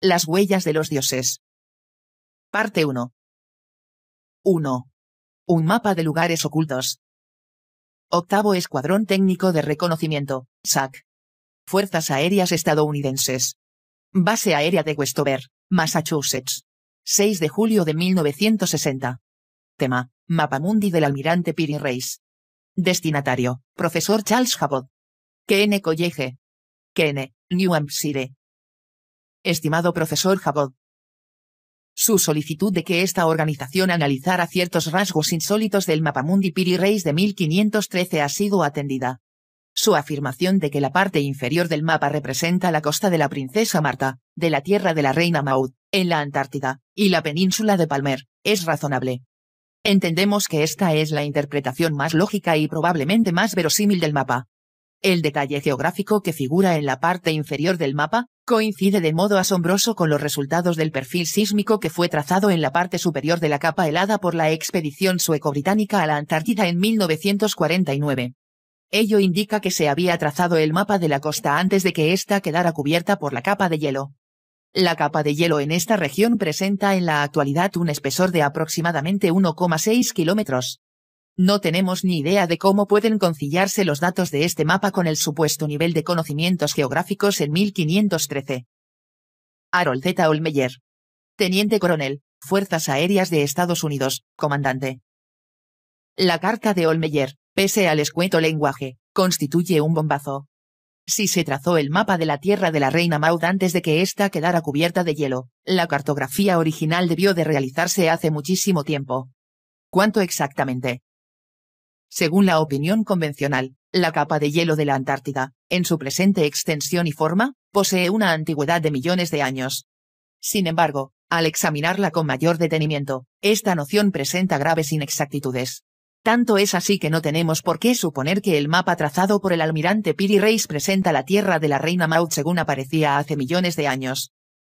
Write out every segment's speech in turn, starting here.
Las huellas de los dioses. Parte 1. 1. Un mapa de lugares ocultos. Octavo Escuadrón Técnico de Reconocimiento, SAC. Fuerzas Aéreas Estadounidenses. Base Aérea de Westover, Massachusetts. 6 de julio de 1960. Tema, Mapamundi del Almirante Piri Reis. Destinatario, Profesor Charles Jabot. KN College. KN, New Hampshire, estimado profesor Jabot. Su solicitud de que esta organización analizara ciertos rasgos insólitos del mapamundi Piri Reis de 1513 ha sido atendida. Su afirmación de que la parte inferior del mapa representa la costa de la princesa Marta, de la tierra de la reina Maud, en la Antártida, y la península de Palmer, es razonable. Entendemos que esta es la interpretación más lógica y probablemente más verosímil del mapa, el detalle geográfico que figura en la parte inferior del mapa, coincide de modo asombroso con los resultados del perfil sísmico que fue trazado en la parte superior de la capa helada por la expedición sueco-británica a la Antártida en 1949. Ello indica que se había trazado el mapa de la costa antes de que ésta quedara cubierta por la capa de hielo. La capa de hielo en esta región presenta en la actualidad un espesor de aproximadamente 1,6 kilómetros. No tenemos ni idea de cómo pueden conciliarse los datos de este mapa con el supuesto nivel de conocimientos geográficos en 1513. Harold Z. Olmeyer. Teniente Coronel, Fuerzas Aéreas de Estados Unidos, Comandante. La carta de Olmeyer, pese al escueto lenguaje, constituye un bombazo. Si se trazó el mapa de la tierra de la reina Maud antes de que ésta quedara cubierta de hielo, la cartografía original debió de realizarse hace muchísimo tiempo. ¿Cuánto exactamente? Según la opinión convencional, la capa de hielo de la Antártida, en su presente extensión y forma, posee una antigüedad de millones de años. Sin embargo, al examinarla con mayor detenimiento, esta noción presenta graves inexactitudes. Tanto es así que no tenemos por qué suponer que el mapa trazado por el almirante Piri Reis presenta la tierra de la reina Maud según aparecía hace millones de años.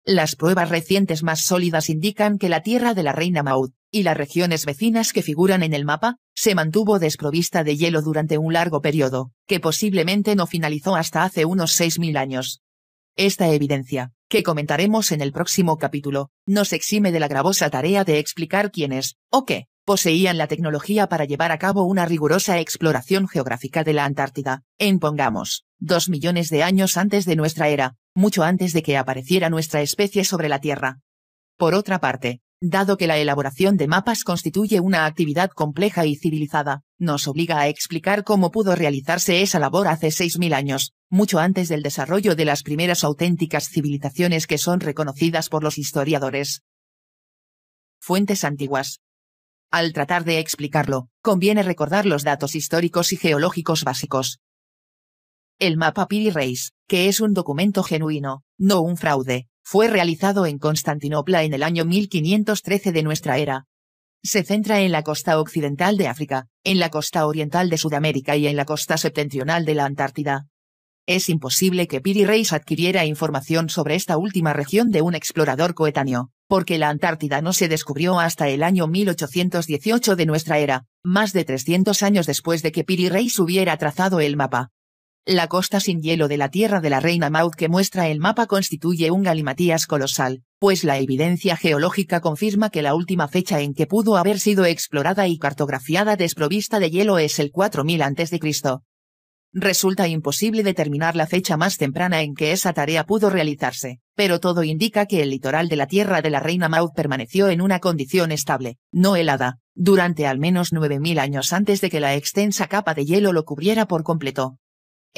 Las pruebas recientes más sólidas indican que la tierra de la reina Maud, y las regiones vecinas que figuran en el mapa, se mantuvo desprovista de hielo durante un largo periodo, que posiblemente no finalizó hasta hace unos 6.000 años. Esta evidencia, que comentaremos en el próximo capítulo, nos exime de la gravosa tarea de explicar quiénes, o qué, poseían la tecnología para llevar a cabo una rigurosa exploración geográfica de la Antártida, en pongamos dos millones de años antes de nuestra era, mucho antes de que apareciera nuestra especie sobre la Tierra. Por otra parte, dado que la elaboración de mapas constituye una actividad compleja y civilizada, nos obliga a explicar cómo pudo realizarse esa labor hace 6.000 años, mucho antes del desarrollo de las primeras auténticas civilizaciones que son reconocidas por los historiadores. Fuentes antiguas. Al tratar de explicarlo, conviene recordar los datos históricos y geológicos básicos, el mapa Piri Reis, que es un documento genuino, no un fraude, fue realizado en Constantinopla en el año 1513 de nuestra era. Se centra en la costa occidental de África, en la costa oriental de Sudamérica y en la costa septentrional de la Antártida. Es imposible que Piri Reis adquiriera información sobre esta última región de un explorador coetáneo, porque la Antártida no se descubrió hasta el año 1818 de nuestra era, más de 300 años después de que Piri Reis hubiera trazado el mapa. La costa sin hielo de la tierra de la reina Maud que muestra el mapa constituye un galimatías colosal, pues la evidencia geológica confirma que la última fecha en que pudo haber sido explorada y cartografiada desprovista de hielo es el 4000 a.C. Resulta imposible determinar la fecha más temprana en que esa tarea pudo realizarse, pero todo indica que el litoral de la tierra de la reina Maud permaneció en una condición estable, no helada, durante al menos 9.000 años antes de que la extensa capa de hielo lo cubriera por completo.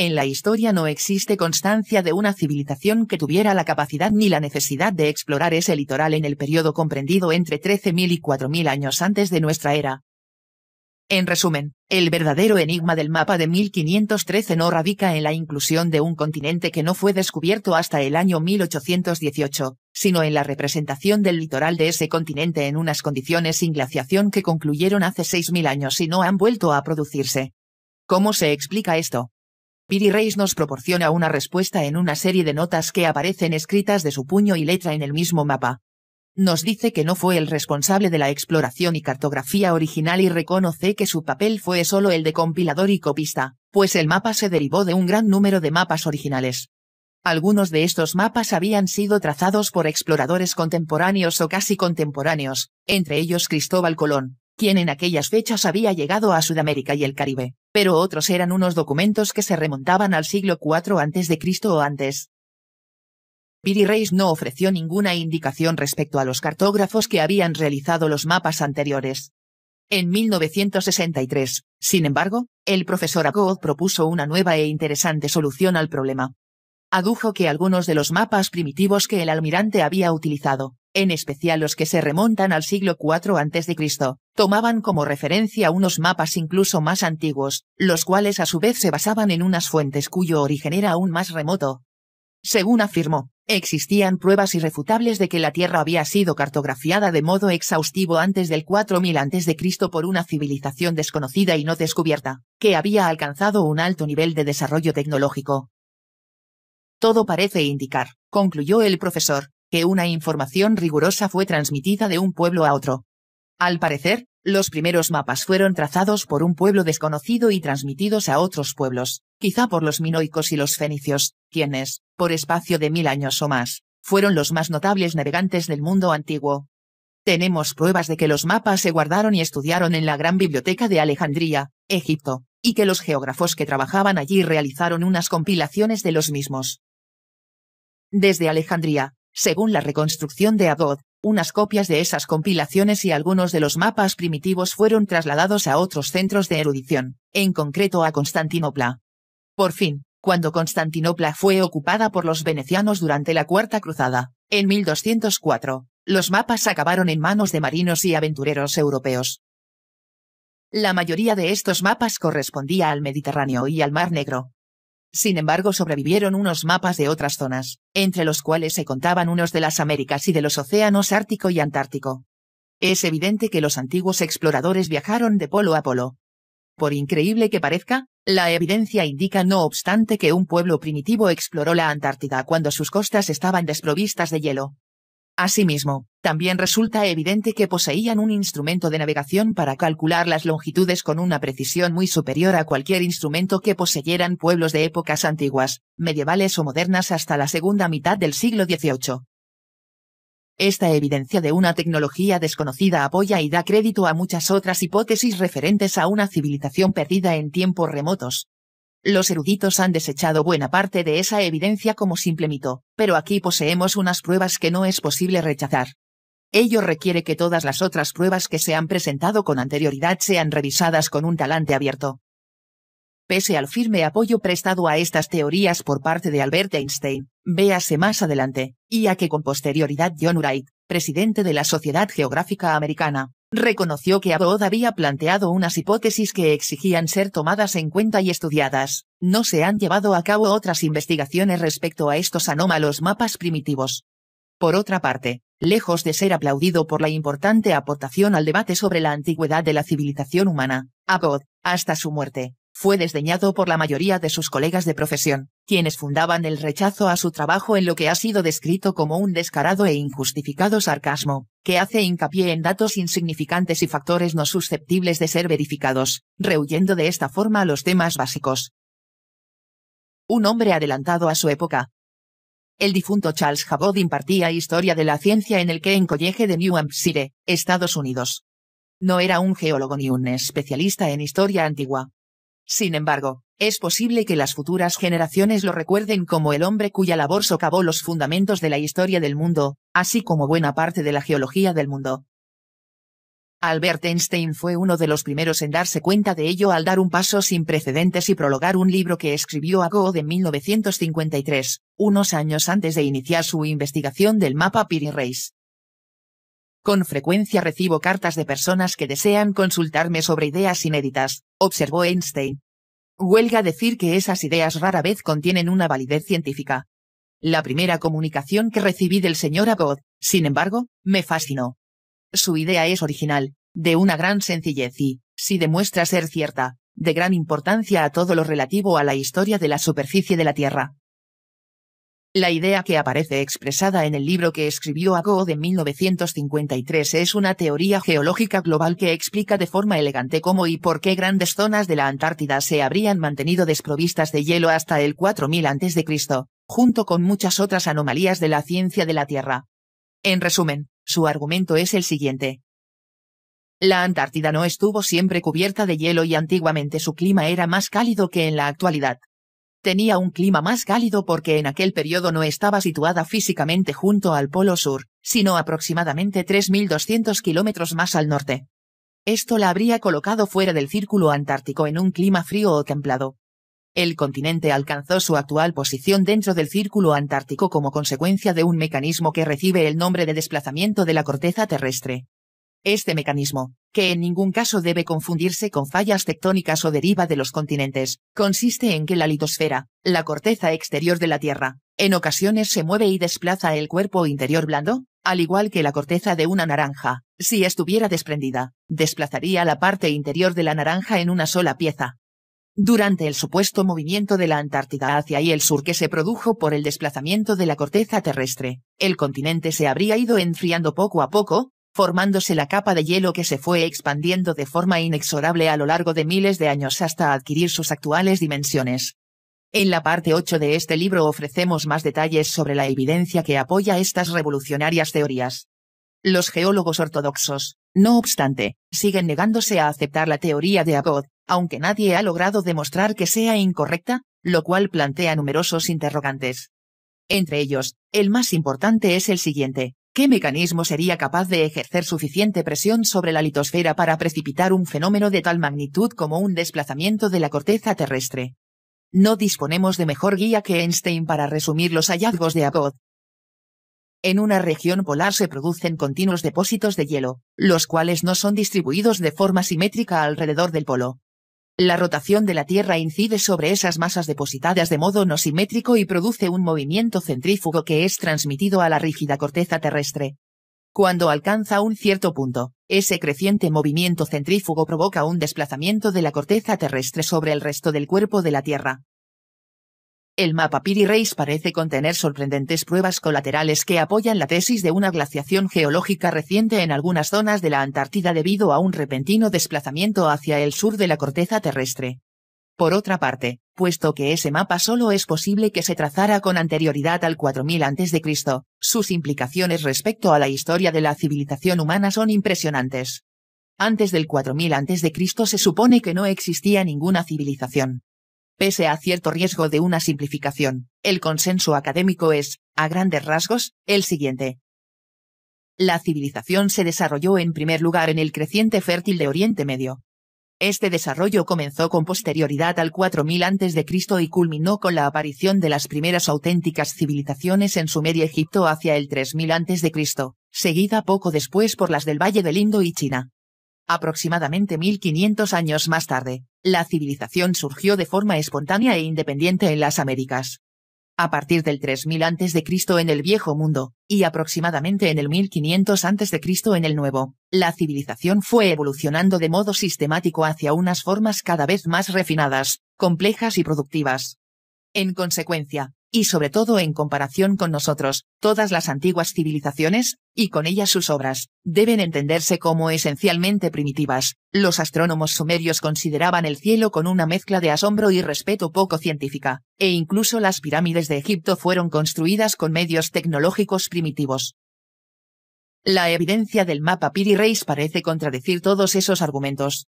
En la historia no existe constancia de una civilización que tuviera la capacidad ni la necesidad de explorar ese litoral en el periodo comprendido entre 13.000 y 4.000 años antes de nuestra era. En resumen, el verdadero enigma del mapa de 1513 no radica en la inclusión de un continente que no fue descubierto hasta el año 1818, sino en la representación del litoral de ese continente en unas condiciones sin glaciación que concluyeron hace 6.000 años y no han vuelto a producirse. ¿Cómo se explica esto? Piri Reis nos proporciona una respuesta en una serie de notas que aparecen escritas de su puño y letra en el mismo mapa. Nos dice que no fue el responsable de la exploración y cartografía original y reconoce que su papel fue solo el de compilador y copista, pues el mapa se derivó de un gran número de mapas originales. Algunos de estos mapas habían sido trazados por exploradores contemporáneos o casi contemporáneos, entre ellos Cristóbal Colón, quien en aquellas fechas había llegado a Sudamérica y el Caribe, pero otros eran unos documentos que se remontaban al siglo IV a.C. o antes. Piri Reis no ofreció ninguna indicación respecto a los cartógrafos que habían realizado los mapas anteriores. En 1963, sin embargo, el profesor Agod propuso una nueva e interesante solución al problema. Adujo que algunos de los mapas primitivos que el almirante había utilizado en especial los que se remontan al siglo IV a.C., tomaban como referencia unos mapas incluso más antiguos, los cuales a su vez se basaban en unas fuentes cuyo origen era aún más remoto. Según afirmó, existían pruebas irrefutables de que la Tierra había sido cartografiada de modo exhaustivo antes del 4000 a.C. por una civilización desconocida y no descubierta, que había alcanzado un alto nivel de desarrollo tecnológico. Todo parece indicar, concluyó el profesor, que una información rigurosa fue transmitida de un pueblo a otro. Al parecer, los primeros mapas fueron trazados por un pueblo desconocido y transmitidos a otros pueblos, quizá por los minoicos y los fenicios, quienes, por espacio de mil años o más, fueron los más notables navegantes del mundo antiguo. Tenemos pruebas de que los mapas se guardaron y estudiaron en la Gran Biblioteca de Alejandría, Egipto, y que los geógrafos que trabajaban allí realizaron unas compilaciones de los mismos. Desde Alejandría, según la reconstrucción de Adod, unas copias de esas compilaciones y algunos de los mapas primitivos fueron trasladados a otros centros de erudición, en concreto a Constantinopla. Por fin, cuando Constantinopla fue ocupada por los venecianos durante la Cuarta Cruzada, en 1204, los mapas acabaron en manos de marinos y aventureros europeos. La mayoría de estos mapas correspondía al Mediterráneo y al Mar Negro, sin embargo sobrevivieron unos mapas de otras zonas, entre los cuales se contaban unos de las Américas y de los océanos Ártico y Antártico. Es evidente que los antiguos exploradores viajaron de polo a polo. Por increíble que parezca, la evidencia indica no obstante que un pueblo primitivo exploró la Antártida cuando sus costas estaban desprovistas de hielo. Asimismo, también resulta evidente que poseían un instrumento de navegación para calcular las longitudes con una precisión muy superior a cualquier instrumento que poseyeran pueblos de épocas antiguas, medievales o modernas hasta la segunda mitad del siglo XVIII. Esta evidencia de una tecnología desconocida apoya y da crédito a muchas otras hipótesis referentes a una civilización perdida en tiempos remotos. Los eruditos han desechado buena parte de esa evidencia como simple mito, pero aquí poseemos unas pruebas que no es posible rechazar. Ello requiere que todas las otras pruebas que se han presentado con anterioridad sean revisadas con un talante abierto. Pese al firme apoyo prestado a estas teorías por parte de Albert Einstein, véase más adelante, y a que con posterioridad John Wright, presidente de la Sociedad Geográfica Americana, reconoció que Abbott había planteado unas hipótesis que exigían ser tomadas en cuenta y estudiadas. No se han llevado a cabo otras investigaciones respecto a estos anómalos mapas primitivos. Por otra parte, lejos de ser aplaudido por la importante aportación al debate sobre la antigüedad de la civilización humana, Abod, hasta su muerte, fue desdeñado por la mayoría de sus colegas de profesión, quienes fundaban el rechazo a su trabajo en lo que ha sido descrito como un descarado e injustificado sarcasmo, que hace hincapié en datos insignificantes y factores no susceptibles de ser verificados, rehuyendo de esta forma los temas básicos. Un hombre adelantado a su época, el difunto Charles Jabod impartía historia de la ciencia en el que en College de New Hampshire, Estados Unidos. No era un geólogo ni un especialista en historia antigua. Sin embargo, es posible que las futuras generaciones lo recuerden como el hombre cuya labor socavó los fundamentos de la historia del mundo, así como buena parte de la geología del mundo. Albert Einstein fue uno de los primeros en darse cuenta de ello al dar un paso sin precedentes y prologar un libro que escribió a Goode en 1953, unos años antes de iniciar su investigación del mapa Piri Reis. Con frecuencia recibo cartas de personas que desean consultarme sobre ideas inéditas, observó Einstein. Huelga decir que esas ideas rara vez contienen una validez científica. La primera comunicación que recibí del señor Abbott, sin embargo, me fascinó. Su idea es original, de una gran sencillez y, si demuestra ser cierta, de gran importancia a todo lo relativo a la historia de la superficie de la Tierra. La idea que aparece expresada en el libro que escribió Ago de 1953 es una teoría geológica global que explica de forma elegante cómo y por qué grandes zonas de la Antártida se habrían mantenido desprovistas de hielo hasta el 4000 a.C., junto con muchas otras anomalías de la ciencia de la Tierra. En resumen, su argumento es el siguiente. La Antártida no estuvo siempre cubierta de hielo y antiguamente su clima era más cálido que en la actualidad. Tenía un clima más cálido porque en aquel periodo no estaba situada físicamente junto al Polo Sur, sino aproximadamente 3.200 kilómetros más al norte. Esto la habría colocado fuera del círculo antártico en un clima frío o templado el continente alcanzó su actual posición dentro del Círculo Antártico como consecuencia de un mecanismo que recibe el nombre de desplazamiento de la corteza terrestre. Este mecanismo, que en ningún caso debe confundirse con fallas tectónicas o deriva de los continentes, consiste en que la litosfera, la corteza exterior de la Tierra, en ocasiones se mueve y desplaza el cuerpo interior blando, al igual que la corteza de una naranja, si estuviera desprendida, desplazaría la parte interior de la naranja en una sola pieza, durante el supuesto movimiento de la Antártida hacia y el sur que se produjo por el desplazamiento de la corteza terrestre, el continente se habría ido enfriando poco a poco, formándose la capa de hielo que se fue expandiendo de forma inexorable a lo largo de miles de años hasta adquirir sus actuales dimensiones. En la parte 8 de este libro ofrecemos más detalles sobre la evidencia que apoya estas revolucionarias teorías. Los geólogos ortodoxos, no obstante, siguen negándose a aceptar la teoría de Abbot, aunque nadie ha logrado demostrar que sea incorrecta, lo cual plantea numerosos interrogantes. Entre ellos, el más importante es el siguiente. ¿Qué mecanismo sería capaz de ejercer suficiente presión sobre la litosfera para precipitar un fenómeno de tal magnitud como un desplazamiento de la corteza terrestre? No disponemos de mejor guía que Einstein para resumir los hallazgos de Abbott. En una región polar se producen continuos depósitos de hielo, los cuales no son distribuidos de forma simétrica alrededor del polo. La rotación de la Tierra incide sobre esas masas depositadas de modo no simétrico y produce un movimiento centrífugo que es transmitido a la rígida corteza terrestre. Cuando alcanza un cierto punto, ese creciente movimiento centrífugo provoca un desplazamiento de la corteza terrestre sobre el resto del cuerpo de la Tierra. El mapa Piri Reis parece contener sorprendentes pruebas colaterales que apoyan la tesis de una glaciación geológica reciente en algunas zonas de la Antártida debido a un repentino desplazamiento hacia el sur de la corteza terrestre. Por otra parte, puesto que ese mapa solo es posible que se trazara con anterioridad al 4000 a.C., sus implicaciones respecto a la historia de la civilización humana son impresionantes. Antes del 4000 a.C. se supone que no existía ninguna civilización pese a cierto riesgo de una simplificación. El consenso académico es, a grandes rasgos, el siguiente. La civilización se desarrolló en primer lugar en el creciente fértil de Oriente Medio. Este desarrollo comenzó con posterioridad al 4000 a.C. y culminó con la aparición de las primeras auténticas civilizaciones en Sumeria Egipto hacia el 3000 a.C., seguida poco después por las del Valle del Indo y China. Aproximadamente 1500 años más tarde, la civilización surgió de forma espontánea e independiente en las Américas. A partir del 3000 a.C. en el Viejo Mundo, y aproximadamente en el 1500 a.C. en el Nuevo, la civilización fue evolucionando de modo sistemático hacia unas formas cada vez más refinadas, complejas y productivas. En consecuencia, y sobre todo en comparación con nosotros, todas las antiguas civilizaciones, y con ellas sus obras, deben entenderse como esencialmente primitivas. Los astrónomos sumerios consideraban el cielo con una mezcla de asombro y respeto poco científica, e incluso las pirámides de Egipto fueron construidas con medios tecnológicos primitivos. La evidencia del mapa Piri Reis parece contradecir todos esos argumentos.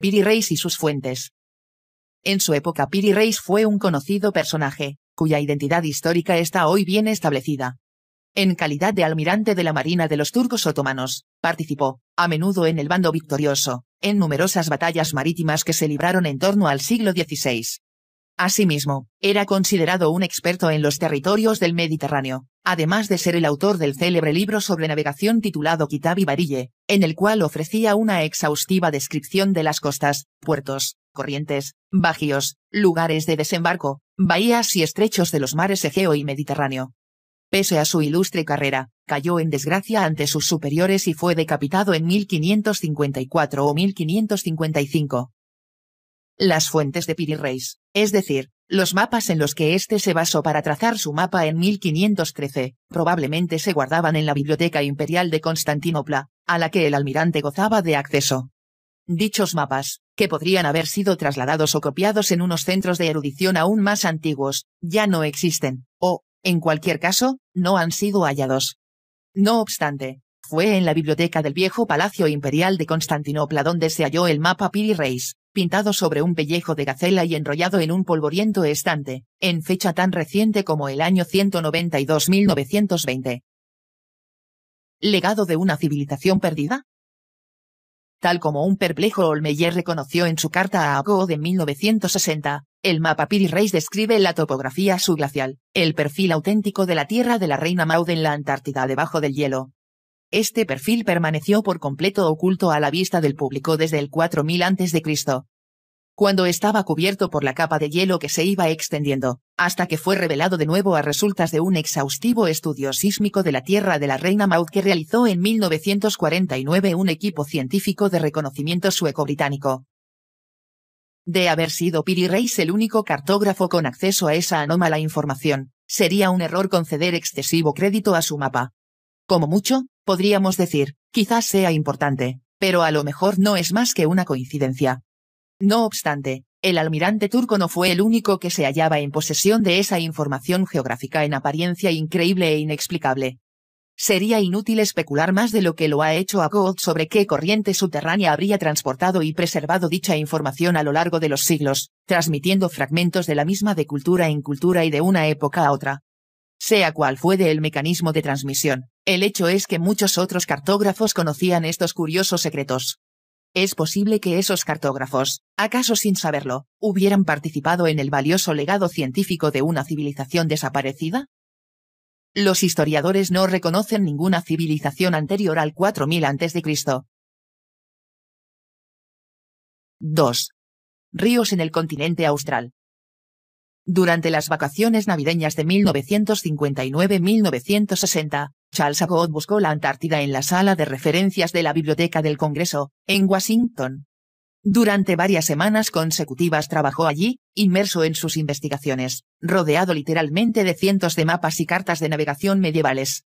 Piri Reis y sus fuentes. En su época Piri Reis fue un conocido personaje, cuya identidad histórica está hoy bien establecida. En calidad de almirante de la Marina de los turcos otomanos, participó, a menudo en el bando victorioso, en numerosas batallas marítimas que se libraron en torno al siglo XVI. Asimismo, era considerado un experto en los territorios del Mediterráneo, además de ser el autor del célebre libro sobre navegación titulado Kitab y Barille, en el cual ofrecía una exhaustiva descripción de las costas, puertos, corrientes, bajíos, lugares de desembarco, bahías y estrechos de los mares Egeo y Mediterráneo. Pese a su ilustre carrera, cayó en desgracia ante sus superiores y fue decapitado en 1554 o 1555. Las fuentes de Pirirreis, es decir, los mapas en los que éste se basó para trazar su mapa en 1513, probablemente se guardaban en la Biblioteca Imperial de Constantinopla, a la que el almirante gozaba de acceso. Dichos mapas, que podrían haber sido trasladados o copiados en unos centros de erudición aún más antiguos, ya no existen, o, en cualquier caso, no han sido hallados. No obstante, fue en la biblioteca del viejo Palacio Imperial de Constantinopla donde se halló el mapa Piri Reis, pintado sobre un pellejo de gacela y enrollado en un polvoriento estante, en fecha tan reciente como el año 192.920. ¿Legado de una civilización perdida? Tal como un perplejo Olmeyer reconoció en su carta a Ago de 1960, el mapa Piri Reis describe la topografía subglacial, el perfil auténtico de la tierra de la reina Maud en la Antártida debajo del hielo. Este perfil permaneció por completo oculto a la vista del público desde el 4000 a.C cuando estaba cubierto por la capa de hielo que se iba extendiendo, hasta que fue revelado de nuevo a resultas de un exhaustivo estudio sísmico de la Tierra de la Reina Maud que realizó en 1949 un equipo científico de reconocimiento sueco-británico. De haber sido Piri Reis el único cartógrafo con acceso a esa anómala información, sería un error conceder excesivo crédito a su mapa. Como mucho, podríamos decir, quizás sea importante, pero a lo mejor no es más que una coincidencia, no obstante, el almirante turco no fue el único que se hallaba en posesión de esa información geográfica en apariencia increíble e inexplicable. Sería inútil especular más de lo que lo ha hecho Agot sobre qué corriente subterránea habría transportado y preservado dicha información a lo largo de los siglos, transmitiendo fragmentos de la misma de cultura en cultura y de una época a otra. Sea cual fuere el mecanismo de transmisión, el hecho es que muchos otros cartógrafos conocían estos curiosos secretos. Es posible que esos cartógrafos, acaso sin saberlo, hubieran participado en el valioso legado científico de una civilización desaparecida? Los historiadores no reconocen ninguna civilización anterior al 4000 a.C. 2. Ríos en el continente austral. Durante las vacaciones navideñas de 1959-1960, Charles Abbott buscó la Antártida en la sala de referencias de la Biblioteca del Congreso, en Washington. Durante varias semanas consecutivas trabajó allí, inmerso en sus investigaciones, rodeado literalmente de cientos de mapas y cartas de navegación medievales.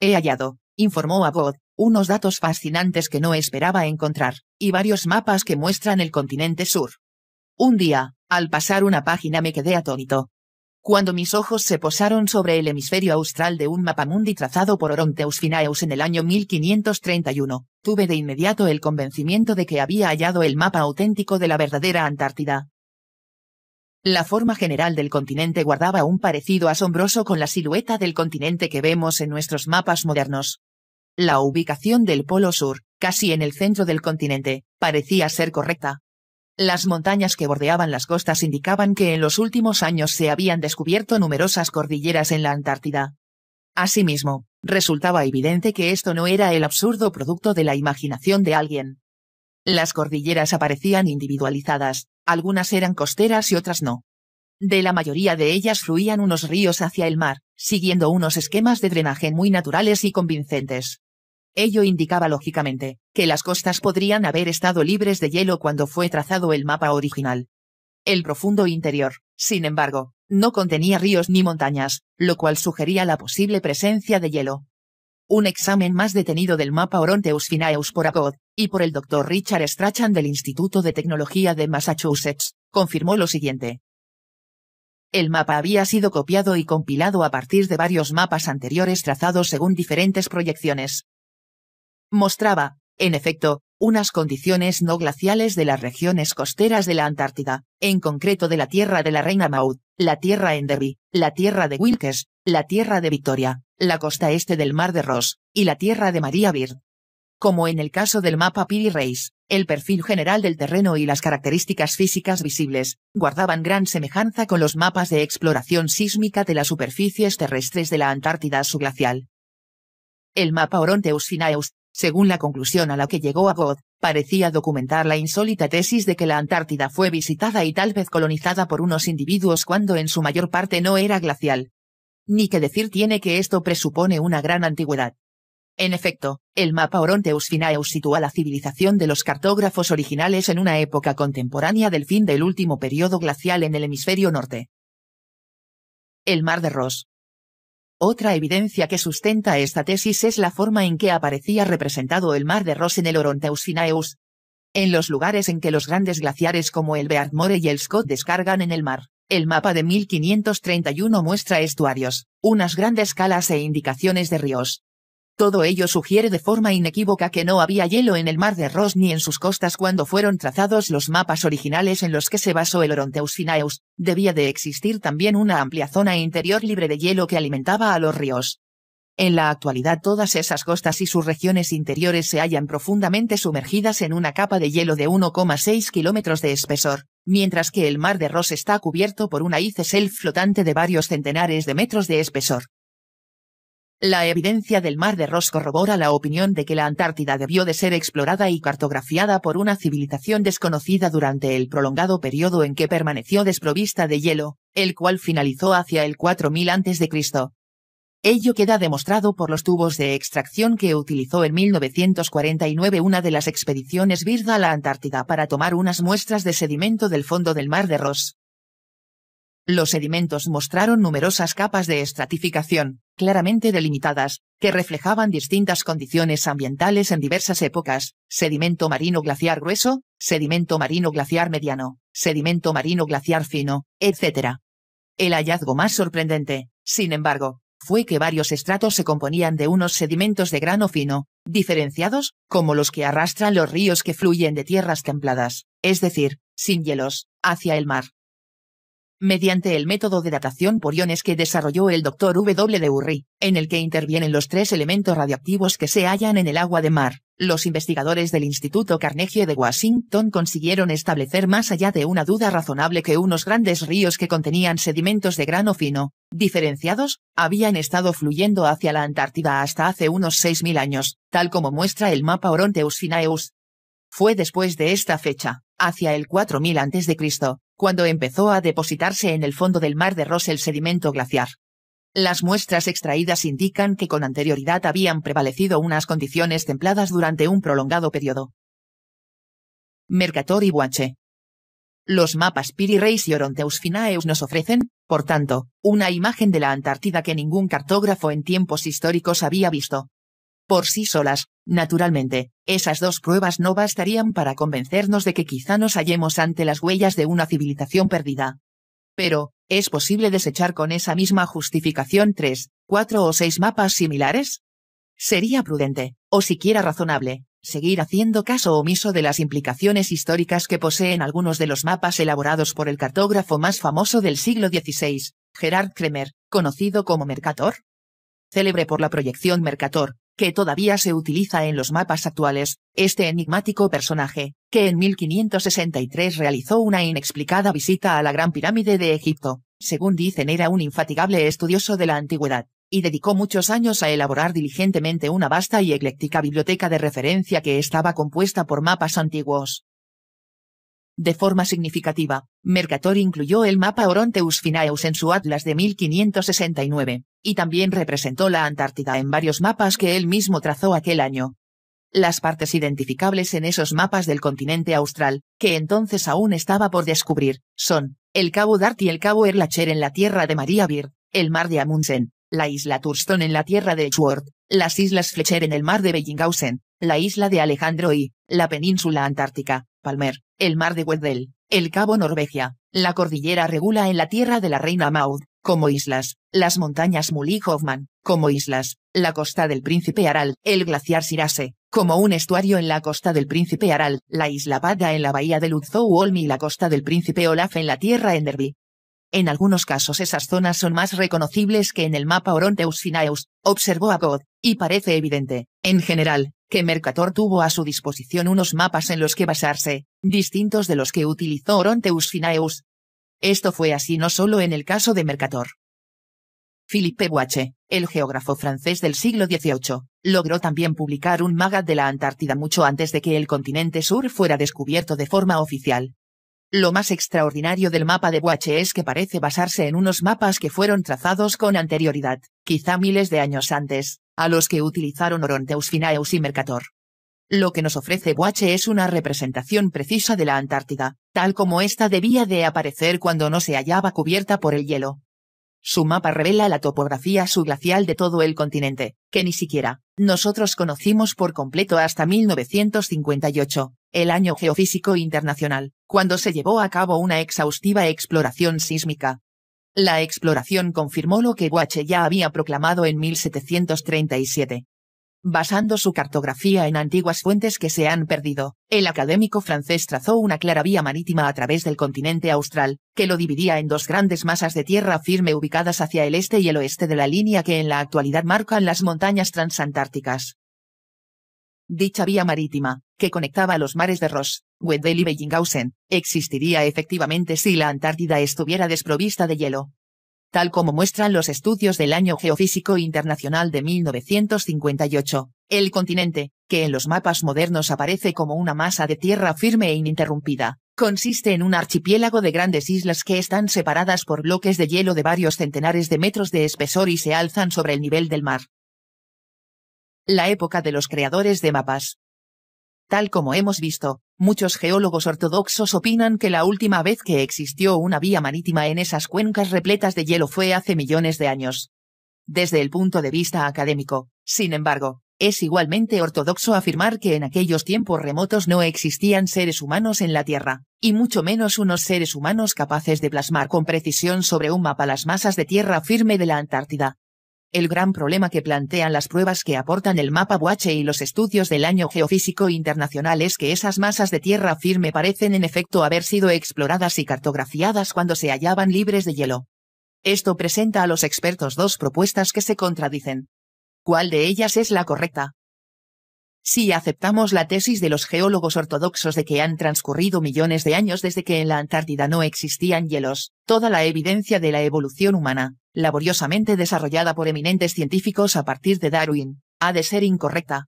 He hallado, informó Abbott, unos datos fascinantes que no esperaba encontrar, y varios mapas que muestran el continente sur. Un día, al pasar una página me quedé atónito. Cuando mis ojos se posaron sobre el hemisferio austral de un mapa mapamundi trazado por Oronteus Finaeus en el año 1531, tuve de inmediato el convencimiento de que había hallado el mapa auténtico de la verdadera Antártida. La forma general del continente guardaba un parecido asombroso con la silueta del continente que vemos en nuestros mapas modernos. La ubicación del Polo Sur, casi en el centro del continente, parecía ser correcta, las montañas que bordeaban las costas indicaban que en los últimos años se habían descubierto numerosas cordilleras en la Antártida. Asimismo, resultaba evidente que esto no era el absurdo producto de la imaginación de alguien. Las cordilleras aparecían individualizadas, algunas eran costeras y otras no. De la mayoría de ellas fluían unos ríos hacia el mar, siguiendo unos esquemas de drenaje muy naturales y convincentes. Ello indicaba lógicamente, que las costas podrían haber estado libres de hielo cuando fue trazado el mapa original. El profundo interior, sin embargo, no contenía ríos ni montañas, lo cual sugería la posible presencia de hielo. Un examen más detenido del mapa Oronteus Finaeus por Agod, y por el Dr. Richard Strachan del Instituto de Tecnología de Massachusetts, confirmó lo siguiente. El mapa había sido copiado y compilado a partir de varios mapas anteriores trazados según diferentes proyecciones, mostraba, en efecto, unas condiciones no glaciales de las regiones costeras de la Antártida, en concreto de la tierra de la Reina Maud, la tierra Enderby, la tierra de Wilkes, la tierra de Victoria, la costa este del Mar de Ross, y la tierra de María Bird. Como en el caso del mapa Piri Reis, el perfil general del terreno y las características físicas visibles, guardaban gran semejanza con los mapas de exploración sísmica de las superficies terrestres de la Antártida subglacial. El mapa Oronteus Finaeus, según la conclusión a la que llegó Abbott, parecía documentar la insólita tesis de que la Antártida fue visitada y tal vez colonizada por unos individuos cuando en su mayor parte no era glacial. Ni que decir tiene que esto presupone una gran antigüedad. En efecto, el mapa Oronteus Finaeus sitúa la civilización de los cartógrafos originales en una época contemporánea del fin del último periodo glacial en el hemisferio norte. El Mar de Ross, otra evidencia que sustenta esta tesis es la forma en que aparecía representado el mar de Ross en el Finaeus. En los lugares en que los grandes glaciares como el Beardmore y el Scott descargan en el mar, el mapa de 1531 muestra estuarios, unas grandes calas e indicaciones de ríos, todo ello sugiere de forma inequívoca que no había hielo en el mar de Ross ni en sus costas cuando fueron trazados los mapas originales en los que se basó el Oronteus Finaeus, debía de existir también una amplia zona interior libre de hielo que alimentaba a los ríos. En la actualidad todas esas costas y sus regiones interiores se hallan profundamente sumergidas en una capa de hielo de 1,6 kilómetros de espesor, mientras que el mar de Ross está cubierto por una shelf flotante de varios centenares de metros de espesor. La evidencia del Mar de Ross corrobora la opinión de que la Antártida debió de ser explorada y cartografiada por una civilización desconocida durante el prolongado periodo en que permaneció desprovista de hielo, el cual finalizó hacia el 4000 a.C. Ello queda demostrado por los tubos de extracción que utilizó en 1949 una de las expediciones virda a la Antártida para tomar unas muestras de sedimento del fondo del Mar de Ross. Los sedimentos mostraron numerosas capas de estratificación, claramente delimitadas, que reflejaban distintas condiciones ambientales en diversas épocas, sedimento marino glaciar grueso, sedimento marino glaciar mediano, sedimento marino glaciar fino, etc. El hallazgo más sorprendente, sin embargo, fue que varios estratos se componían de unos sedimentos de grano fino, diferenciados, como los que arrastran los ríos que fluyen de tierras templadas, es decir, sin hielos, hacia el mar mediante el método de datación por iones que desarrolló el Dr. W. de Urry, en el que intervienen los tres elementos radioactivos que se hallan en el agua de mar. Los investigadores del Instituto Carnegie de Washington consiguieron establecer más allá de una duda razonable que unos grandes ríos que contenían sedimentos de grano fino, diferenciados, habían estado fluyendo hacia la Antártida hasta hace unos 6.000 años, tal como muestra el mapa Oronteus Finaeus. Fue después de esta fecha, hacia el 4000 a.C., cuando empezó a depositarse en el fondo del mar de Ross el sedimento glaciar. Las muestras extraídas indican que con anterioridad habían prevalecido unas condiciones templadas durante un prolongado periodo. Mercator y Wache Los mapas Piri Reis y Oronteus Finaeus nos ofrecen, por tanto, una imagen de la Antártida que ningún cartógrafo en tiempos históricos había visto. Por sí solas, naturalmente, esas dos pruebas no bastarían para convencernos de que quizá nos hallemos ante las huellas de una civilización perdida. Pero, ¿es posible desechar con esa misma justificación tres, cuatro o seis mapas similares? Sería prudente, o siquiera razonable, seguir haciendo caso omiso de las implicaciones históricas que poseen algunos de los mapas elaborados por el cartógrafo más famoso del siglo XVI, Gerard Kremer, conocido como Mercator. Célebre por la proyección Mercator, que todavía se utiliza en los mapas actuales, este enigmático personaje, que en 1563 realizó una inexplicada visita a la Gran Pirámide de Egipto, según dicen era un infatigable estudioso de la antigüedad, y dedicó muchos años a elaborar diligentemente una vasta y ecléctica biblioteca de referencia que estaba compuesta por mapas antiguos, de forma significativa, Mercator incluyó el mapa Oronteus Finaeus en su atlas de 1569, y también representó la Antártida en varios mapas que él mismo trazó aquel año. Las partes identificables en esos mapas del continente austral, que entonces aún estaba por descubrir, son, el Cabo Dart y el Cabo Erlacher en la tierra de María Bir, el mar de Amundsen, la isla Thurston en la tierra de Edgeworth, las islas Fletcher en el mar de Bellinghausen, la isla de Alejandro y, la península antártica, Palmer el mar de Weddell, el cabo Norvegia, la cordillera regula en la tierra de la reina Maud, como islas, las montañas Muli hoffman como islas, la costa del príncipe Aral, el glaciar Sirase, como un estuario en la costa del príncipe Aral, la isla Bada en la bahía de Lutzow-Olmi y la costa del príncipe Olaf en la tierra Enderby. En algunos casos esas zonas son más reconocibles que en el mapa Oronteus Sinaeus, observó God, y parece evidente, en general, que Mercator tuvo a su disposición unos mapas en los que basarse, distintos de los que utilizó Oronteus Finaeus. Esto fue así no solo en el caso de Mercator. Philippe Boache, el geógrafo francés del siglo XVIII, logró también publicar un magat de la Antártida mucho antes de que el continente sur fuera descubierto de forma oficial. Lo más extraordinario del mapa de Boache es que parece basarse en unos mapas que fueron trazados con anterioridad, quizá miles de años antes, a los que utilizaron Oronteus Finaeus y Mercator. Lo que nos ofrece Boache es una representación precisa de la Antártida, tal como ésta debía de aparecer cuando no se hallaba cubierta por el hielo. Su mapa revela la topografía subglacial de todo el continente, que ni siquiera nosotros conocimos por completo hasta 1958, el año geofísico internacional, cuando se llevó a cabo una exhaustiva exploración sísmica, la exploración confirmó lo que Guache ya había proclamado en 1737. Basando su cartografía en antiguas fuentes que se han perdido, el académico francés trazó una clara vía marítima a través del continente austral, que lo dividía en dos grandes masas de tierra firme ubicadas hacia el este y el oeste de la línea que en la actualidad marcan las montañas transantárticas. Dicha vía marítima, que conectaba los mares de Ross, Weddell y Bellinghausen, existiría efectivamente si la Antártida estuviera desprovista de hielo. Tal como muestran los estudios del Año Geofísico Internacional de 1958, el continente, que en los mapas modernos aparece como una masa de tierra firme e ininterrumpida, consiste en un archipiélago de grandes islas que están separadas por bloques de hielo de varios centenares de metros de espesor y se alzan sobre el nivel del mar la época de los creadores de mapas. Tal como hemos visto, muchos geólogos ortodoxos opinan que la última vez que existió una vía marítima en esas cuencas repletas de hielo fue hace millones de años. Desde el punto de vista académico, sin embargo, es igualmente ortodoxo afirmar que en aquellos tiempos remotos no existían seres humanos en la Tierra, y mucho menos unos seres humanos capaces de plasmar con precisión sobre un mapa las masas de tierra firme de la Antártida el gran problema que plantean las pruebas que aportan el mapa Buache y los estudios del año geofísico internacional es que esas masas de tierra firme parecen en efecto haber sido exploradas y cartografiadas cuando se hallaban libres de hielo. Esto presenta a los expertos dos propuestas que se contradicen. ¿Cuál de ellas es la correcta? Si aceptamos la tesis de los geólogos ortodoxos de que han transcurrido millones de años desde que en la Antártida no existían hielos, toda la evidencia de la evolución humana, laboriosamente desarrollada por eminentes científicos a partir de Darwin, ha de ser incorrecta.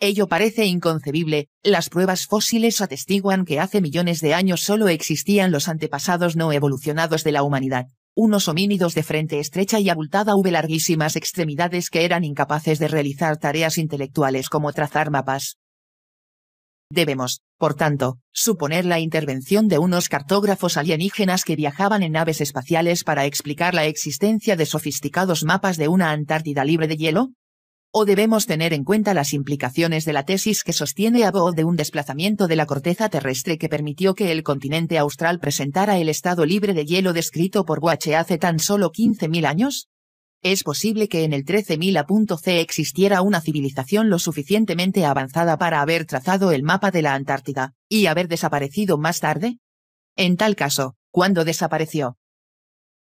Ello parece inconcebible, las pruebas fósiles atestiguan que hace millones de años solo existían los antepasados no evolucionados de la humanidad unos homínidos de frente estrecha y abultada hubo larguísimas extremidades que eran incapaces de realizar tareas intelectuales como trazar mapas. Debemos, por tanto, suponer la intervención de unos cartógrafos alienígenas que viajaban en naves espaciales para explicar la existencia de sofisticados mapas de una Antártida libre de hielo, o debemos tener en cuenta las implicaciones de la tesis que sostiene Abo de un desplazamiento de la corteza terrestre que permitió que el continente austral presentara el estado libre de hielo descrito por Boache hace tan solo 15.000 años? Es posible que en el 13.000 existiera una civilización lo suficientemente avanzada para haber trazado el mapa de la Antártida, y haber desaparecido más tarde? En tal caso, ¿cuándo desapareció?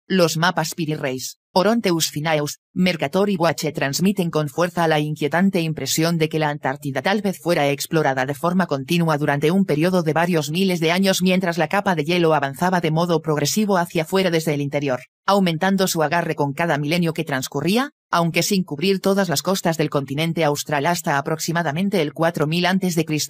Los mapas Piri Oronteus finaeus, Mercator y Guache transmiten con fuerza la inquietante impresión de que la Antártida tal vez fuera explorada de forma continua durante un periodo de varios miles de años mientras la capa de hielo avanzaba de modo progresivo hacia afuera desde el interior, aumentando su agarre con cada milenio que transcurría, aunque sin cubrir todas las costas del continente austral hasta aproximadamente el 4000 a.C.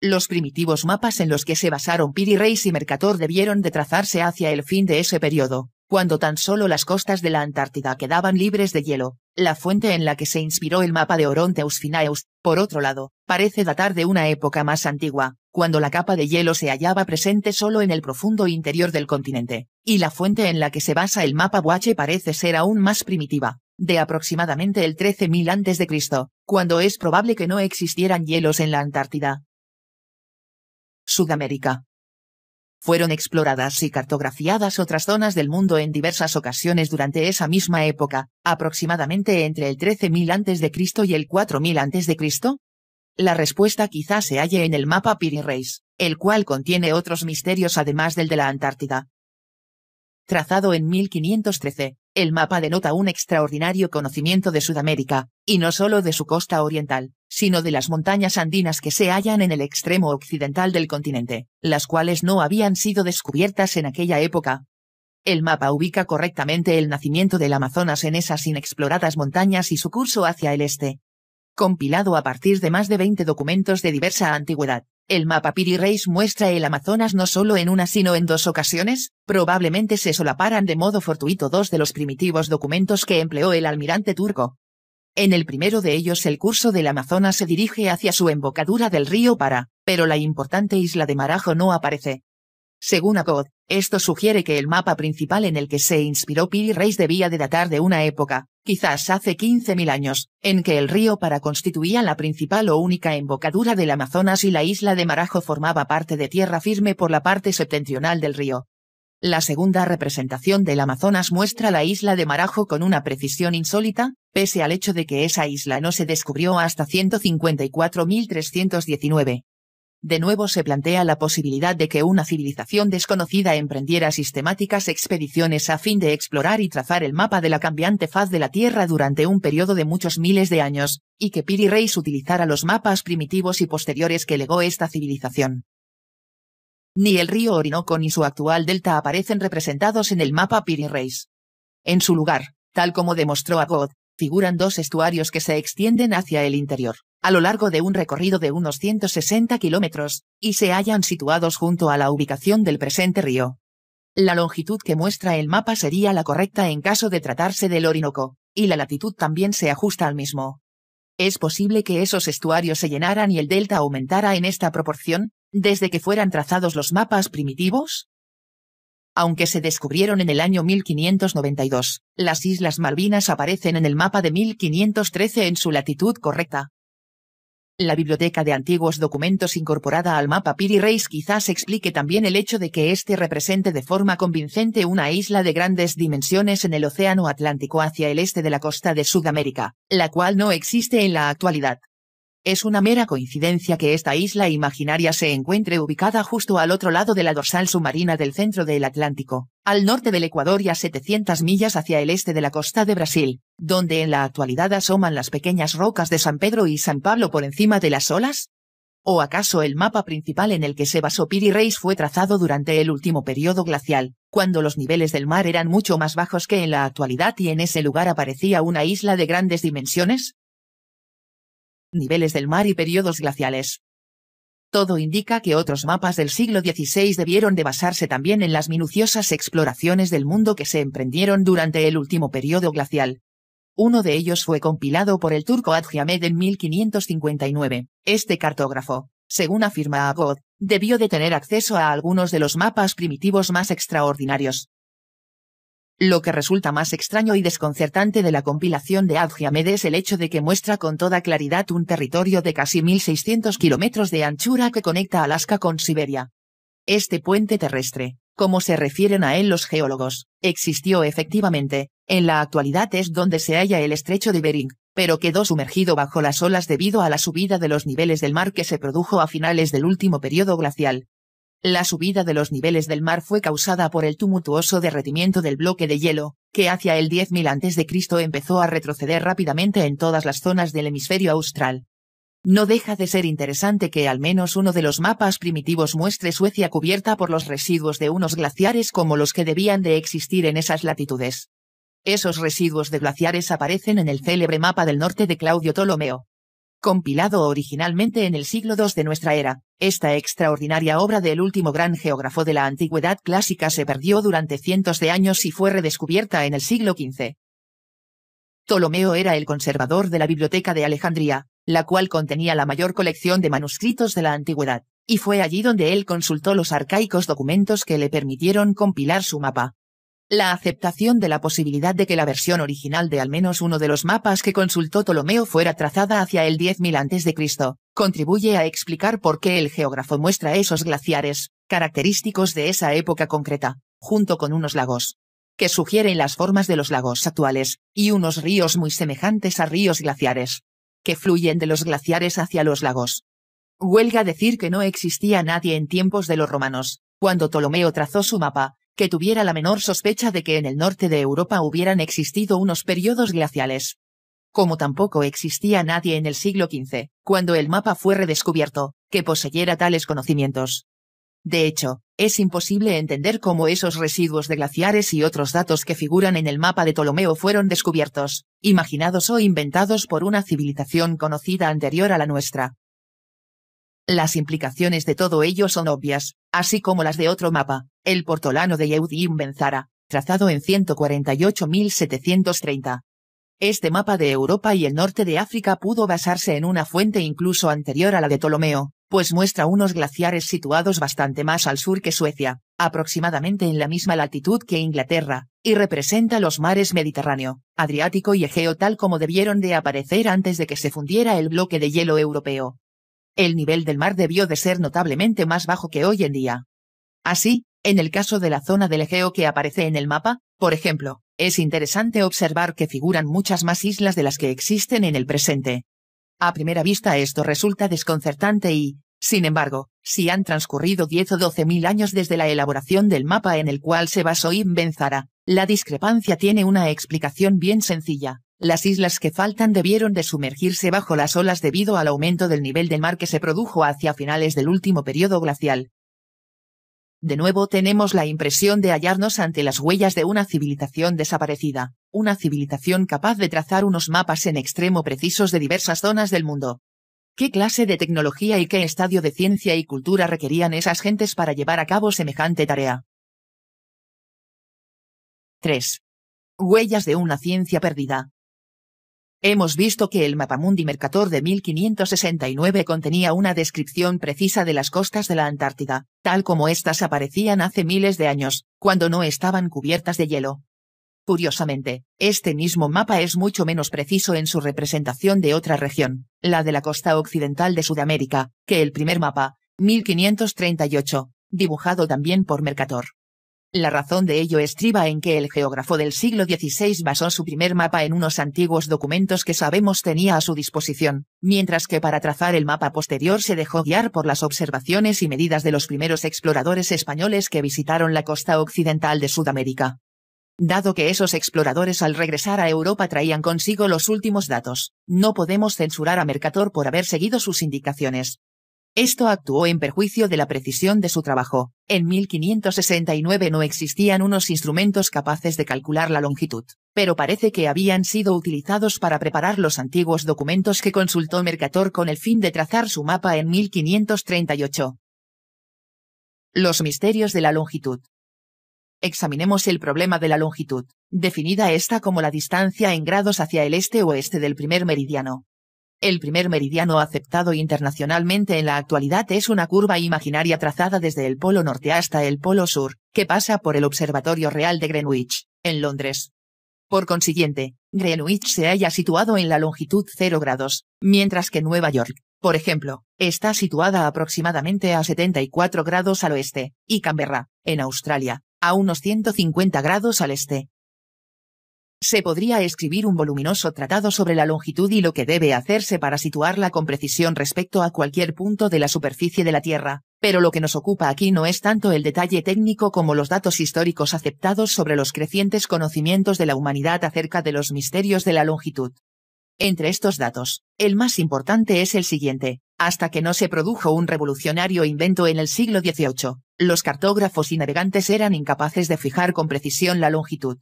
Los primitivos mapas en los que se basaron Piri Reis y Mercator debieron de trazarse hacia el fin de ese periodo, cuando tan solo las costas de la Antártida quedaban libres de hielo, la fuente en la que se inspiró el mapa de Oronteus Finaeus, por otro lado, parece datar de una época más antigua, cuando la capa de hielo se hallaba presente solo en el profundo interior del continente, y la fuente en la que se basa el mapa Huache parece ser aún más primitiva, de aproximadamente el 13.000 a.C., cuando es probable que no existieran hielos en la Antártida. Sudamérica. Fueron exploradas y cartografiadas otras zonas del mundo en diversas ocasiones durante esa misma época, aproximadamente entre el 13.000 a.C. y el 4.000 a.C. La respuesta quizás se halle en el mapa Piri Reis, el cual contiene otros misterios además del de la Antártida. Trazado en 1513, el mapa denota un extraordinario conocimiento de Sudamérica, y no solo de su costa oriental, sino de las montañas andinas que se hallan en el extremo occidental del continente, las cuales no habían sido descubiertas en aquella época. El mapa ubica correctamente el nacimiento del Amazonas en esas inexploradas montañas y su curso hacia el este. Compilado a partir de más de 20 documentos de diversa antigüedad, el mapa Piri Reis muestra el Amazonas no solo en una sino en dos ocasiones, probablemente se solaparan de modo fortuito dos de los primitivos documentos que empleó el almirante turco. En el primero de ellos el curso del Amazonas se dirige hacia su embocadura del río Para, pero la importante isla de Marajo no aparece. Según Agod, esto sugiere que el mapa principal en el que se inspiró Piri Reis debía de datar de una época, quizás hace 15.000 años, en que el río Para constituía la principal o única embocadura del Amazonas y la isla de Marajo formaba parte de tierra firme por la parte septentrional del río. La segunda representación del Amazonas muestra la isla de Marajo con una precisión insólita, pese al hecho de que esa isla no se descubrió hasta 154.319 de nuevo se plantea la posibilidad de que una civilización desconocida emprendiera sistemáticas expediciones a fin de explorar y trazar el mapa de la cambiante faz de la Tierra durante un periodo de muchos miles de años, y que Piri Reis utilizara los mapas primitivos y posteriores que legó esta civilización. Ni el río Orinoco ni su actual delta aparecen representados en el mapa Piri Reis. En su lugar, tal como demostró God, figuran dos estuarios que se extienden hacia el interior a lo largo de un recorrido de unos 160 kilómetros, y se hallan situados junto a la ubicación del presente río. La longitud que muestra el mapa sería la correcta en caso de tratarse del Orinoco, y la latitud también se ajusta al mismo. Es posible que esos estuarios se llenaran y el delta aumentara en esta proporción, desde que fueran trazados los mapas primitivos? Aunque se descubrieron en el año 1592, las Islas Malvinas aparecen en el mapa de 1513 en su latitud correcta, la biblioteca de antiguos documentos incorporada al mapa Piri Reis quizás explique también el hecho de que este represente de forma convincente una isla de grandes dimensiones en el Océano Atlántico hacia el este de la costa de Sudamérica, la cual no existe en la actualidad. Es una mera coincidencia que esta isla imaginaria se encuentre ubicada justo al otro lado de la dorsal submarina del centro del Atlántico, al norte del Ecuador y a 700 millas hacia el este de la costa de Brasil, donde en la actualidad asoman las pequeñas rocas de San Pedro y San Pablo por encima de las olas? ¿O acaso el mapa principal en el que se basó Piri Reis fue trazado durante el último periodo glacial, cuando los niveles del mar eran mucho más bajos que en la actualidad y en ese lugar aparecía una isla de grandes dimensiones? niveles del mar y periodos glaciales. Todo indica que otros mapas del siglo XVI debieron de basarse también en las minuciosas exploraciones del mundo que se emprendieron durante el último periodo glacial. Uno de ellos fue compilado por el turco Adji en 1559. Este cartógrafo, según afirma Agod, debió de tener acceso a algunos de los mapas primitivos más extraordinarios, lo que resulta más extraño y desconcertante de la compilación de Adjiamed es el hecho de que muestra con toda claridad un territorio de casi 1.600 kilómetros de anchura que conecta Alaska con Siberia. Este puente terrestre, como se refieren a él los geólogos, existió efectivamente, en la actualidad es donde se halla el estrecho de Bering, pero quedó sumergido bajo las olas debido a la subida de los niveles del mar que se produjo a finales del último periodo glacial, la subida de los niveles del mar fue causada por el tumultuoso derretimiento del bloque de hielo, que hacia el 10.000 a.C. empezó a retroceder rápidamente en todas las zonas del hemisferio austral. No deja de ser interesante que al menos uno de los mapas primitivos muestre Suecia cubierta por los residuos de unos glaciares como los que debían de existir en esas latitudes. Esos residuos de glaciares aparecen en el célebre mapa del norte de Claudio Ptolomeo. Compilado originalmente en el siglo II de nuestra era, esta extraordinaria obra del último gran geógrafo de la antigüedad clásica se perdió durante cientos de años y fue redescubierta en el siglo XV. Ptolomeo era el conservador de la Biblioteca de Alejandría, la cual contenía la mayor colección de manuscritos de la antigüedad, y fue allí donde él consultó los arcaicos documentos que le permitieron compilar su mapa, la aceptación de la posibilidad de que la versión original de al menos uno de los mapas que consultó Ptolomeo fuera trazada hacia el 10.000 a.C., contribuye a explicar por qué el geógrafo muestra esos glaciares, característicos de esa época concreta, junto con unos lagos que sugieren las formas de los lagos actuales, y unos ríos muy semejantes a ríos glaciares, que fluyen de los glaciares hacia los lagos. Huelga decir que no existía nadie en tiempos de los romanos, cuando Ptolomeo trazó su mapa, que tuviera la menor sospecha de que en el norte de Europa hubieran existido unos periodos glaciales. Como tampoco existía nadie en el siglo XV, cuando el mapa fue redescubierto, que poseyera tales conocimientos. De hecho, es imposible entender cómo esos residuos de glaciares y otros datos que figuran en el mapa de Ptolomeo fueron descubiertos, imaginados o inventados por una civilización conocida anterior a la nuestra. Las implicaciones de todo ello son obvias, así como las de otro mapa, el portolano de Yehudim Benzara, trazado en 148.730. Este mapa de Europa y el norte de África pudo basarse en una fuente incluso anterior a la de Ptolomeo, pues muestra unos glaciares situados bastante más al sur que Suecia, aproximadamente en la misma latitud que Inglaterra, y representa los mares Mediterráneo, Adriático y Egeo tal como debieron de aparecer antes de que se fundiera el bloque de hielo europeo el nivel del mar debió de ser notablemente más bajo que hoy en día. Así, en el caso de la zona del Egeo que aparece en el mapa, por ejemplo, es interesante observar que figuran muchas más islas de las que existen en el presente. A primera vista esto resulta desconcertante y, sin embargo, si han transcurrido 10 o 12 mil años desde la elaboración del mapa en el cual se basó Ibn Zara, la discrepancia tiene una explicación bien sencilla. Las islas que faltan debieron de sumergirse bajo las olas debido al aumento del nivel del mar que se produjo hacia finales del último periodo glacial. De nuevo tenemos la impresión de hallarnos ante las huellas de una civilización desaparecida, una civilización capaz de trazar unos mapas en extremo precisos de diversas zonas del mundo. ¿Qué clase de tecnología y qué estadio de ciencia y cultura requerían esas gentes para llevar a cabo semejante tarea? 3. Huellas de una ciencia perdida. Hemos visto que el Mapamundi Mercator de 1569 contenía una descripción precisa de las costas de la Antártida, tal como éstas aparecían hace miles de años, cuando no estaban cubiertas de hielo. Curiosamente, este mismo mapa es mucho menos preciso en su representación de otra región, la de la costa occidental de Sudamérica, que el primer mapa, 1538, dibujado también por Mercator. La razón de ello estriba en que el geógrafo del siglo XVI basó su primer mapa en unos antiguos documentos que sabemos tenía a su disposición, mientras que para trazar el mapa posterior se dejó guiar por las observaciones y medidas de los primeros exploradores españoles que visitaron la costa occidental de Sudamérica. Dado que esos exploradores al regresar a Europa traían consigo los últimos datos, no podemos censurar a Mercator por haber seguido sus indicaciones, esto actuó en perjuicio de la precisión de su trabajo. En 1569 no existían unos instrumentos capaces de calcular la longitud, pero parece que habían sido utilizados para preparar los antiguos documentos que consultó Mercator con el fin de trazar su mapa en 1538. Los misterios de la longitud. Examinemos el problema de la longitud, definida esta como la distancia en grados hacia el este-oeste del primer meridiano. El primer meridiano aceptado internacionalmente en la actualidad es una curva imaginaria trazada desde el polo norte hasta el polo sur, que pasa por el Observatorio Real de Greenwich, en Londres. Por consiguiente, Greenwich se halla situado en la longitud 0 grados, mientras que Nueva York, por ejemplo, está situada aproximadamente a 74 grados al oeste, y Canberra, en Australia, a unos 150 grados al este. Se podría escribir un voluminoso tratado sobre la longitud y lo que debe hacerse para situarla con precisión respecto a cualquier punto de la superficie de la Tierra, pero lo que nos ocupa aquí no es tanto el detalle técnico como los datos históricos aceptados sobre los crecientes conocimientos de la humanidad acerca de los misterios de la longitud. Entre estos datos, el más importante es el siguiente. Hasta que no se produjo un revolucionario invento en el siglo XVIII, los cartógrafos y navegantes eran incapaces de fijar con precisión la longitud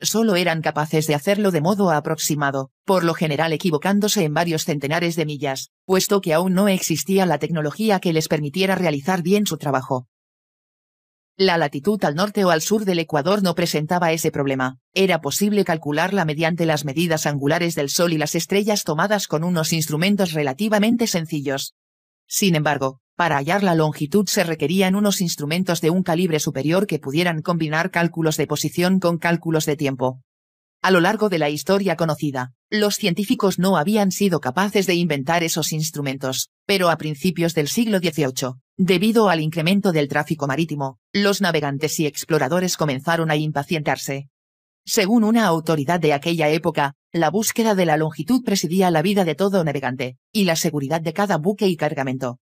solo eran capaces de hacerlo de modo aproximado, por lo general equivocándose en varios centenares de millas, puesto que aún no existía la tecnología que les permitiera realizar bien su trabajo. La latitud al norte o al sur del Ecuador no presentaba ese problema, era posible calcularla mediante las medidas angulares del Sol y las estrellas tomadas con unos instrumentos relativamente sencillos. Sin embargo, para hallar la longitud se requerían unos instrumentos de un calibre superior que pudieran combinar cálculos de posición con cálculos de tiempo. A lo largo de la historia conocida, los científicos no habían sido capaces de inventar esos instrumentos, pero a principios del siglo XVIII, debido al incremento del tráfico marítimo, los navegantes y exploradores comenzaron a impacientarse. Según una autoridad de aquella época, la búsqueda de la longitud presidía la vida de todo navegante, y la seguridad de cada buque y cargamento.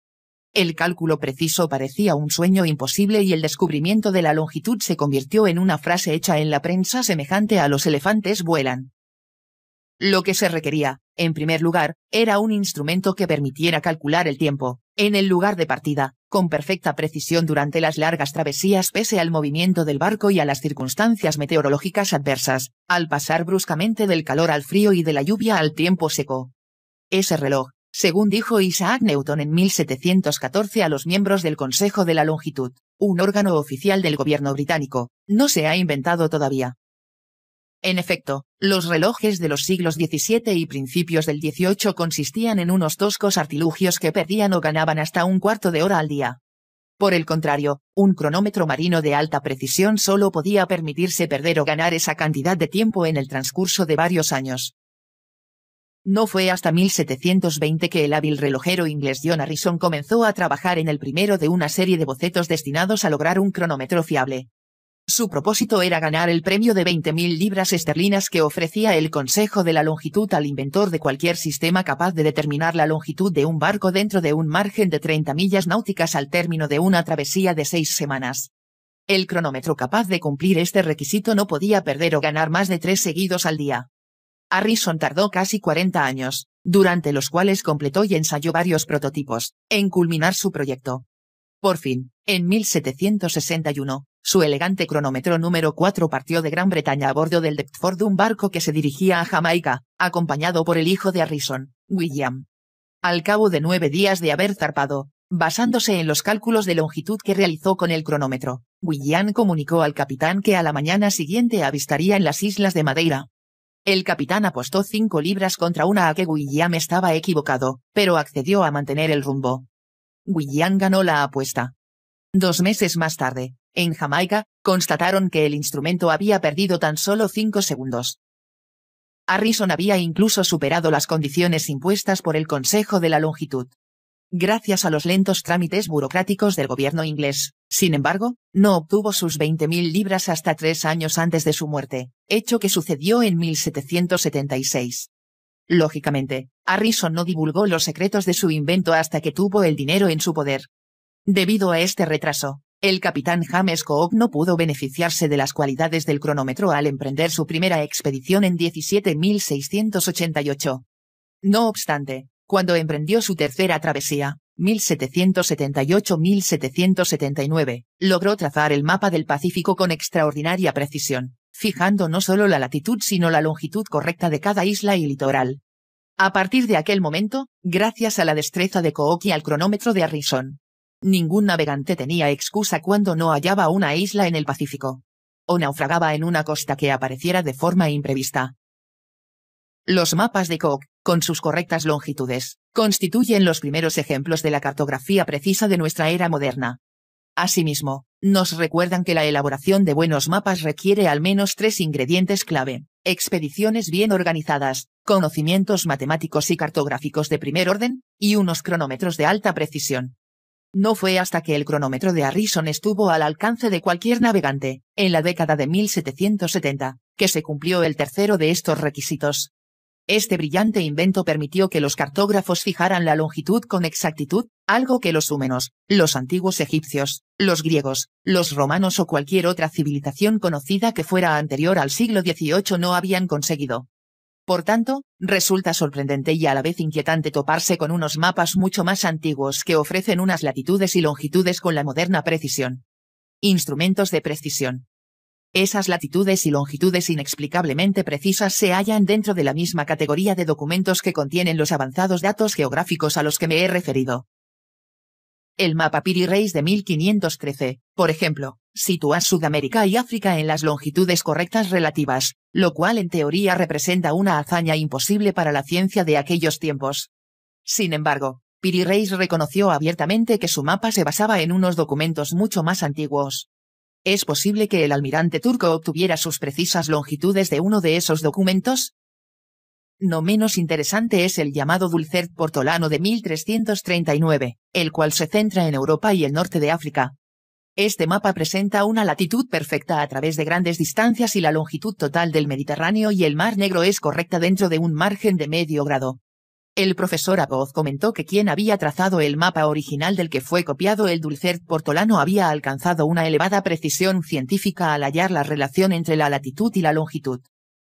El cálculo preciso parecía un sueño imposible y el descubrimiento de la longitud se convirtió en una frase hecha en la prensa semejante a los elefantes vuelan. Lo que se requería, en primer lugar, era un instrumento que permitiera calcular el tiempo, en el lugar de partida, con perfecta precisión durante las largas travesías pese al movimiento del barco y a las circunstancias meteorológicas adversas, al pasar bruscamente del calor al frío y de la lluvia al tiempo seco. Ese reloj, según dijo Isaac Newton en 1714 a los miembros del Consejo de la Longitud, un órgano oficial del gobierno británico, no se ha inventado todavía. En efecto, los relojes de los siglos XVII y principios del XVIII consistían en unos toscos artilugios que perdían o ganaban hasta un cuarto de hora al día. Por el contrario, un cronómetro marino de alta precisión solo podía permitirse perder o ganar esa cantidad de tiempo en el transcurso de varios años. No fue hasta 1720 que el hábil relojero inglés John Harrison comenzó a trabajar en el primero de una serie de bocetos destinados a lograr un cronómetro fiable. Su propósito era ganar el premio de 20.000 libras esterlinas que ofrecía el Consejo de la Longitud al inventor de cualquier sistema capaz de determinar la longitud de un barco dentro de un margen de 30 millas náuticas al término de una travesía de seis semanas. El cronómetro capaz de cumplir este requisito no podía perder o ganar más de tres seguidos al día. Harrison tardó casi 40 años, durante los cuales completó y ensayó varios prototipos, en culminar su proyecto. Por fin, en 1761, su elegante cronómetro número 4 partió de Gran Bretaña a bordo del Deptford, un barco que se dirigía a Jamaica, acompañado por el hijo de Harrison, William. Al cabo de nueve días de haber zarpado, basándose en los cálculos de longitud que realizó con el cronómetro, William comunicó al capitán que a la mañana siguiente avistaría en las islas de Madeira, el capitán apostó cinco libras contra una a que William estaba equivocado, pero accedió a mantener el rumbo. William ganó la apuesta. Dos meses más tarde, en Jamaica, constataron que el instrumento había perdido tan solo cinco segundos. Harrison había incluso superado las condiciones impuestas por el Consejo de la Longitud gracias a los lentos trámites burocráticos del gobierno inglés. Sin embargo, no obtuvo sus 20.000 libras hasta tres años antes de su muerte, hecho que sucedió en 1776. Lógicamente, Harrison no divulgó los secretos de su invento hasta que tuvo el dinero en su poder. Debido a este retraso, el capitán James Cook no pudo beneficiarse de las cualidades del cronómetro al emprender su primera expedición en 17.688. No obstante, cuando emprendió su tercera travesía, 1778-1779, logró trazar el mapa del Pacífico con extraordinaria precisión, fijando no solo la latitud sino la longitud correcta de cada isla y litoral. A partir de aquel momento, gracias a la destreza de Cook y al cronómetro de Harrison, ningún navegante tenía excusa cuando no hallaba una isla en el Pacífico. O naufragaba en una costa que apareciera de forma imprevista. Los mapas de Cook con sus correctas longitudes, constituyen los primeros ejemplos de la cartografía precisa de nuestra era moderna. Asimismo, nos recuerdan que la elaboración de buenos mapas requiere al menos tres ingredientes clave, expediciones bien organizadas, conocimientos matemáticos y cartográficos de primer orden, y unos cronómetros de alta precisión. No fue hasta que el cronómetro de Harrison estuvo al alcance de cualquier navegante, en la década de 1770, que se cumplió el tercero de estos requisitos. Este brillante invento permitió que los cartógrafos fijaran la longitud con exactitud, algo que los húmenos, los antiguos egipcios, los griegos, los romanos o cualquier otra civilización conocida que fuera anterior al siglo XVIII no habían conseguido. Por tanto, resulta sorprendente y a la vez inquietante toparse con unos mapas mucho más antiguos que ofrecen unas latitudes y longitudes con la moderna precisión. Instrumentos de precisión. Esas latitudes y longitudes inexplicablemente precisas se hallan dentro de la misma categoría de documentos que contienen los avanzados datos geográficos a los que me he referido. El mapa Piri Reis de 1513, por ejemplo, sitúa Sudamérica y África en las longitudes correctas relativas, lo cual en teoría representa una hazaña imposible para la ciencia de aquellos tiempos. Sin embargo, Piri Reis reconoció abiertamente que su mapa se basaba en unos documentos mucho más antiguos. Es posible que el almirante turco obtuviera sus precisas longitudes de uno de esos documentos, no menos interesante es el llamado Dulcert portolano de 1339, el cual se centra en Europa y el norte de África. Este mapa presenta una latitud perfecta a través de grandes distancias y la longitud total del Mediterráneo y el Mar Negro es correcta dentro de un margen de medio grado. El profesor Aboz comentó que quien había trazado el mapa original del que fue copiado el Dulcert Portolano había alcanzado una elevada precisión científica al hallar la relación entre la latitud y la longitud.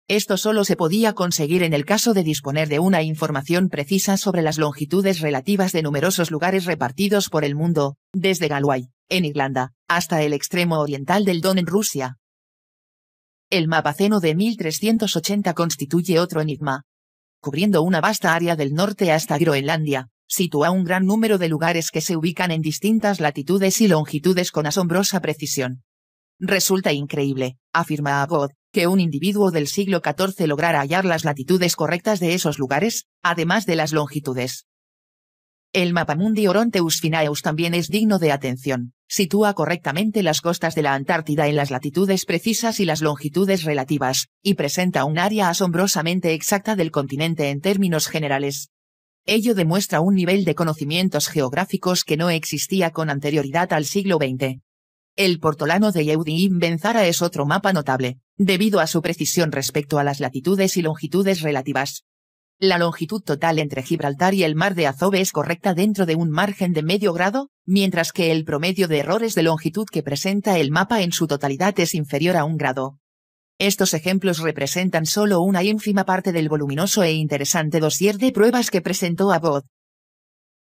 Esto solo se podía conseguir en el caso de disponer de una información precisa sobre las longitudes relativas de numerosos lugares repartidos por el mundo, desde Galway, en Irlanda, hasta el extremo oriental del Don en Rusia. El mapaceno de 1380 constituye otro enigma, cubriendo una vasta área del norte hasta Groenlandia, sitúa un gran número de lugares que se ubican en distintas latitudes y longitudes con asombrosa precisión. Resulta increíble, afirma Abbott, que un individuo del siglo XIV lograra hallar las latitudes correctas de esos lugares, además de las longitudes. El mapamundi Oronteus Finaeus también es digno de atención. Sitúa correctamente las costas de la Antártida en las latitudes precisas y las longitudes relativas, y presenta un área asombrosamente exacta del continente en términos generales. Ello demuestra un nivel de conocimientos geográficos que no existía con anterioridad al siglo XX. El portolano de Yehudi Benzara es otro mapa notable, debido a su precisión respecto a las latitudes y longitudes relativas. La longitud total entre Gibraltar y el mar de Azobe es correcta dentro de un margen de medio grado, mientras que el promedio de errores de longitud que presenta el mapa en su totalidad es inferior a un grado. Estos ejemplos representan solo una ínfima parte del voluminoso e interesante dossier de pruebas que presentó Abbott.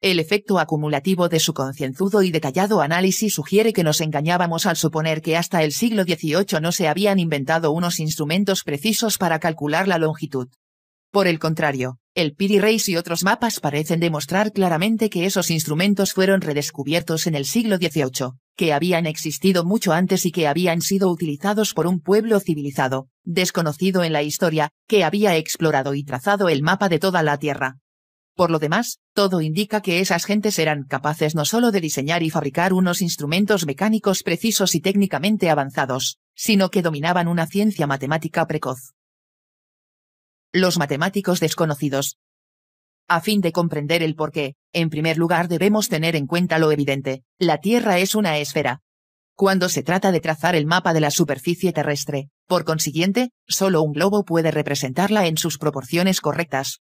El efecto acumulativo de su concienzudo y detallado análisis sugiere que nos engañábamos al suponer que hasta el siglo XVIII no se habían inventado unos instrumentos precisos para calcular la longitud. Por el contrario, el Piri Reis y otros mapas parecen demostrar claramente que esos instrumentos fueron redescubiertos en el siglo XVIII, que habían existido mucho antes y que habían sido utilizados por un pueblo civilizado, desconocido en la historia, que había explorado y trazado el mapa de toda la Tierra. Por lo demás, todo indica que esas gentes eran capaces no solo de diseñar y fabricar unos instrumentos mecánicos precisos y técnicamente avanzados, sino que dominaban una ciencia matemática precoz los matemáticos desconocidos. A fin de comprender el porqué, en primer lugar debemos tener en cuenta lo evidente, la Tierra es una esfera. Cuando se trata de trazar el mapa de la superficie terrestre, por consiguiente, solo un globo puede representarla en sus proporciones correctas.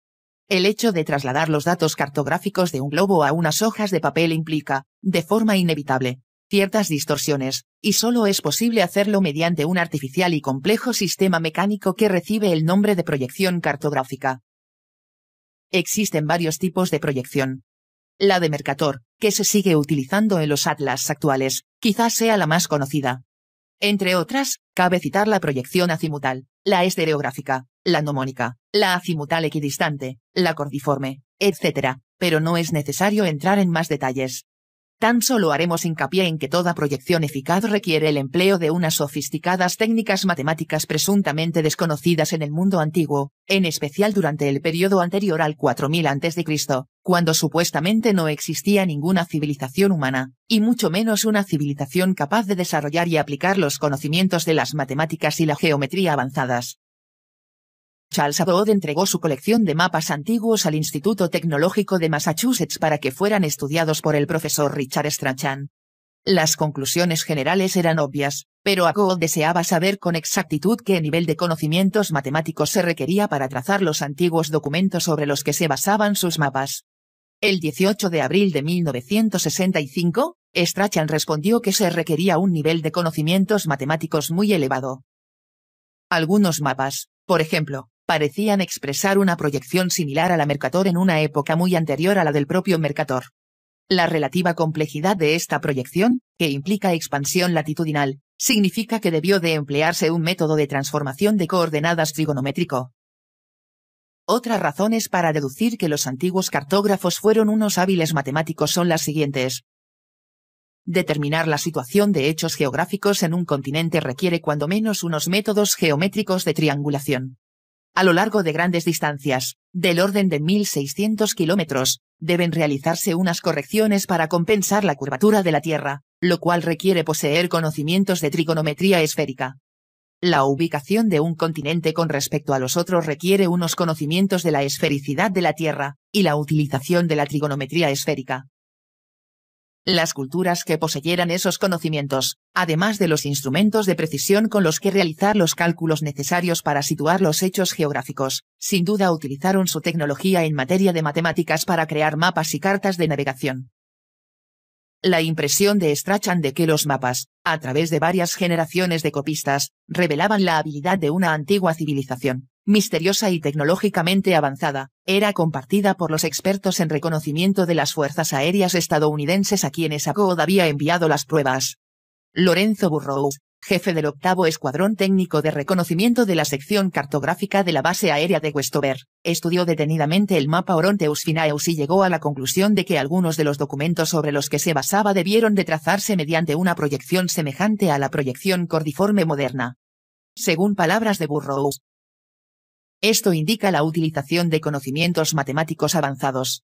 El hecho de trasladar los datos cartográficos de un globo a unas hojas de papel implica, de forma inevitable, ciertas distorsiones, y solo es posible hacerlo mediante un artificial y complejo sistema mecánico que recibe el nombre de proyección cartográfica. Existen varios tipos de proyección. La de Mercator, que se sigue utilizando en los atlas actuales, quizás sea la más conocida. Entre otras, cabe citar la proyección azimutal, la estereográfica, la nomónica, la azimutal equidistante, la cordiforme, etc., pero no es necesario entrar en más detalles. Tan solo haremos hincapié en que toda proyección eficaz requiere el empleo de unas sofisticadas técnicas matemáticas presuntamente desconocidas en el mundo antiguo, en especial durante el periodo anterior al 4000 a.C., cuando supuestamente no existía ninguna civilización humana, y mucho menos una civilización capaz de desarrollar y aplicar los conocimientos de las matemáticas y la geometría avanzadas. Charles entregó su colección de mapas antiguos al Instituto Tecnológico de Massachusetts para que fueran estudiados por el profesor Richard Strachan. Las conclusiones generales eran obvias, pero Agod deseaba saber con exactitud qué nivel de conocimientos matemáticos se requería para trazar los antiguos documentos sobre los que se basaban sus mapas. El 18 de abril de 1965, Strachan respondió que se requería un nivel de conocimientos matemáticos muy elevado. Algunos mapas, por ejemplo, parecían expresar una proyección similar a la Mercator en una época muy anterior a la del propio Mercator. La relativa complejidad de esta proyección, que implica expansión latitudinal, significa que debió de emplearse un método de transformación de coordenadas trigonométrico. Otras razones para deducir que los antiguos cartógrafos fueron unos hábiles matemáticos son las siguientes. Determinar la situación de hechos geográficos en un continente requiere cuando menos unos métodos geométricos de triangulación a lo largo de grandes distancias, del orden de 1.600 kilómetros, deben realizarse unas correcciones para compensar la curvatura de la Tierra, lo cual requiere poseer conocimientos de trigonometría esférica. La ubicación de un continente con respecto a los otros requiere unos conocimientos de la esfericidad de la Tierra, y la utilización de la trigonometría esférica. Las culturas que poseyeran esos conocimientos, además de los instrumentos de precisión con los que realizar los cálculos necesarios para situar los hechos geográficos, sin duda utilizaron su tecnología en materia de matemáticas para crear mapas y cartas de navegación la impresión de Strachan de que los mapas, a través de varias generaciones de copistas, revelaban la habilidad de una antigua civilización, misteriosa y tecnológicamente avanzada, era compartida por los expertos en reconocimiento de las fuerzas aéreas estadounidenses a quienes ACOD había enviado las pruebas. Lorenzo Burroughs, jefe del octavo Escuadrón Técnico de Reconocimiento de la sección cartográfica de la Base Aérea de Westover, estudió detenidamente el mapa Oronteus Finaeus y llegó a la conclusión de que algunos de los documentos sobre los que se basaba debieron de trazarse mediante una proyección semejante a la proyección cordiforme moderna. Según palabras de Burroughs, esto indica la utilización de conocimientos matemáticos avanzados.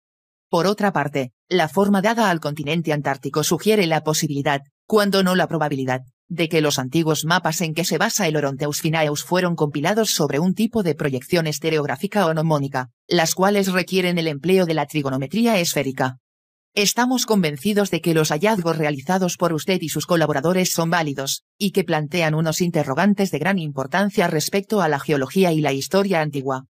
Por otra parte, la forma dada al continente antártico sugiere la posibilidad, cuando no la probabilidad, de que los antiguos mapas en que se basa el Oronteus Finaeus fueron compilados sobre un tipo de proyección estereográfica o nomónica, las cuales requieren el empleo de la trigonometría esférica. Estamos convencidos de que los hallazgos realizados por usted y sus colaboradores son válidos, y que plantean unos interrogantes de gran importancia respecto a la geología y la historia antigua.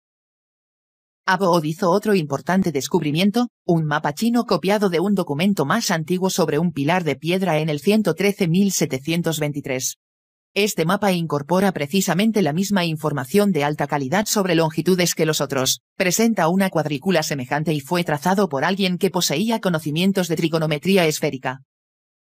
O hizo otro importante descubrimiento, un mapa chino copiado de un documento más antiguo sobre un pilar de piedra en el 113.723. Este mapa incorpora precisamente la misma información de alta calidad sobre longitudes que los otros, presenta una cuadrícula semejante y fue trazado por alguien que poseía conocimientos de trigonometría esférica.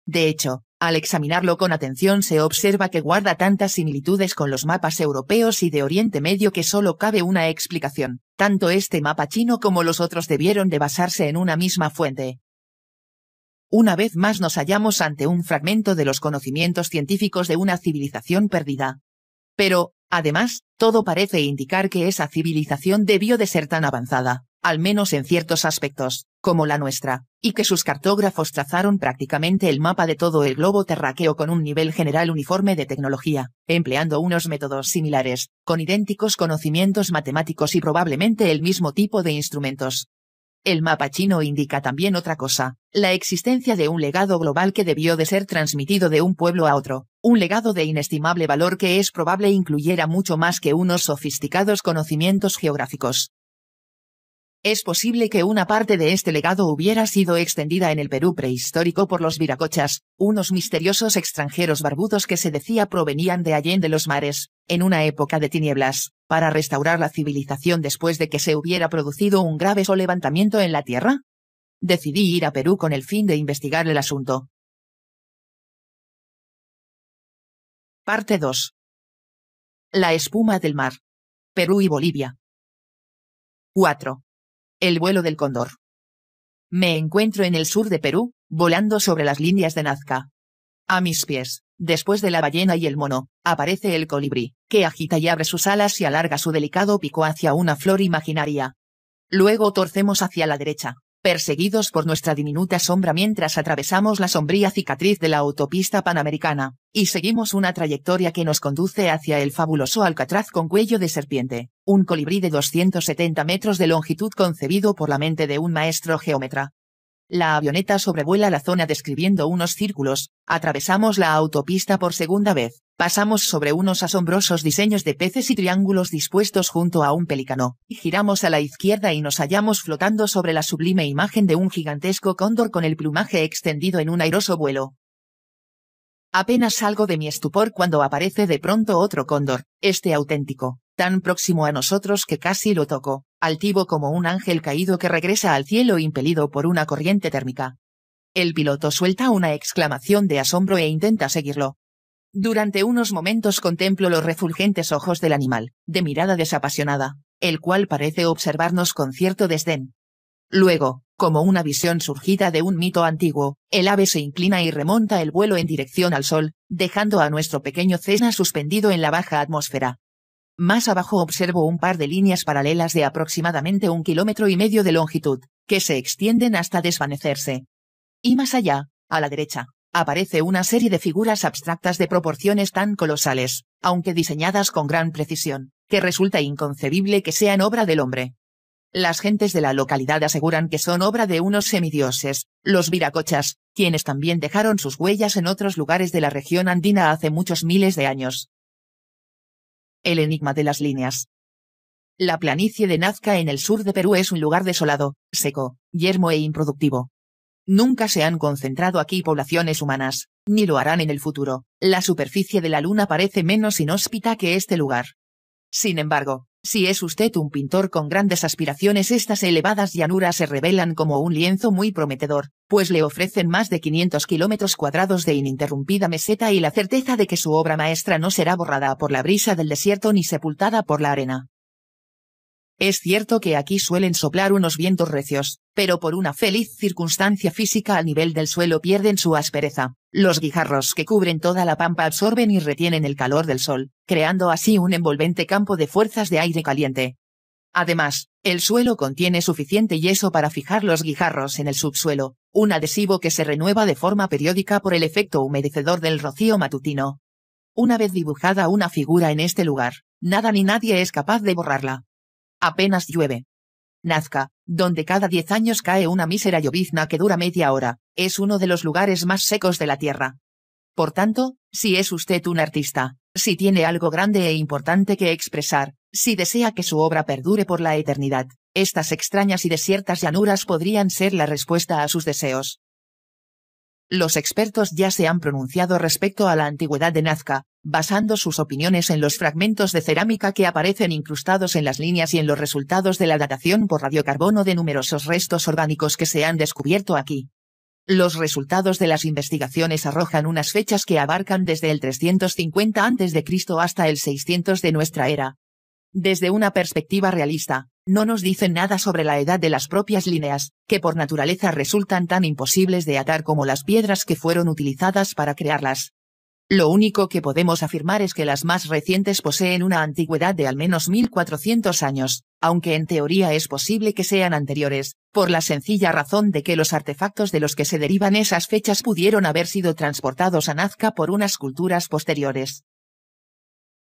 De hecho, al examinarlo con atención se observa que guarda tantas similitudes con los mapas europeos y de Oriente Medio que solo cabe una explicación. Tanto este mapa chino como los otros debieron de basarse en una misma fuente. Una vez más nos hallamos ante un fragmento de los conocimientos científicos de una civilización perdida. Pero, además, todo parece indicar que esa civilización debió de ser tan avanzada, al menos en ciertos aspectos, como la nuestra, y que sus cartógrafos trazaron prácticamente el mapa de todo el globo terráqueo con un nivel general uniforme de tecnología, empleando unos métodos similares, con idénticos conocimientos matemáticos y probablemente el mismo tipo de instrumentos. El mapa chino indica también otra cosa, la existencia de un legado global que debió de ser transmitido de un pueblo a otro, un legado de inestimable valor que es probable incluyera mucho más que unos sofisticados conocimientos geográficos. Es posible que una parte de este legado hubiera sido extendida en el Perú prehistórico por los viracochas, unos misteriosos extranjeros barbudos que se decía provenían de Allende los mares, en una época de tinieblas, para restaurar la civilización después de que se hubiera producido un grave solevantamiento en la tierra. Decidí ir a Perú con el fin de investigar el asunto. Parte 2. La espuma del mar. Perú y Bolivia. 4. El vuelo del cóndor. Me encuentro en el sur de Perú, volando sobre las líneas de Nazca. A mis pies, después de la ballena y el mono, aparece el colibrí, que agita y abre sus alas y alarga su delicado pico hacia una flor imaginaria. Luego torcemos hacia la derecha, perseguidos por nuestra diminuta sombra mientras atravesamos la sombría cicatriz de la autopista panamericana, y seguimos una trayectoria que nos conduce hacia el fabuloso Alcatraz con cuello de serpiente, un colibrí de 270 metros de longitud concebido por la mente de un maestro geómetra. La avioneta sobrevuela la zona describiendo unos círculos, atravesamos la autopista por segunda vez, Pasamos sobre unos asombrosos diseños de peces y triángulos dispuestos junto a un pelícano, giramos a la izquierda y nos hallamos flotando sobre la sublime imagen de un gigantesco cóndor con el plumaje extendido en un airoso vuelo. Apenas salgo de mi estupor cuando aparece de pronto otro cóndor, este auténtico, tan próximo a nosotros que casi lo toco, altivo como un ángel caído que regresa al cielo impelido por una corriente térmica. El piloto suelta una exclamación de asombro e intenta seguirlo, durante unos momentos contemplo los refulgentes ojos del animal, de mirada desapasionada, el cual parece observarnos con cierto desdén. Luego, como una visión surgida de un mito antiguo, el ave se inclina y remonta el vuelo en dirección al sol, dejando a nuestro pequeño Cessna suspendido en la baja atmósfera. Más abajo observo un par de líneas paralelas de aproximadamente un kilómetro y medio de longitud, que se extienden hasta desvanecerse. Y más allá, a la derecha, aparece una serie de figuras abstractas de proporciones tan colosales, aunque diseñadas con gran precisión, que resulta inconcebible que sean obra del hombre. Las gentes de la localidad aseguran que son obra de unos semidioses, los viracochas, quienes también dejaron sus huellas en otros lugares de la región andina hace muchos miles de años. El enigma de las líneas. La planicie de Nazca en el sur de Perú es un lugar desolado, seco, yermo e improductivo, Nunca se han concentrado aquí poblaciones humanas, ni lo harán en el futuro. La superficie de la Luna parece menos inhóspita que este lugar. Sin embargo, si es usted un pintor con grandes aspiraciones, estas elevadas llanuras se revelan como un lienzo muy prometedor, pues le ofrecen más de 500 kilómetros cuadrados de ininterrumpida meseta y la certeza de que su obra maestra no será borrada por la brisa del desierto ni sepultada por la arena. Es cierto que aquí suelen soplar unos vientos recios, pero por una feliz circunstancia física al nivel del suelo pierden su aspereza. Los guijarros que cubren toda la pampa absorben y retienen el calor del sol, creando así un envolvente campo de fuerzas de aire caliente. Además, el suelo contiene suficiente yeso para fijar los guijarros en el subsuelo, un adhesivo que se renueva de forma periódica por el efecto humedecedor del rocío matutino. Una vez dibujada una figura en este lugar, nada ni nadie es capaz de borrarla apenas llueve. Nazca, donde cada diez años cae una mísera llovizna que dura media hora, es uno de los lugares más secos de la Tierra. Por tanto, si es usted un artista, si tiene algo grande e importante que expresar, si desea que su obra perdure por la eternidad, estas extrañas y desiertas llanuras podrían ser la respuesta a sus deseos. Los expertos ya se han pronunciado respecto a la antigüedad de Nazca, basando sus opiniones en los fragmentos de cerámica que aparecen incrustados en las líneas y en los resultados de la datación por radiocarbono de numerosos restos orgánicos que se han descubierto aquí. Los resultados de las investigaciones arrojan unas fechas que abarcan desde el 350 a.C. hasta el 600 de nuestra era, desde una perspectiva realista, no nos dicen nada sobre la edad de las propias líneas, que por naturaleza resultan tan imposibles de atar como las piedras que fueron utilizadas para crearlas. Lo único que podemos afirmar es que las más recientes poseen una antigüedad de al menos 1400 años, aunque en teoría es posible que sean anteriores, por la sencilla razón de que los artefactos de los que se derivan esas fechas pudieron haber sido transportados a Nazca por unas culturas posteriores.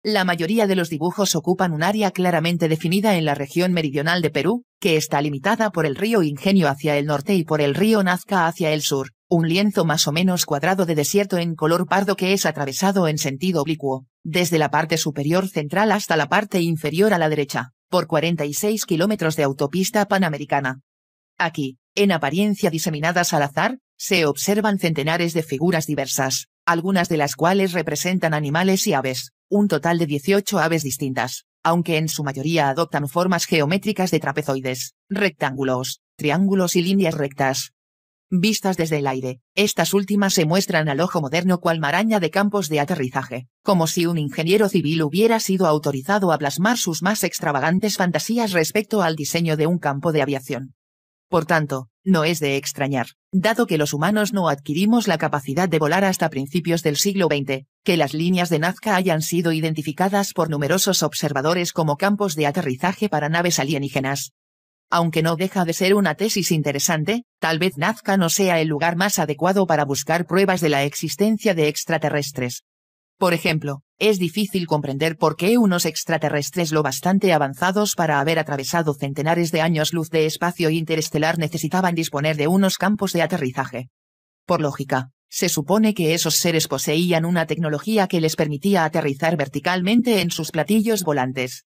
La mayoría de los dibujos ocupan un área claramente definida en la región meridional de Perú, que está limitada por el río Ingenio hacia el norte y por el río Nazca hacia el sur, un lienzo más o menos cuadrado de desierto en color pardo que es atravesado en sentido oblicuo, desde la parte superior central hasta la parte inferior a la derecha, por 46 kilómetros de autopista panamericana. Aquí, en apariencia diseminadas al azar, se observan centenares de figuras diversas, algunas de las cuales representan animales y aves un total de 18 aves distintas, aunque en su mayoría adoptan formas geométricas de trapezoides, rectángulos, triángulos y líneas rectas. Vistas desde el aire, estas últimas se muestran al ojo moderno cual maraña de campos de aterrizaje, como si un ingeniero civil hubiera sido autorizado a plasmar sus más extravagantes fantasías respecto al diseño de un campo de aviación. Por tanto, no es de extrañar, dado que los humanos no adquirimos la capacidad de volar hasta principios del siglo XX, que las líneas de Nazca hayan sido identificadas por numerosos observadores como campos de aterrizaje para naves alienígenas. Aunque no deja de ser una tesis interesante, tal vez Nazca no sea el lugar más adecuado para buscar pruebas de la existencia de extraterrestres. Por ejemplo, es difícil comprender por qué unos extraterrestres lo bastante avanzados para haber atravesado centenares de años luz de espacio interestelar necesitaban disponer de unos campos de aterrizaje. Por lógica, se supone que esos seres poseían una tecnología que les permitía aterrizar verticalmente en sus platillos volantes.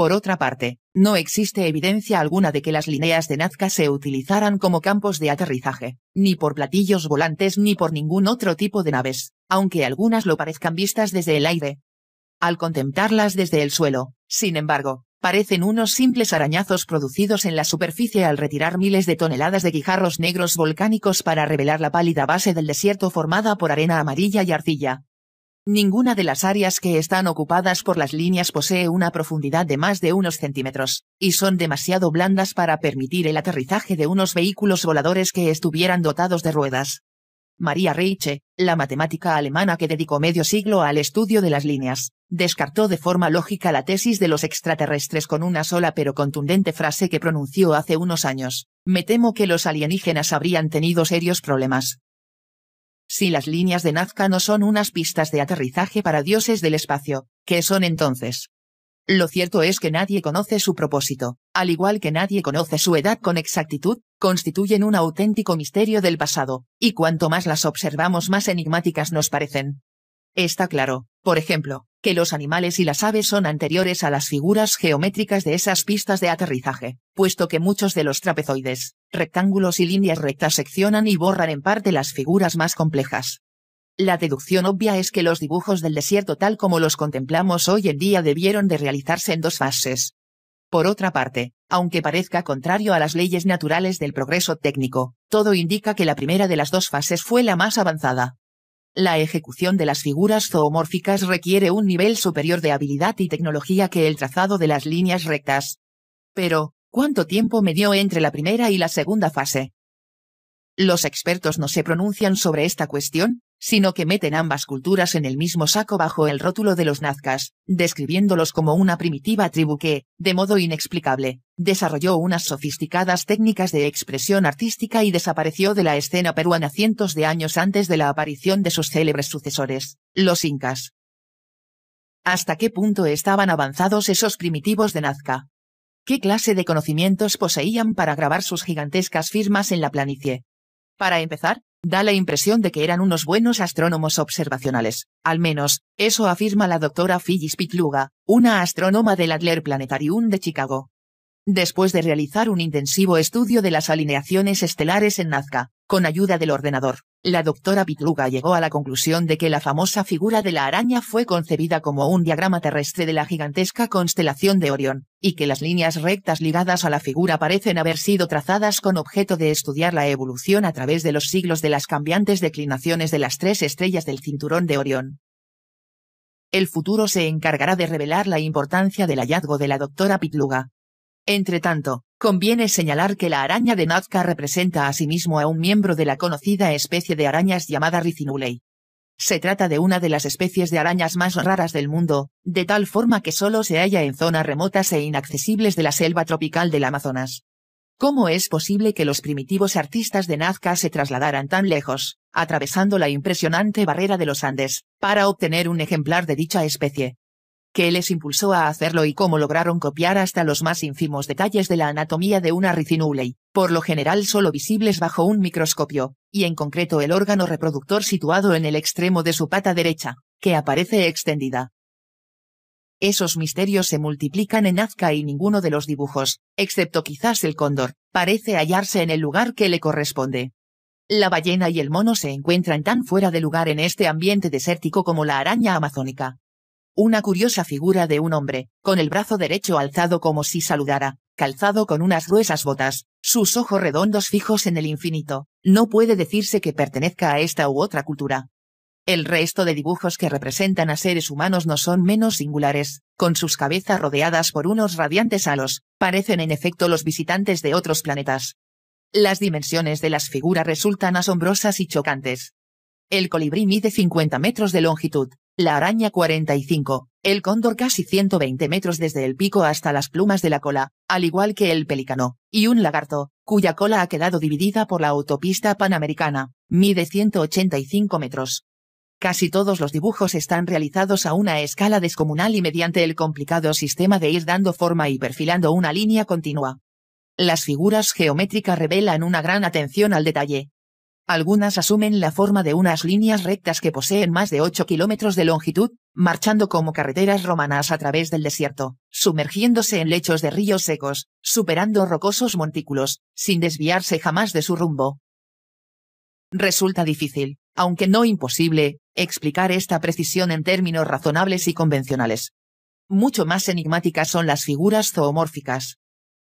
Por otra parte, no existe evidencia alguna de que las líneas de Nazca se utilizaran como campos de aterrizaje, ni por platillos volantes ni por ningún otro tipo de naves, aunque algunas lo parezcan vistas desde el aire. Al contemplarlas desde el suelo, sin embargo, parecen unos simples arañazos producidos en la superficie al retirar miles de toneladas de guijarros negros volcánicos para revelar la pálida base del desierto formada por arena amarilla y arcilla. Ninguna de las áreas que están ocupadas por las líneas posee una profundidad de más de unos centímetros, y son demasiado blandas para permitir el aterrizaje de unos vehículos voladores que estuvieran dotados de ruedas. María Reiche, la matemática alemana que dedicó medio siglo al estudio de las líneas, descartó de forma lógica la tesis de los extraterrestres con una sola pero contundente frase que pronunció hace unos años. Me temo que los alienígenas habrían tenido serios problemas, si las líneas de Nazca no son unas pistas de aterrizaje para dioses del espacio, ¿qué son entonces? Lo cierto es que nadie conoce su propósito, al igual que nadie conoce su edad con exactitud, constituyen un auténtico misterio del pasado, y cuanto más las observamos más enigmáticas nos parecen. Está claro, por ejemplo, que los animales y las aves son anteriores a las figuras geométricas de esas pistas de aterrizaje, puesto que muchos de los trapezoides, rectángulos y líneas rectas seccionan y borran en parte las figuras más complejas. La deducción obvia es que los dibujos del desierto tal como los contemplamos hoy en día debieron de realizarse en dos fases. Por otra parte, aunque parezca contrario a las leyes naturales del progreso técnico, todo indica que la primera de las dos fases fue la más avanzada, la ejecución de las figuras zoomórficas requiere un nivel superior de habilidad y tecnología que el trazado de las líneas rectas. Pero, ¿cuánto tiempo me dio entre la primera y la segunda fase? Los expertos no se pronuncian sobre esta cuestión, sino que meten ambas culturas en el mismo saco bajo el rótulo de los nazcas, describiéndolos como una primitiva tribu que, de modo inexplicable, desarrolló unas sofisticadas técnicas de expresión artística y desapareció de la escena peruana cientos de años antes de la aparición de sus célebres sucesores, los incas. ¿Hasta qué punto estaban avanzados esos primitivos de Nazca? ¿Qué clase de conocimientos poseían para grabar sus gigantescas firmas en la planicie? Para empezar, Da la impresión de que eran unos buenos astrónomos observacionales, al menos, eso afirma la doctora Phyllis Pitluga, una astrónoma del Adler Planetarium de Chicago. Después de realizar un intensivo estudio de las alineaciones estelares en Nazca, con ayuda del ordenador, la doctora Pitluga llegó a la conclusión de que la famosa figura de la araña fue concebida como un diagrama terrestre de la gigantesca constelación de Orión, y que las líneas rectas ligadas a la figura parecen haber sido trazadas con objeto de estudiar la evolución a través de los siglos de las cambiantes declinaciones de las tres estrellas del cinturón de Orión. El futuro se encargará de revelar la importancia del hallazgo de la doctora Pitluga. Entre tanto, Conviene señalar que la araña de Nazca representa asimismo a un miembro de la conocida especie de arañas llamada Ricinulei. Se trata de una de las especies de arañas más raras del mundo, de tal forma que solo se halla en zonas remotas e inaccesibles de la selva tropical del Amazonas. ¿Cómo es posible que los primitivos artistas de Nazca se trasladaran tan lejos, atravesando la impresionante barrera de los Andes, para obtener un ejemplar de dicha especie? que les impulsó a hacerlo y cómo lograron copiar hasta los más ínfimos detalles de la anatomía de una ricinulei, por lo general solo visibles bajo un microscopio, y en concreto el órgano reproductor situado en el extremo de su pata derecha, que aparece extendida. Esos misterios se multiplican en Azca y ninguno de los dibujos, excepto quizás el cóndor, parece hallarse en el lugar que le corresponde. La ballena y el mono se encuentran tan fuera de lugar en este ambiente desértico como la araña amazónica, una curiosa figura de un hombre, con el brazo derecho alzado como si saludara, calzado con unas gruesas botas, sus ojos redondos fijos en el infinito, no puede decirse que pertenezca a esta u otra cultura. El resto de dibujos que representan a seres humanos no son menos singulares, con sus cabezas rodeadas por unos radiantes halos, parecen en efecto los visitantes de otros planetas. Las dimensiones de las figuras resultan asombrosas y chocantes. El colibrí mide 50 metros de longitud, la araña 45, el cóndor casi 120 metros desde el pico hasta las plumas de la cola, al igual que el pelícano, y un lagarto, cuya cola ha quedado dividida por la autopista panamericana, mide 185 metros. Casi todos los dibujos están realizados a una escala descomunal y mediante el complicado sistema de ir dando forma y perfilando una línea continua. Las figuras geométricas revelan una gran atención al detalle, algunas asumen la forma de unas líneas rectas que poseen más de 8 kilómetros de longitud, marchando como carreteras romanas a través del desierto, sumergiéndose en lechos de ríos secos, superando rocosos montículos, sin desviarse jamás de su rumbo. Resulta difícil, aunque no imposible, explicar esta precisión en términos razonables y convencionales. Mucho más enigmáticas son las figuras zoomórficas.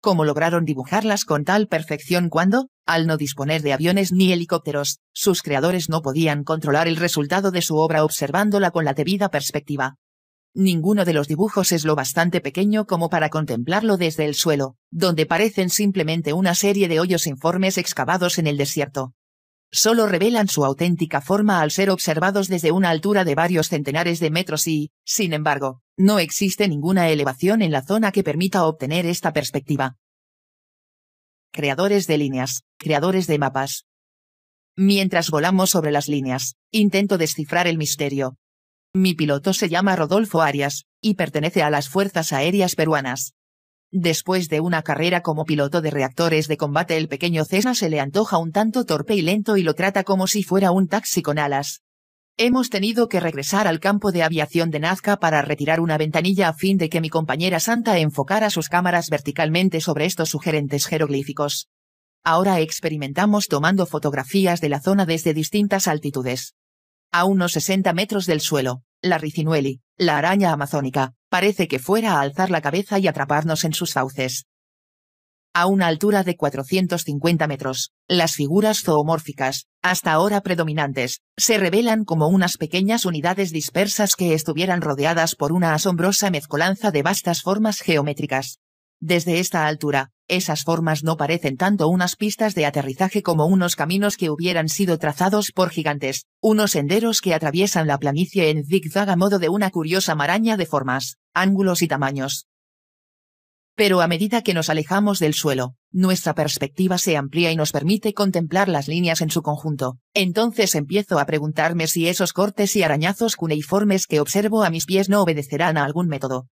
¿Cómo lograron dibujarlas con tal perfección cuando, al no disponer de aviones ni helicópteros, sus creadores no podían controlar el resultado de su obra observándola con la debida perspectiva. Ninguno de los dibujos es lo bastante pequeño como para contemplarlo desde el suelo, donde parecen simplemente una serie de hoyos informes excavados en el desierto. Solo revelan su auténtica forma al ser observados desde una altura de varios centenares de metros y, sin embargo, no existe ninguna elevación en la zona que permita obtener esta perspectiva creadores de líneas, creadores de mapas. Mientras volamos sobre las líneas, intento descifrar el misterio. Mi piloto se llama Rodolfo Arias, y pertenece a las Fuerzas Aéreas Peruanas. Después de una carrera como piloto de reactores de combate el pequeño César se le antoja un tanto torpe y lento y lo trata como si fuera un taxi con alas. Hemos tenido que regresar al campo de aviación de Nazca para retirar una ventanilla a fin de que mi compañera Santa enfocara sus cámaras verticalmente sobre estos sugerentes jeroglíficos. Ahora experimentamos tomando fotografías de la zona desde distintas altitudes. A unos 60 metros del suelo, la ricinueli, la araña amazónica, parece que fuera a alzar la cabeza y atraparnos en sus fauces a una altura de 450 metros, las figuras zoomórficas, hasta ahora predominantes, se revelan como unas pequeñas unidades dispersas que estuvieran rodeadas por una asombrosa mezcolanza de vastas formas geométricas. Desde esta altura, esas formas no parecen tanto unas pistas de aterrizaje como unos caminos que hubieran sido trazados por gigantes, unos senderos que atraviesan la planicie en zigzag a modo de una curiosa maraña de formas, ángulos y tamaños, pero a medida que nos alejamos del suelo, nuestra perspectiva se amplía y nos permite contemplar las líneas en su conjunto. Entonces empiezo a preguntarme si esos cortes y arañazos cuneiformes que observo a mis pies no obedecerán a algún método.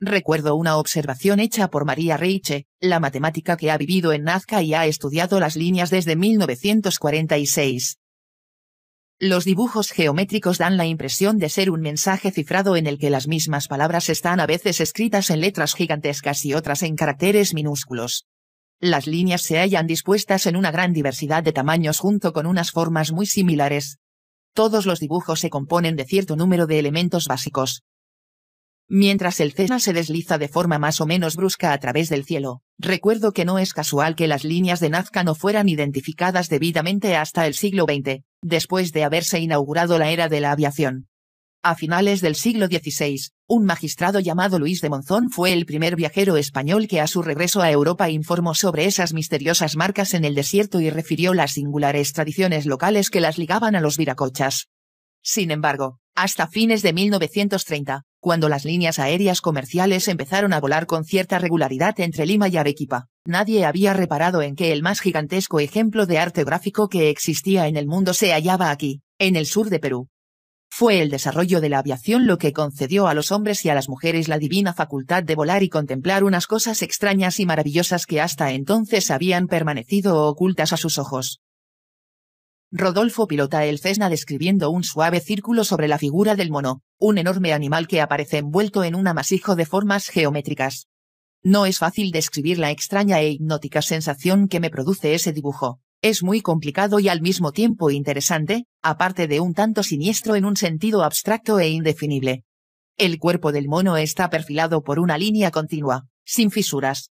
Recuerdo una observación hecha por María Reiche, la matemática que ha vivido en Nazca y ha estudiado las líneas desde 1946 los dibujos geométricos dan la impresión de ser un mensaje cifrado en el que las mismas palabras están a veces escritas en letras gigantescas y otras en caracteres minúsculos. Las líneas se hallan dispuestas en una gran diversidad de tamaños junto con unas formas muy similares. Todos los dibujos se componen de cierto número de elementos básicos, Mientras el Cessna se desliza de forma más o menos brusca a través del cielo, recuerdo que no es casual que las líneas de Nazca no fueran identificadas debidamente hasta el siglo XX después de haberse inaugurado la era de la aviación. A finales del siglo XVI, un magistrado llamado Luis de Monzón fue el primer viajero español que a su regreso a Europa informó sobre esas misteriosas marcas en el desierto y refirió las singulares tradiciones locales que las ligaban a los viracochas. Sin embargo, hasta fines de 1930, cuando las líneas aéreas comerciales empezaron a volar con cierta regularidad entre Lima y Arequipa, Nadie había reparado en que el más gigantesco ejemplo de arte gráfico que existía en el mundo se hallaba aquí, en el sur de Perú. Fue el desarrollo de la aviación lo que concedió a los hombres y a las mujeres la divina facultad de volar y contemplar unas cosas extrañas y maravillosas que hasta entonces habían permanecido ocultas a sus ojos. Rodolfo pilota el Cessna describiendo un suave círculo sobre la figura del mono, un enorme animal que aparece envuelto en un amasijo de formas geométricas. No es fácil describir la extraña e hipnótica sensación que me produce ese dibujo. Es muy complicado y al mismo tiempo interesante, aparte de un tanto siniestro en un sentido abstracto e indefinible. El cuerpo del mono está perfilado por una línea continua, sin fisuras.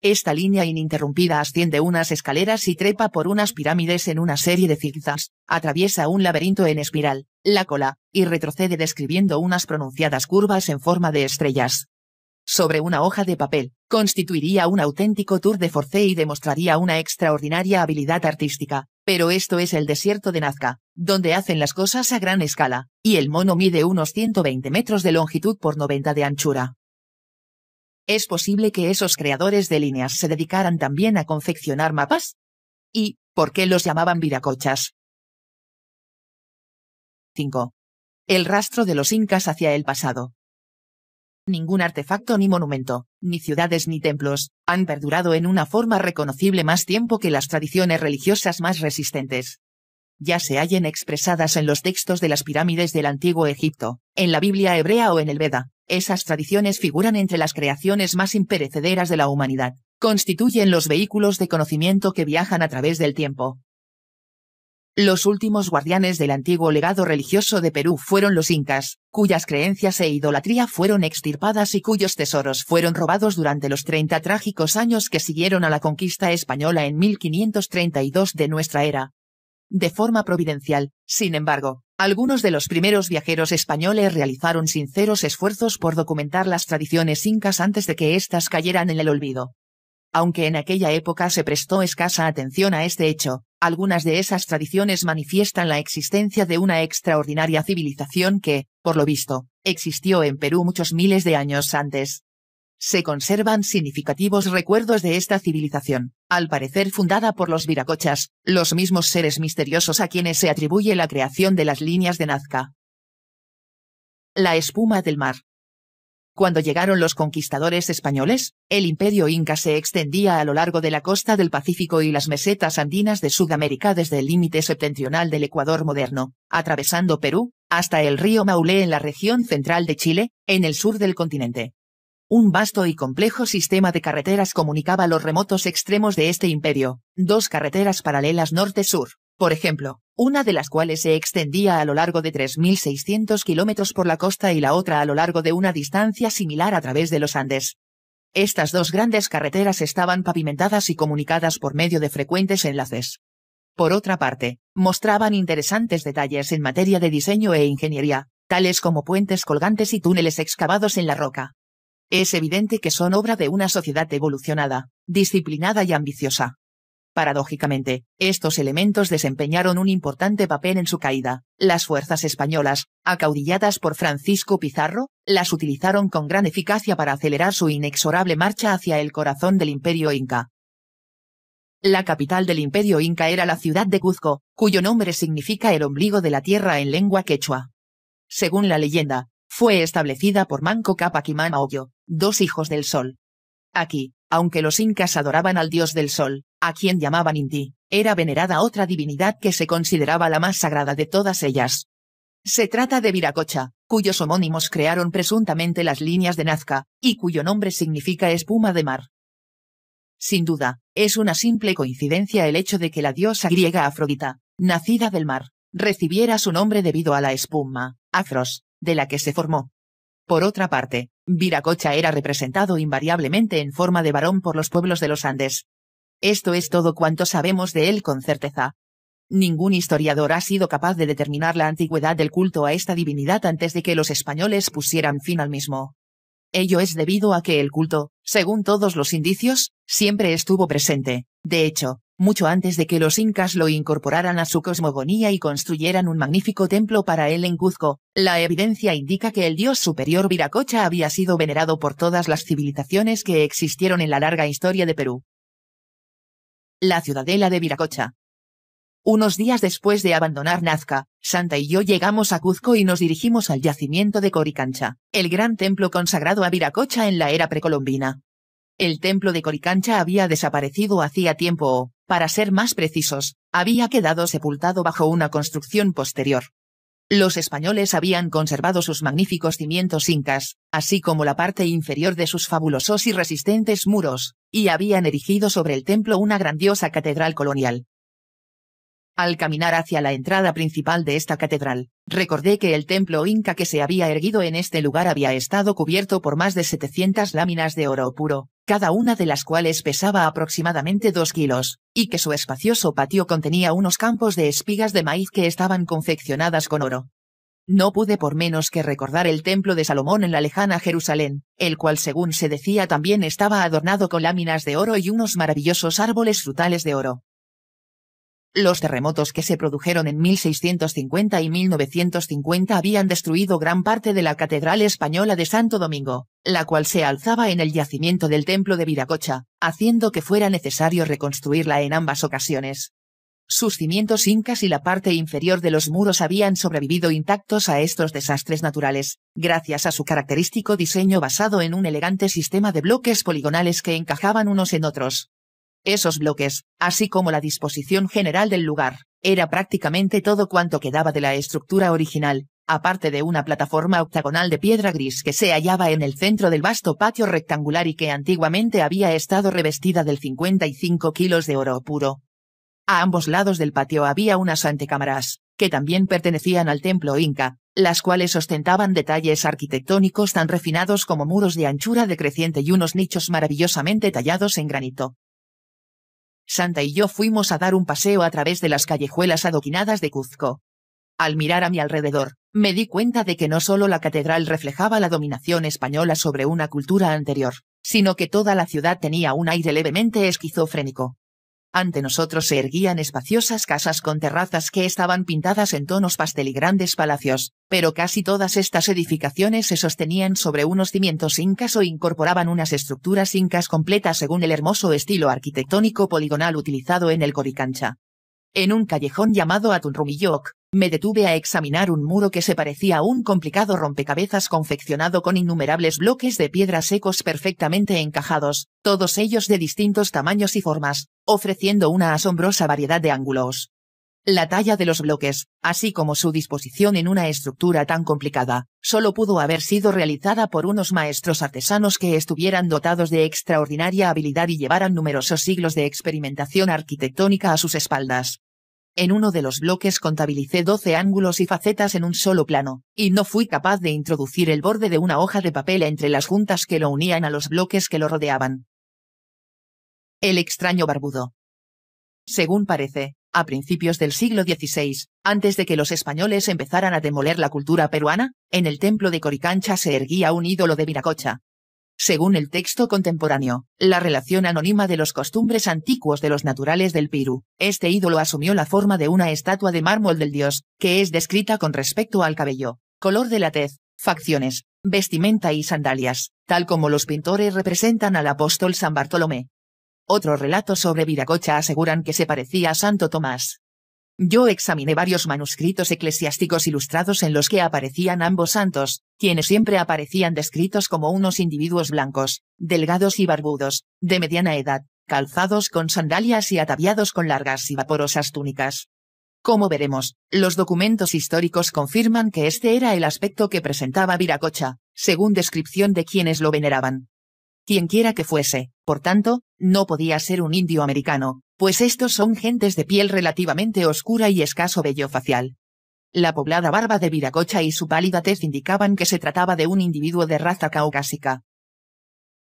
Esta línea ininterrumpida asciende unas escaleras y trepa por unas pirámides en una serie de zigzags, atraviesa un laberinto en espiral, la cola, y retrocede describiendo unas pronunciadas curvas en forma de estrellas sobre una hoja de papel, constituiría un auténtico tour de force y demostraría una extraordinaria habilidad artística. Pero esto es el desierto de Nazca, donde hacen las cosas a gran escala, y el mono mide unos 120 metros de longitud por 90 de anchura. ¿Es posible que esos creadores de líneas se dedicaran también a confeccionar mapas? ¿Y por qué los llamaban viracochas? 5. El rastro de los incas hacia el pasado. Ningún artefacto ni monumento, ni ciudades ni templos, han perdurado en una forma reconocible más tiempo que las tradiciones religiosas más resistentes. Ya se hallen expresadas en los textos de las pirámides del antiguo Egipto, en la Biblia hebrea o en el Veda, esas tradiciones figuran entre las creaciones más imperecederas de la humanidad, constituyen los vehículos de conocimiento que viajan a través del tiempo, los últimos guardianes del antiguo legado religioso de Perú fueron los incas, cuyas creencias e idolatría fueron extirpadas y cuyos tesoros fueron robados durante los 30 trágicos años que siguieron a la conquista española en 1532 de nuestra era. De forma providencial, sin embargo, algunos de los primeros viajeros españoles realizaron sinceros esfuerzos por documentar las tradiciones incas antes de que éstas cayeran en el olvido. Aunque en aquella época se prestó escasa atención a este hecho, algunas de esas tradiciones manifiestan la existencia de una extraordinaria civilización que, por lo visto, existió en Perú muchos miles de años antes. Se conservan significativos recuerdos de esta civilización, al parecer fundada por los viracochas, los mismos seres misteriosos a quienes se atribuye la creación de las líneas de Nazca. La espuma del mar. Cuando llegaron los conquistadores españoles, el imperio inca se extendía a lo largo de la costa del Pacífico y las mesetas andinas de Sudamérica desde el límite septentrional del Ecuador moderno, atravesando Perú, hasta el río Maule en la región central de Chile, en el sur del continente. Un vasto y complejo sistema de carreteras comunicaba los remotos extremos de este imperio, dos carreteras paralelas norte-sur, por ejemplo, una de las cuales se extendía a lo largo de 3.600 kilómetros por la costa y la otra a lo largo de una distancia similar a través de los Andes. Estas dos grandes carreteras estaban pavimentadas y comunicadas por medio de frecuentes enlaces. Por otra parte, mostraban interesantes detalles en materia de diseño e ingeniería, tales como puentes colgantes y túneles excavados en la roca. Es evidente que son obra de una sociedad evolucionada, disciplinada y ambiciosa, Paradójicamente, estos elementos desempeñaron un importante papel en su caída. Las fuerzas españolas, acaudilladas por Francisco Pizarro, las utilizaron con gran eficacia para acelerar su inexorable marcha hacia el corazón del imperio inca. La capital del imperio inca era la ciudad de Cuzco, cuyo nombre significa el ombligo de la tierra en lengua quechua. Según la leyenda, fue establecida por Manco Cápac y dos hijos del sol. Aquí, aunque los incas adoraban al dios del sol, a quien llamaban Inti, era venerada otra divinidad que se consideraba la más sagrada de todas ellas. Se trata de Viracocha, cuyos homónimos crearon presuntamente las líneas de Nazca, y cuyo nombre significa espuma de mar. Sin duda, es una simple coincidencia el hecho de que la diosa griega Afrodita, nacida del mar, recibiera su nombre debido a la espuma, Afros, de la que se formó. Por otra parte, Viracocha era representado invariablemente en forma de varón por los pueblos de los Andes. Esto es todo cuanto sabemos de él con certeza. Ningún historiador ha sido capaz de determinar la antigüedad del culto a esta divinidad antes de que los españoles pusieran fin al mismo. Ello es debido a que el culto, según todos los indicios, siempre estuvo presente. De hecho, mucho antes de que los incas lo incorporaran a su cosmogonía y construyeran un magnífico templo para él en Cuzco. La evidencia indica que el dios superior Viracocha había sido venerado por todas las civilizaciones que existieron en la larga historia de Perú. La ciudadela de Viracocha. Unos días después de abandonar Nazca, Santa y yo llegamos a Cuzco y nos dirigimos al yacimiento de Coricancha, el gran templo consagrado a Viracocha en la era precolombina. El templo de Coricancha había desaparecido hacía tiempo para ser más precisos, había quedado sepultado bajo una construcción posterior. Los españoles habían conservado sus magníficos cimientos incas, así como la parte inferior de sus fabulosos y resistentes muros, y habían erigido sobre el templo una grandiosa catedral colonial, al caminar hacia la entrada principal de esta catedral, recordé que el templo inca que se había erguido en este lugar había estado cubierto por más de 700 láminas de oro puro, cada una de las cuales pesaba aproximadamente 2 kilos, y que su espacioso patio contenía unos campos de espigas de maíz que estaban confeccionadas con oro. No pude por menos que recordar el templo de Salomón en la lejana Jerusalén, el cual según se decía también estaba adornado con láminas de oro y unos maravillosos árboles frutales de oro. Los terremotos que se produjeron en 1650 y 1950 habían destruido gran parte de la Catedral Española de Santo Domingo, la cual se alzaba en el yacimiento del Templo de Viracocha, haciendo que fuera necesario reconstruirla en ambas ocasiones. Sus cimientos incas y la parte inferior de los muros habían sobrevivido intactos a estos desastres naturales, gracias a su característico diseño basado en un elegante sistema de bloques poligonales que encajaban unos en otros esos bloques, así como la disposición general del lugar. Era prácticamente todo cuanto quedaba de la estructura original, aparte de una plataforma octagonal de piedra gris que se hallaba en el centro del vasto patio rectangular y que antiguamente había estado revestida del 55 kilos de oro puro. A ambos lados del patio había unas antecámaras, que también pertenecían al templo inca, las cuales ostentaban detalles arquitectónicos tan refinados como muros de anchura decreciente y unos nichos maravillosamente tallados en granito, Santa y yo fuimos a dar un paseo a través de las callejuelas adoquinadas de Cuzco. Al mirar a mi alrededor, me di cuenta de que no solo la catedral reflejaba la dominación española sobre una cultura anterior, sino que toda la ciudad tenía un aire levemente esquizofrénico. Ante nosotros se erguían espaciosas casas con terrazas que estaban pintadas en tonos pastel y grandes palacios, pero casi todas estas edificaciones se sostenían sobre unos cimientos incas o incorporaban unas estructuras incas completas según el hermoso estilo arquitectónico poligonal utilizado en el Coricancha. En un callejón llamado Atunrumiyoc, me detuve a examinar un muro que se parecía a un complicado rompecabezas confeccionado con innumerables bloques de piedra secos perfectamente encajados, todos ellos de distintos tamaños y formas, ofreciendo una asombrosa variedad de ángulos. La talla de los bloques, así como su disposición en una estructura tan complicada, solo pudo haber sido realizada por unos maestros artesanos que estuvieran dotados de extraordinaria habilidad y llevaran numerosos siglos de experimentación arquitectónica a sus espaldas. En uno de los bloques contabilicé 12 ángulos y facetas en un solo plano, y no fui capaz de introducir el borde de una hoja de papel entre las juntas que lo unían a los bloques que lo rodeaban. El extraño barbudo. Según parece, a principios del siglo XVI, antes de que los españoles empezaran a demoler la cultura peruana, en el templo de Coricancha se erguía un ídolo de Viracocha, según el texto contemporáneo, la relación anónima de los costumbres antiguos de los naturales del Pirú, este ídolo asumió la forma de una estatua de mármol del dios, que es descrita con respecto al cabello, color de la tez, facciones, vestimenta y sandalias, tal como los pintores representan al apóstol San Bartolomé. Otros relatos sobre Viracocha aseguran que se parecía a Santo Tomás, yo examiné varios manuscritos eclesiásticos ilustrados en los que aparecían ambos santos, quienes siempre aparecían descritos como unos individuos blancos, delgados y barbudos, de mediana edad, calzados con sandalias y ataviados con largas y vaporosas túnicas. Como veremos, los documentos históricos confirman que este era el aspecto que presentaba Viracocha, según descripción de quienes lo veneraban. Quienquiera que fuese, por tanto, no podía ser un indio americano, pues estos son gentes de piel relativamente oscura y escaso vello facial. La poblada barba de Viracocha y su pálida tez indicaban que se trataba de un individuo de raza caucásica.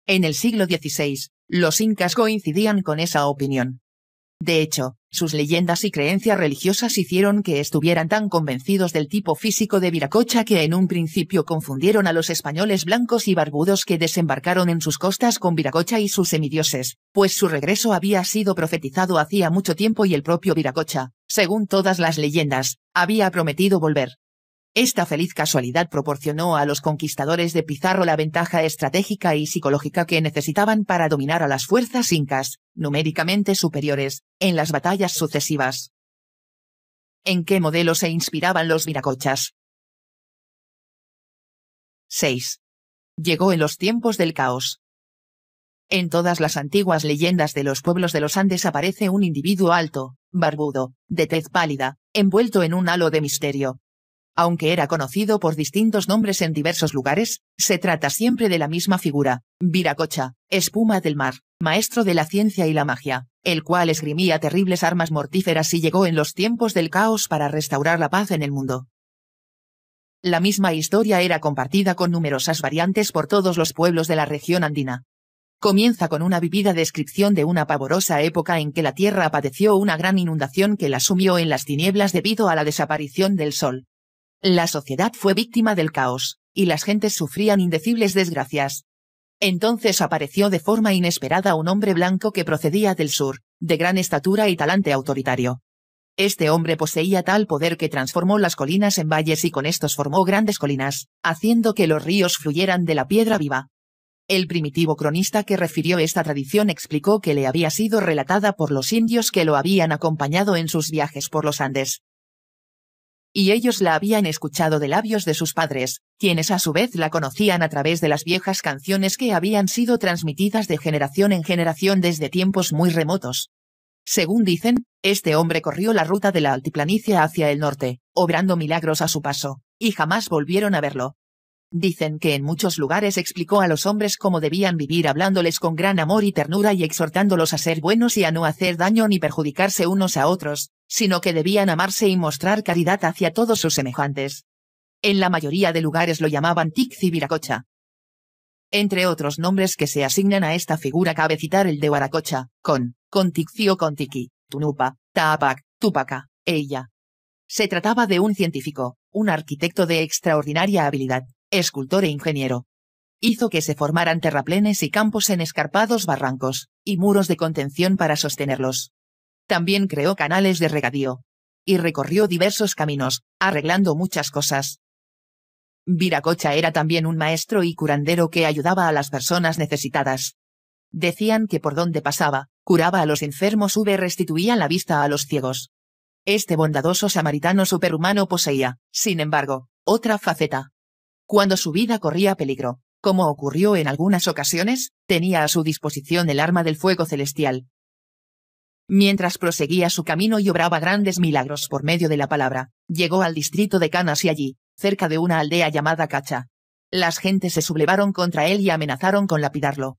En el siglo XVI, los incas coincidían con esa opinión. De hecho, sus leyendas y creencias religiosas hicieron que estuvieran tan convencidos del tipo físico de Viracocha que en un principio confundieron a los españoles blancos y barbudos que desembarcaron en sus costas con Viracocha y sus semidioses, pues su regreso había sido profetizado hacía mucho tiempo y el propio Viracocha, según todas las leyendas, había prometido volver. Esta feliz casualidad proporcionó a los conquistadores de Pizarro la ventaja estratégica y psicológica que necesitaban para dominar a las fuerzas incas, numéricamente superiores, en las batallas sucesivas. ¿En qué modelo se inspiraban los viracochas? 6. Llegó en los tiempos del caos. En todas las antiguas leyendas de los pueblos de los Andes aparece un individuo alto, barbudo, de tez pálida, envuelto en un halo de misterio, aunque era conocido por distintos nombres en diversos lugares, se trata siempre de la misma figura, Viracocha, espuma del mar, maestro de la ciencia y la magia, el cual esgrimía terribles armas mortíferas y llegó en los tiempos del caos para restaurar la paz en el mundo. La misma historia era compartida con numerosas variantes por todos los pueblos de la región andina. Comienza con una vivida descripción de una pavorosa época en que la Tierra padeció una gran inundación que la sumió en las tinieblas debido a la desaparición del Sol la sociedad fue víctima del caos, y las gentes sufrían indecibles desgracias. Entonces apareció de forma inesperada un hombre blanco que procedía del sur, de gran estatura y talante autoritario. Este hombre poseía tal poder que transformó las colinas en valles y con estos formó grandes colinas, haciendo que los ríos fluyeran de la piedra viva. El primitivo cronista que refirió esta tradición explicó que le había sido relatada por los indios que lo habían acompañado en sus viajes por los Andes y ellos la habían escuchado de labios de sus padres, quienes a su vez la conocían a través de las viejas canciones que habían sido transmitidas de generación en generación desde tiempos muy remotos. Según dicen, este hombre corrió la ruta de la altiplanicia hacia el norte, obrando milagros a su paso, y jamás volvieron a verlo. Dicen que en muchos lugares explicó a los hombres cómo debían vivir hablándoles con gran amor y ternura y exhortándolos a ser buenos y a no hacer daño ni perjudicarse unos a otros, sino que debían amarse y mostrar caridad hacia todos sus semejantes. En la mayoría de lugares lo llamaban Tixi Viracocha. Entre otros nombres que se asignan a esta figura cabe citar el de Huaracocha, con, Contixi o Contiqui, Tunupa, Taapac, Tupaca, ella. Se trataba de un científico, un arquitecto de extraordinaria habilidad, escultor e ingeniero. Hizo que se formaran terraplenes y campos en escarpados barrancos, y muros de contención para sostenerlos. También creó canales de regadío. Y recorrió diversos caminos, arreglando muchas cosas. Viracocha era también un maestro y curandero que ayudaba a las personas necesitadas. Decían que por donde pasaba, curaba a los enfermos v restituía la vista a los ciegos. Este bondadoso samaritano superhumano poseía, sin embargo, otra faceta. Cuando su vida corría peligro, como ocurrió en algunas ocasiones, tenía a su disposición el arma del fuego celestial, Mientras proseguía su camino y obraba grandes milagros por medio de la palabra, llegó al distrito de Canas y allí, cerca de una aldea llamada Cacha. Las gentes se sublevaron contra él y amenazaron con lapidarlo.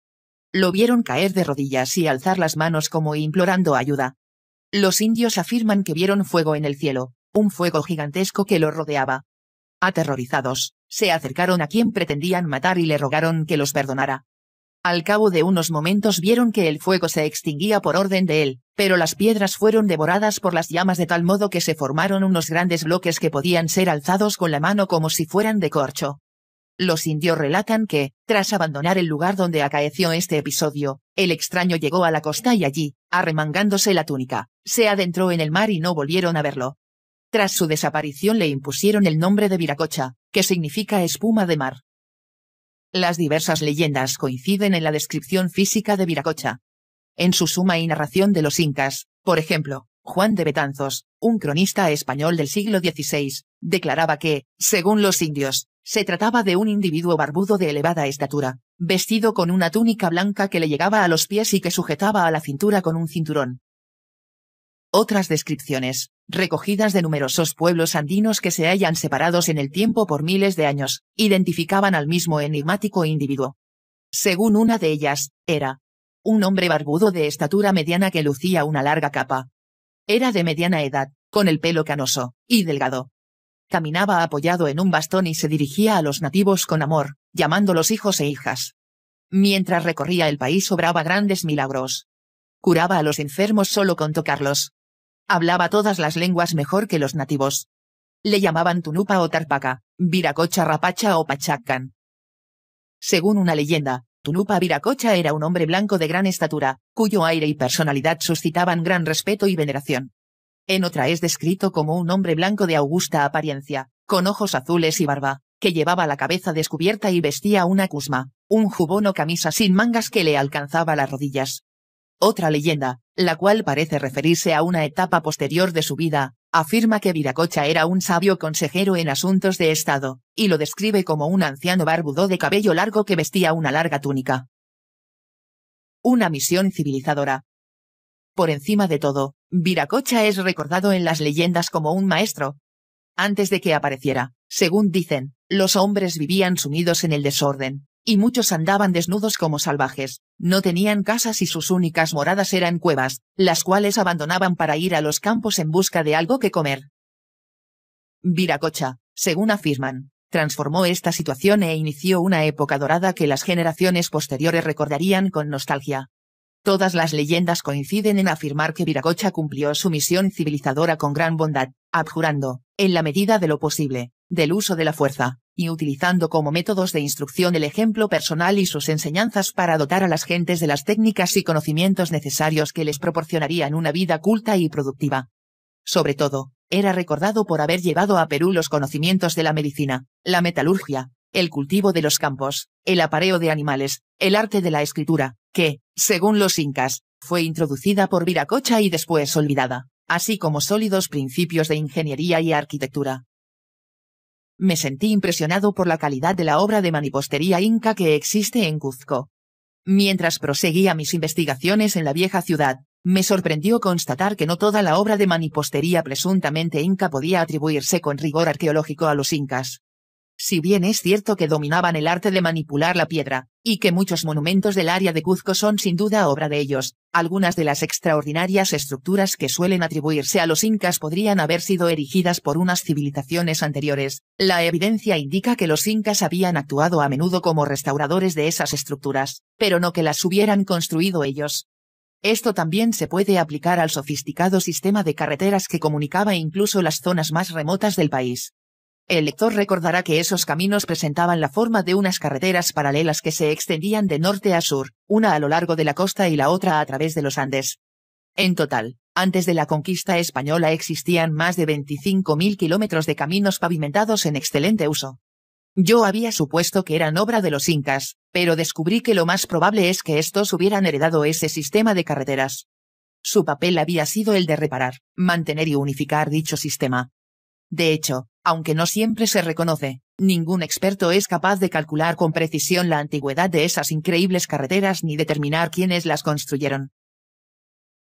Lo vieron caer de rodillas y alzar las manos como implorando ayuda. Los indios afirman que vieron fuego en el cielo, un fuego gigantesco que lo rodeaba. Aterrorizados, se acercaron a quien pretendían matar y le rogaron que los perdonara, al cabo de unos momentos vieron que el fuego se extinguía por orden de él, pero las piedras fueron devoradas por las llamas de tal modo que se formaron unos grandes bloques que podían ser alzados con la mano como si fueran de corcho. Los indios relatan que, tras abandonar el lugar donde acaeció este episodio, el extraño llegó a la costa y allí, arremangándose la túnica, se adentró en el mar y no volvieron a verlo. Tras su desaparición le impusieron el nombre de Viracocha, que significa espuma de mar. Las diversas leyendas coinciden en la descripción física de Viracocha. En su suma y narración de los incas, por ejemplo, Juan de Betanzos, un cronista español del siglo XVI, declaraba que, según los indios, se trataba de un individuo barbudo de elevada estatura, vestido con una túnica blanca que le llegaba a los pies y que sujetaba a la cintura con un cinturón. Otras descripciones, recogidas de numerosos pueblos andinos que se hayan separados en el tiempo por miles de años, identificaban al mismo enigmático individuo. Según una de ellas, era un hombre barbudo de estatura mediana que lucía una larga capa. Era de mediana edad, con el pelo canoso, y delgado. Caminaba apoyado en un bastón y se dirigía a los nativos con amor, llamándolos hijos e hijas. Mientras recorría el país obraba grandes milagros. Curaba a los enfermos solo con tocarlos, Hablaba todas las lenguas mejor que los nativos. Le llamaban Tunupa o Tarpaca, Viracocha Rapacha o Pachacan. Según una leyenda, Tunupa Viracocha era un hombre blanco de gran estatura, cuyo aire y personalidad suscitaban gran respeto y veneración. En otra es descrito como un hombre blanco de augusta apariencia, con ojos azules y barba, que llevaba la cabeza descubierta y vestía una cusma, un jubón o camisa sin mangas que le alcanzaba las rodillas. Otra leyenda, la cual parece referirse a una etapa posterior de su vida, afirma que Viracocha era un sabio consejero en asuntos de Estado, y lo describe como un anciano barbudo de cabello largo que vestía una larga túnica. Una misión civilizadora. Por encima de todo, Viracocha es recordado en las leyendas como un maestro. Antes de que apareciera, según dicen, los hombres vivían sumidos en el desorden, y muchos andaban desnudos como salvajes, no tenían casas y sus únicas moradas eran cuevas, las cuales abandonaban para ir a los campos en busca de algo que comer. Viracocha, según afirman, transformó esta situación e inició una época dorada que las generaciones posteriores recordarían con nostalgia. Todas las leyendas coinciden en afirmar que Viracocha cumplió su misión civilizadora con gran bondad, abjurando, en la medida de lo posible, del uso de la fuerza, y utilizando como métodos de instrucción el ejemplo personal y sus enseñanzas para dotar a las gentes de las técnicas y conocimientos necesarios que les proporcionarían una vida culta y productiva. Sobre todo, era recordado por haber llevado a Perú los conocimientos de la medicina, la metalurgia, el cultivo de los campos, el apareo de animales, el arte de la escritura, que, según los incas, fue introducida por Viracocha y después olvidada, así como sólidos principios de ingeniería y arquitectura. Me sentí impresionado por la calidad de la obra de manipostería inca que existe en Cuzco. Mientras proseguía mis investigaciones en la vieja ciudad, me sorprendió constatar que no toda la obra de manipostería presuntamente inca podía atribuirse con rigor arqueológico a los incas. Si bien es cierto que dominaban el arte de manipular la piedra, y que muchos monumentos del área de Cuzco son sin duda obra de ellos, algunas de las extraordinarias estructuras que suelen atribuirse a los incas podrían haber sido erigidas por unas civilizaciones anteriores. La evidencia indica que los incas habían actuado a menudo como restauradores de esas estructuras, pero no que las hubieran construido ellos. Esto también se puede aplicar al sofisticado sistema de carreteras que comunicaba incluso las zonas más remotas del país. El lector recordará que esos caminos presentaban la forma de unas carreteras paralelas que se extendían de norte a sur, una a lo largo de la costa y la otra a través de los Andes. En total, antes de la conquista española existían más de 25.000 kilómetros de caminos pavimentados en excelente uso. Yo había supuesto que eran obra de los incas, pero descubrí que lo más probable es que estos hubieran heredado ese sistema de carreteras. Su papel había sido el de reparar, mantener y unificar dicho sistema. De hecho, aunque no siempre se reconoce. Ningún experto es capaz de calcular con precisión la antigüedad de esas increíbles carreteras ni determinar quiénes las construyeron.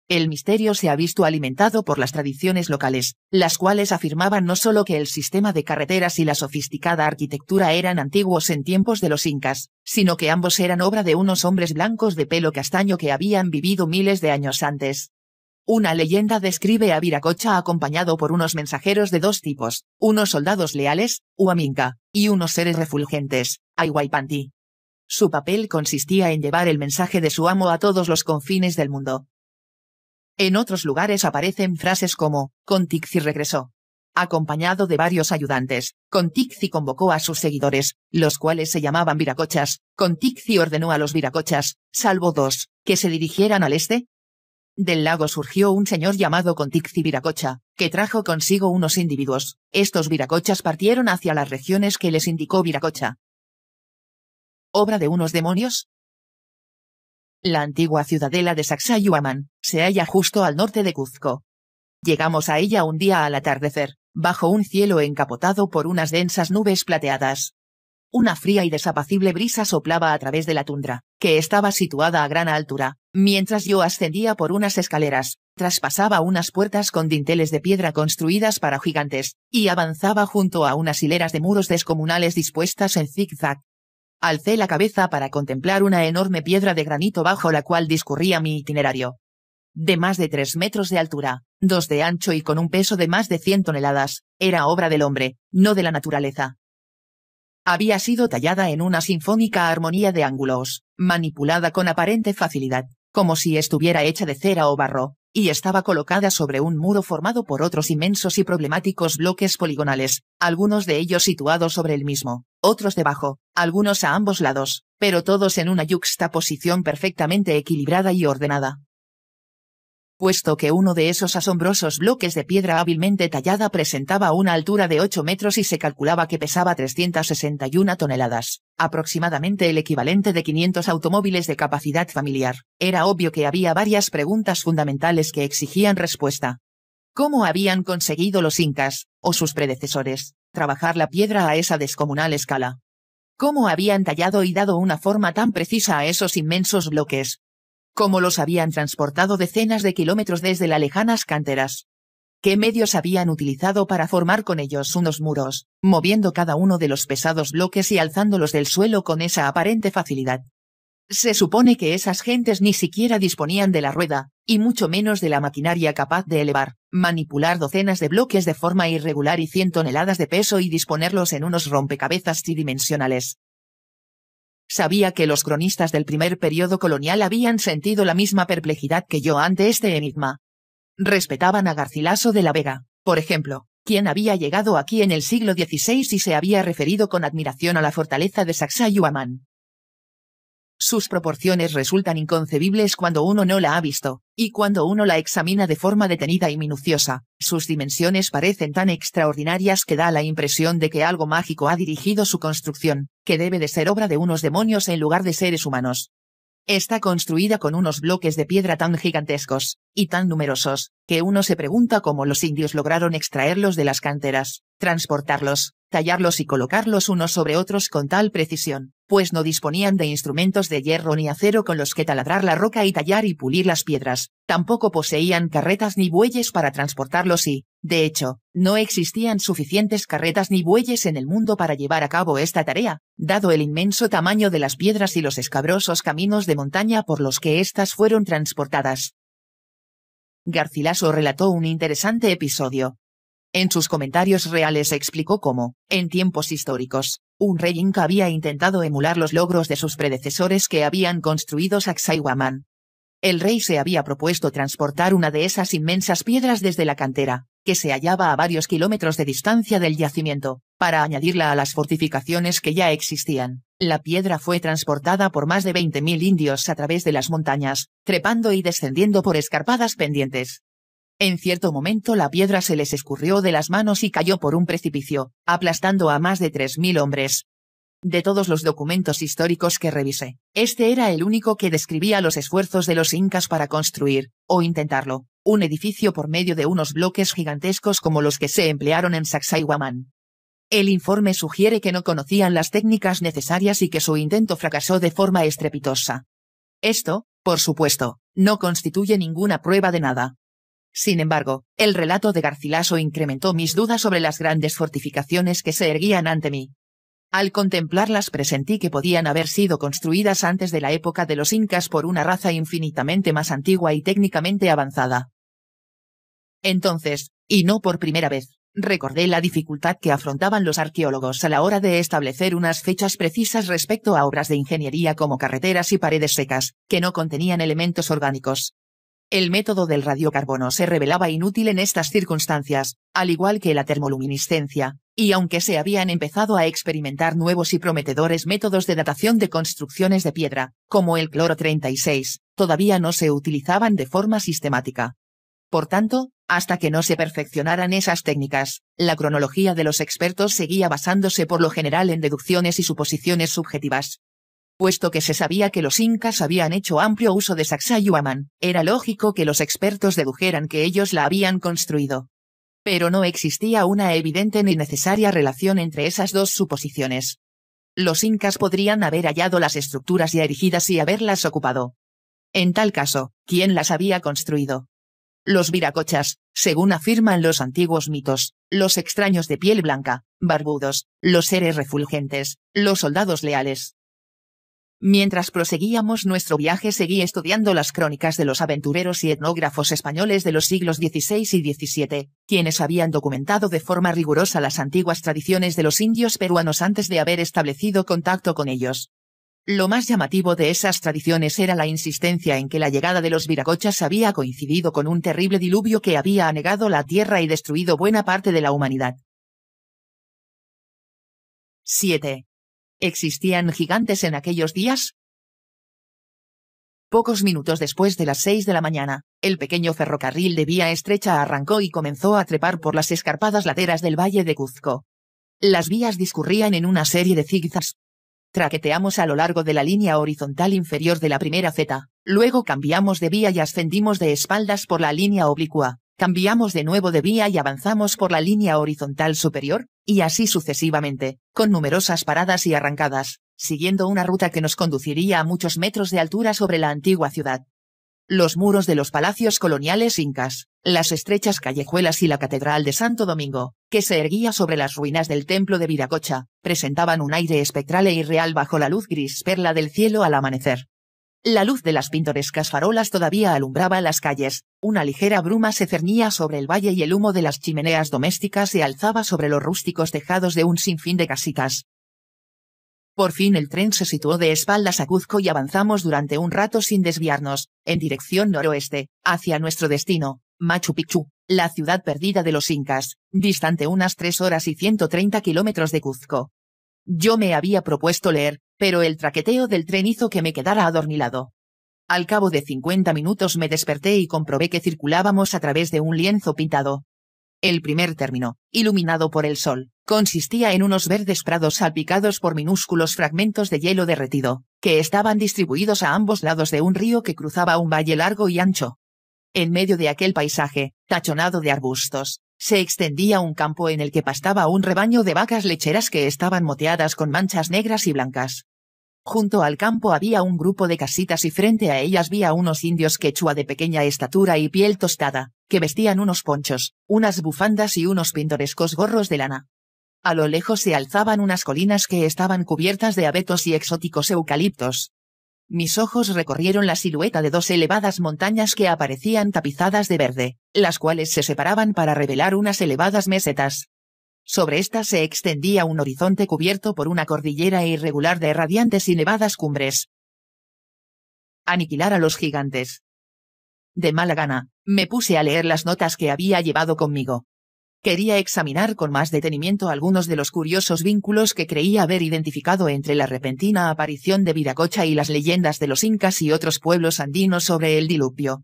El misterio se ha visto alimentado por las tradiciones locales, las cuales afirmaban no solo que el sistema de carreteras y la sofisticada arquitectura eran antiguos en tiempos de los incas, sino que ambos eran obra de unos hombres blancos de pelo castaño que habían vivido miles de años antes. Una leyenda describe a Viracocha acompañado por unos mensajeros de dos tipos, unos soldados leales, Uaminca, y unos seres refulgentes, Aiwaipanti. Su papel consistía en llevar el mensaje de su amo a todos los confines del mundo. En otros lugares aparecen frases como, Contixi regresó. Acompañado de varios ayudantes, Contixi convocó a sus seguidores, los cuales se llamaban viracochas. Contixi ordenó a los viracochas, salvo dos, que se dirigieran al este, del lago surgió un señor llamado Contixi Viracocha, que trajo consigo unos individuos. Estos viracochas partieron hacia las regiones que les indicó Viracocha. Obra de unos demonios, la antigua ciudadela de Saxayuaman, se halla justo al norte de Cuzco. Llegamos a ella un día al atardecer, bajo un cielo encapotado por unas densas nubes plateadas. Una fría y desapacible brisa soplaba a través de la tundra, que estaba situada a gran altura, mientras yo ascendía por unas escaleras, traspasaba unas puertas con dinteles de piedra construidas para gigantes, y avanzaba junto a unas hileras de muros descomunales dispuestas en zigzag. Alcé la cabeza para contemplar una enorme piedra de granito bajo la cual discurría mi itinerario. De más de tres metros de altura, dos de ancho y con un peso de más de cien toneladas, era obra del hombre, no de la naturaleza había sido tallada en una sinfónica armonía de ángulos, manipulada con aparente facilidad, como si estuviera hecha de cera o barro, y estaba colocada sobre un muro formado por otros inmensos y problemáticos bloques poligonales, algunos de ellos situados sobre el mismo, otros debajo, algunos a ambos lados, pero todos en una yuxtaposición perfectamente equilibrada y ordenada puesto que uno de esos asombrosos bloques de piedra hábilmente tallada presentaba una altura de 8 metros y se calculaba que pesaba 361 toneladas, aproximadamente el equivalente de 500 automóviles de capacidad familiar. Era obvio que había varias preguntas fundamentales que exigían respuesta. ¿Cómo habían conseguido los incas, o sus predecesores, trabajar la piedra a esa descomunal escala? ¿Cómo habían tallado y dado una forma tan precisa a esos inmensos bloques, cómo los habían transportado decenas de kilómetros desde las lejanas canteras. ¿Qué medios habían utilizado para formar con ellos unos muros, moviendo cada uno de los pesados bloques y alzándolos del suelo con esa aparente facilidad? Se supone que esas gentes ni siquiera disponían de la rueda, y mucho menos de la maquinaria capaz de elevar, manipular docenas de bloques de forma irregular y 100 toneladas de peso y disponerlos en unos rompecabezas tridimensionales. Sabía que los cronistas del primer periodo colonial habían sentido la misma perplejidad que yo ante este enigma. Respetaban a Garcilaso de la Vega, por ejemplo, quien había llegado aquí en el siglo XVI y se había referido con admiración a la fortaleza de Saxayuamán. Sus proporciones resultan inconcebibles cuando uno no la ha visto, y cuando uno la examina de forma detenida y minuciosa, sus dimensiones parecen tan extraordinarias que da la impresión de que algo mágico ha dirigido su construcción, que debe de ser obra de unos demonios en lugar de seres humanos. Está construida con unos bloques de piedra tan gigantescos, y tan numerosos, que uno se pregunta cómo los indios lograron extraerlos de las canteras, transportarlos, tallarlos y colocarlos unos sobre otros con tal precisión, pues no disponían de instrumentos de hierro ni acero con los que taladrar la roca y tallar y pulir las piedras, tampoco poseían carretas ni bueyes para transportarlos y, de hecho, no existían suficientes carretas ni bueyes en el mundo para llevar a cabo esta tarea, dado el inmenso tamaño de las piedras y los escabrosos caminos de montaña por los que éstas fueron transportadas. Garcilaso relató un interesante episodio, en sus comentarios reales explicó cómo, en tiempos históricos, un rey inca había intentado emular los logros de sus predecesores que habían construido Sacsayhuaman. El rey se había propuesto transportar una de esas inmensas piedras desde la cantera, que se hallaba a varios kilómetros de distancia del yacimiento, para añadirla a las fortificaciones que ya existían. La piedra fue transportada por más de 20.000 indios a través de las montañas, trepando y descendiendo por escarpadas pendientes. En cierto momento la piedra se les escurrió de las manos y cayó por un precipicio, aplastando a más de 3.000 hombres. De todos los documentos históricos que revisé, este era el único que describía los esfuerzos de los incas para construir, o intentarlo, un edificio por medio de unos bloques gigantescos como los que se emplearon en Sacsayhuaman. El informe sugiere que no conocían las técnicas necesarias y que su intento fracasó de forma estrepitosa. Esto, por supuesto, no constituye ninguna prueba de nada, sin embargo, el relato de Garcilaso incrementó mis dudas sobre las grandes fortificaciones que se erguían ante mí. Al contemplarlas presentí que podían haber sido construidas antes de la época de los incas por una raza infinitamente más antigua y técnicamente avanzada. Entonces, y no por primera vez, recordé la dificultad que afrontaban los arqueólogos a la hora de establecer unas fechas precisas respecto a obras de ingeniería como carreteras y paredes secas, que no contenían elementos orgánicos. El método del radiocarbono se revelaba inútil en estas circunstancias, al igual que la termoluminiscencia, y aunque se habían empezado a experimentar nuevos y prometedores métodos de datación de construcciones de piedra, como el cloro 36, todavía no se utilizaban de forma sistemática. Por tanto, hasta que no se perfeccionaran esas técnicas, la cronología de los expertos seguía basándose por lo general en deducciones y suposiciones subjetivas, Puesto que se sabía que los incas habían hecho amplio uso de Sacsayhuaman, era lógico que los expertos dedujeran que ellos la habían construido. Pero no existía una evidente ni necesaria relación entre esas dos suposiciones. Los incas podrían haber hallado las estructuras ya erigidas y haberlas ocupado. En tal caso, ¿quién las había construido? Los viracochas, según afirman los antiguos mitos, los extraños de piel blanca, barbudos, los seres refulgentes, los soldados leales, Mientras proseguíamos nuestro viaje seguí estudiando las crónicas de los aventureros y etnógrafos españoles de los siglos XVI y XVII, quienes habían documentado de forma rigurosa las antiguas tradiciones de los indios peruanos antes de haber establecido contacto con ellos. Lo más llamativo de esas tradiciones era la insistencia en que la llegada de los viracochas había coincidido con un terrible diluvio que había anegado la tierra y destruido buena parte de la humanidad. 7. ¿Existían gigantes en aquellos días? Pocos minutos después de las seis de la mañana, el pequeño ferrocarril de vía estrecha arrancó y comenzó a trepar por las escarpadas laderas del valle de Cuzco. Las vías discurrían en una serie de zigzags. Traqueteamos a lo largo de la línea horizontal inferior de la primera Z, luego cambiamos de vía y ascendimos de espaldas por la línea oblicua cambiamos de nuevo de vía y avanzamos por la línea horizontal superior, y así sucesivamente, con numerosas paradas y arrancadas, siguiendo una ruta que nos conduciría a muchos metros de altura sobre la antigua ciudad. Los muros de los palacios coloniales incas, las estrechas callejuelas y la Catedral de Santo Domingo, que se erguía sobre las ruinas del templo de Viracocha, presentaban un aire espectral e irreal bajo la luz gris perla del cielo al amanecer. La luz de las pintorescas farolas todavía alumbraba las calles, una ligera bruma se cernía sobre el valle y el humo de las chimeneas domésticas se alzaba sobre los rústicos tejados de un sinfín de casitas. Por fin el tren se situó de espaldas a Cuzco y avanzamos durante un rato sin desviarnos, en dirección noroeste, hacia nuestro destino, Machu Picchu, la ciudad perdida de los incas, distante unas tres horas y 130 kilómetros de Cuzco. Yo me había propuesto leer, pero el traqueteo del tren hizo que me quedara adormilado. Al cabo de 50 minutos me desperté y comprobé que circulábamos a través de un lienzo pintado. El primer término, iluminado por el sol, consistía en unos verdes prados salpicados por minúsculos fragmentos de hielo derretido, que estaban distribuidos a ambos lados de un río que cruzaba un valle largo y ancho. En medio de aquel paisaje, tachonado de arbustos, se extendía un campo en el que pastaba un rebaño de vacas lecheras que estaban moteadas con manchas negras y blancas. Junto al campo había un grupo de casitas y frente a ellas vi unos indios quechua de pequeña estatura y piel tostada, que vestían unos ponchos, unas bufandas y unos pintorescos gorros de lana. A lo lejos se alzaban unas colinas que estaban cubiertas de abetos y exóticos eucaliptos, mis ojos recorrieron la silueta de dos elevadas montañas que aparecían tapizadas de verde, las cuales se separaban para revelar unas elevadas mesetas. Sobre estas se extendía un horizonte cubierto por una cordillera irregular de radiantes y nevadas cumbres. Aniquilar a los gigantes. De mala gana, me puse a leer las notas que había llevado conmigo quería examinar con más detenimiento algunos de los curiosos vínculos que creía haber identificado entre la repentina aparición de Viracocha y las leyendas de los incas y otros pueblos andinos sobre el diluvio.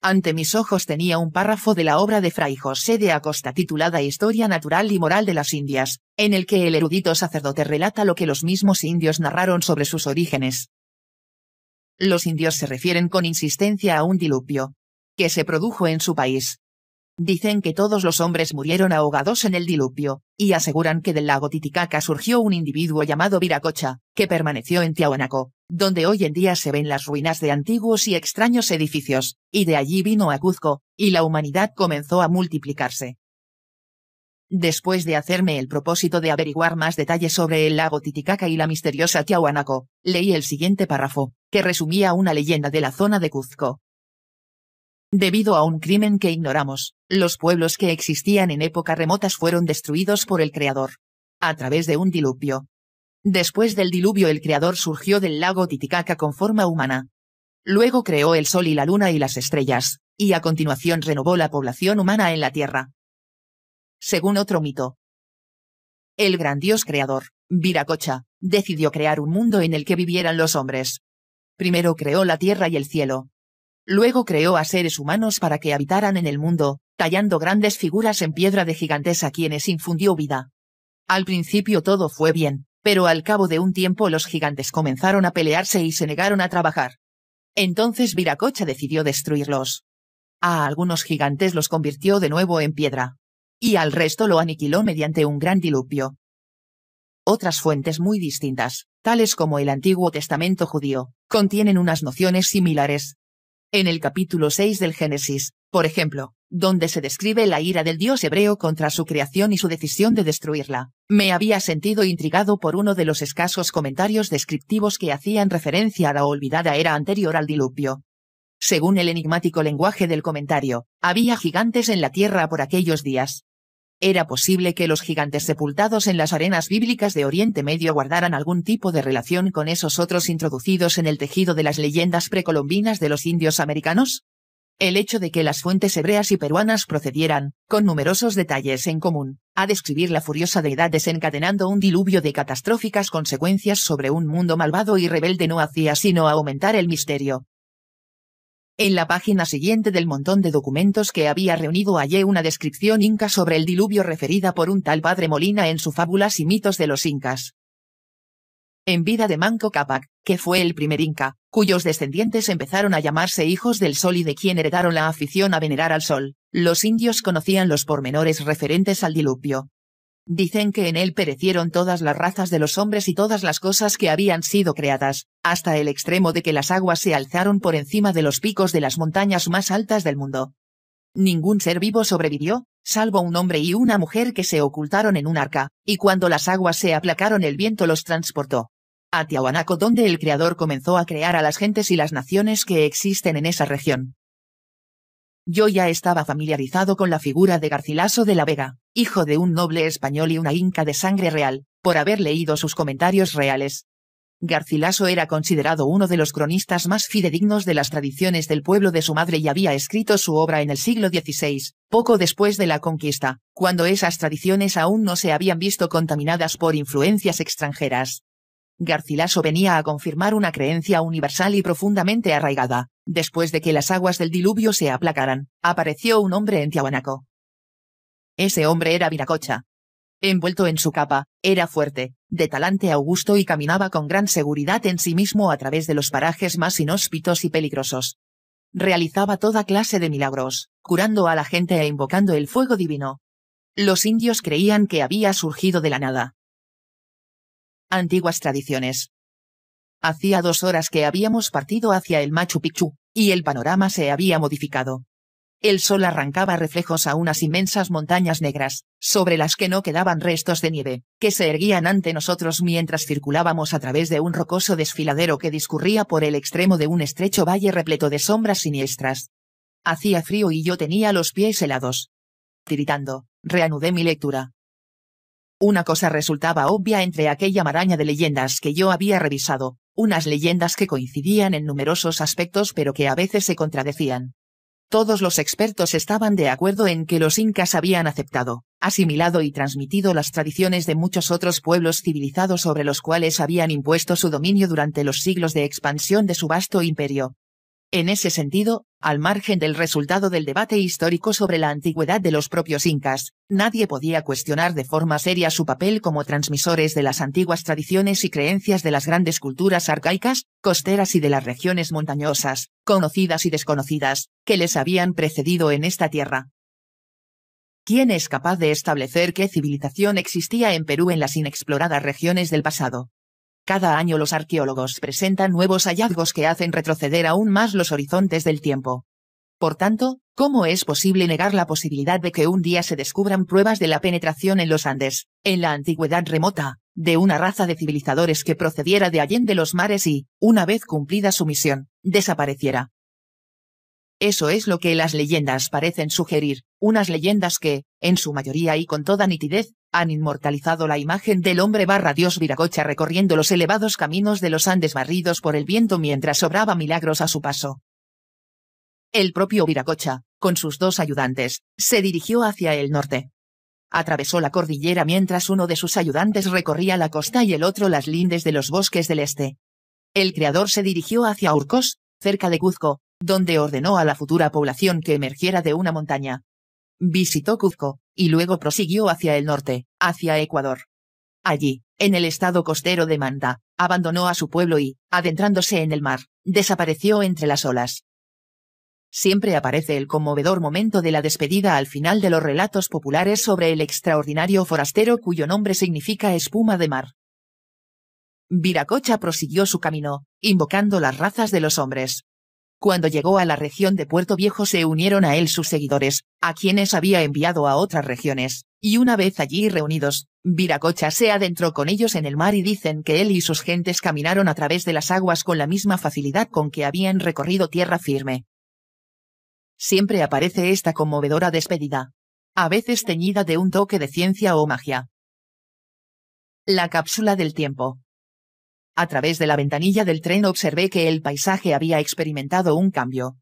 Ante mis ojos tenía un párrafo de la obra de Fray José de Acosta titulada Historia Natural y Moral de las Indias, en el que el erudito sacerdote relata lo que los mismos indios narraron sobre sus orígenes. Los indios se refieren con insistencia a un diluvio que se produjo en su país, Dicen que todos los hombres murieron ahogados en el diluvio, y aseguran que del lago Titicaca surgió un individuo llamado Viracocha, que permaneció en Tiahuanaco, donde hoy en día se ven las ruinas de antiguos y extraños edificios, y de allí vino a Cuzco, y la humanidad comenzó a multiplicarse. Después de hacerme el propósito de averiguar más detalles sobre el lago Titicaca y la misteriosa Tiahuanaco, leí el siguiente párrafo, que resumía una leyenda de la zona de Cuzco. Debido a un crimen que ignoramos, los pueblos que existían en épocas remotas fueron destruidos por el Creador. A través de un diluvio. Después del diluvio el Creador surgió del lago Titicaca con forma humana. Luego creó el sol y la luna y las estrellas, y a continuación renovó la población humana en la Tierra. Según otro mito. El gran dios creador, Viracocha, decidió crear un mundo en el que vivieran los hombres. Primero creó la tierra y el cielo, Luego creó a seres humanos para que habitaran en el mundo, tallando grandes figuras en piedra de gigantes a quienes infundió vida. Al principio todo fue bien, pero al cabo de un tiempo los gigantes comenzaron a pelearse y se negaron a trabajar. Entonces Viracocha decidió destruirlos. A algunos gigantes los convirtió de nuevo en piedra. Y al resto lo aniquiló mediante un gran diluvio. Otras fuentes muy distintas, tales como el Antiguo Testamento judío, contienen unas nociones similares, en el capítulo 6 del Génesis, por ejemplo, donde se describe la ira del dios hebreo contra su creación y su decisión de destruirla. Me había sentido intrigado por uno de los escasos comentarios descriptivos que hacían referencia a la olvidada era anterior al diluvio. Según el enigmático lenguaje del comentario, había gigantes en la tierra por aquellos días, era posible que los gigantes sepultados en las arenas bíblicas de Oriente Medio guardaran algún tipo de relación con esos otros introducidos en el tejido de las leyendas precolombinas de los indios americanos? El hecho de que las fuentes hebreas y peruanas procedieran, con numerosos detalles en común, a describir la furiosa deidad desencadenando un diluvio de catastróficas consecuencias sobre un mundo malvado y rebelde no hacía sino aumentar el misterio. En la página siguiente del montón de documentos que había reunido hallé una descripción inca sobre el diluvio referida por un tal padre Molina en su Fábulas y mitos de los incas. En vida de Manco Cápac, que fue el primer inca, cuyos descendientes empezaron a llamarse hijos del sol y de quien heredaron la afición a venerar al sol, los indios conocían los pormenores referentes al diluvio, Dicen que en él perecieron todas las razas de los hombres y todas las cosas que habían sido creadas, hasta el extremo de que las aguas se alzaron por encima de los picos de las montañas más altas del mundo. Ningún ser vivo sobrevivió, salvo un hombre y una mujer que se ocultaron en un arca, y cuando las aguas se aplacaron el viento los transportó. A Tiahuanaco donde el Creador comenzó a crear a las gentes y las naciones que existen en esa región. Yo ya estaba familiarizado con la figura de Garcilaso de la Vega, hijo de un noble español y una inca de sangre real, por haber leído sus comentarios reales. Garcilaso era considerado uno de los cronistas más fidedignos de las tradiciones del pueblo de su madre y había escrito su obra en el siglo XVI, poco después de la conquista, cuando esas tradiciones aún no se habían visto contaminadas por influencias extranjeras. Garcilaso venía a confirmar una creencia universal y profundamente arraigada. Después de que las aguas del diluvio se aplacaran, apareció un hombre en Tiahuanaco. Ese hombre era Viracocha. Envuelto en su capa, era fuerte, de talante augusto y caminaba con gran seguridad en sí mismo a través de los parajes más inhóspitos y peligrosos. Realizaba toda clase de milagros, curando a la gente e invocando el fuego divino. Los indios creían que había surgido de la nada, Antiguas tradiciones. Hacía dos horas que habíamos partido hacia el Machu Picchu, y el panorama se había modificado. El sol arrancaba reflejos a unas inmensas montañas negras, sobre las que no quedaban restos de nieve, que se erguían ante nosotros mientras circulábamos a través de un rocoso desfiladero que discurría por el extremo de un estrecho valle repleto de sombras siniestras. Hacía frío y yo tenía los pies helados. Tiritando, reanudé mi lectura. Una cosa resultaba obvia entre aquella maraña de leyendas que yo había revisado, unas leyendas que coincidían en numerosos aspectos pero que a veces se contradecían. Todos los expertos estaban de acuerdo en que los incas habían aceptado, asimilado y transmitido las tradiciones de muchos otros pueblos civilizados sobre los cuales habían impuesto su dominio durante los siglos de expansión de su vasto imperio, en ese sentido, al margen del resultado del debate histórico sobre la antigüedad de los propios incas, nadie podía cuestionar de forma seria su papel como transmisores de las antiguas tradiciones y creencias de las grandes culturas arcaicas, costeras y de las regiones montañosas, conocidas y desconocidas, que les habían precedido en esta tierra. ¿Quién es capaz de establecer qué civilización existía en Perú en las inexploradas regiones del pasado? Cada año los arqueólogos presentan nuevos hallazgos que hacen retroceder aún más los horizontes del tiempo. Por tanto, ¿cómo es posible negar la posibilidad de que un día se descubran pruebas de la penetración en los Andes, en la antigüedad remota, de una raza de civilizadores que procediera de allende los mares y, una vez cumplida su misión, desapareciera? Eso es lo que las leyendas parecen sugerir, unas leyendas que, en su mayoría y con toda nitidez, han inmortalizado la imagen del hombre barra dios Viracocha recorriendo los elevados caminos de los Andes barridos por el viento mientras sobraba milagros a su paso. El propio Viracocha, con sus dos ayudantes, se dirigió hacia el norte. Atravesó la cordillera mientras uno de sus ayudantes recorría la costa y el otro las lindes de los bosques del este. El creador se dirigió hacia Urcos, cerca de Cuzco, donde ordenó a la futura población que emergiera de una montaña, Visitó Cuzco, y luego prosiguió hacia el norte, hacia Ecuador. Allí, en el estado costero de Manta, abandonó a su pueblo y, adentrándose en el mar, desapareció entre las olas. Siempre aparece el conmovedor momento de la despedida al final de los relatos populares sobre el extraordinario forastero cuyo nombre significa espuma de mar. Viracocha prosiguió su camino, invocando las razas de los hombres, cuando llegó a la región de Puerto Viejo se unieron a él sus seguidores, a quienes había enviado a otras regiones, y una vez allí reunidos, Viracocha se adentró con ellos en el mar y dicen que él y sus gentes caminaron a través de las aguas con la misma facilidad con que habían recorrido tierra firme. Siempre aparece esta conmovedora despedida. A veces teñida de un toque de ciencia o magia. La cápsula del tiempo. A través de la ventanilla del tren observé que el paisaje había experimentado un cambio.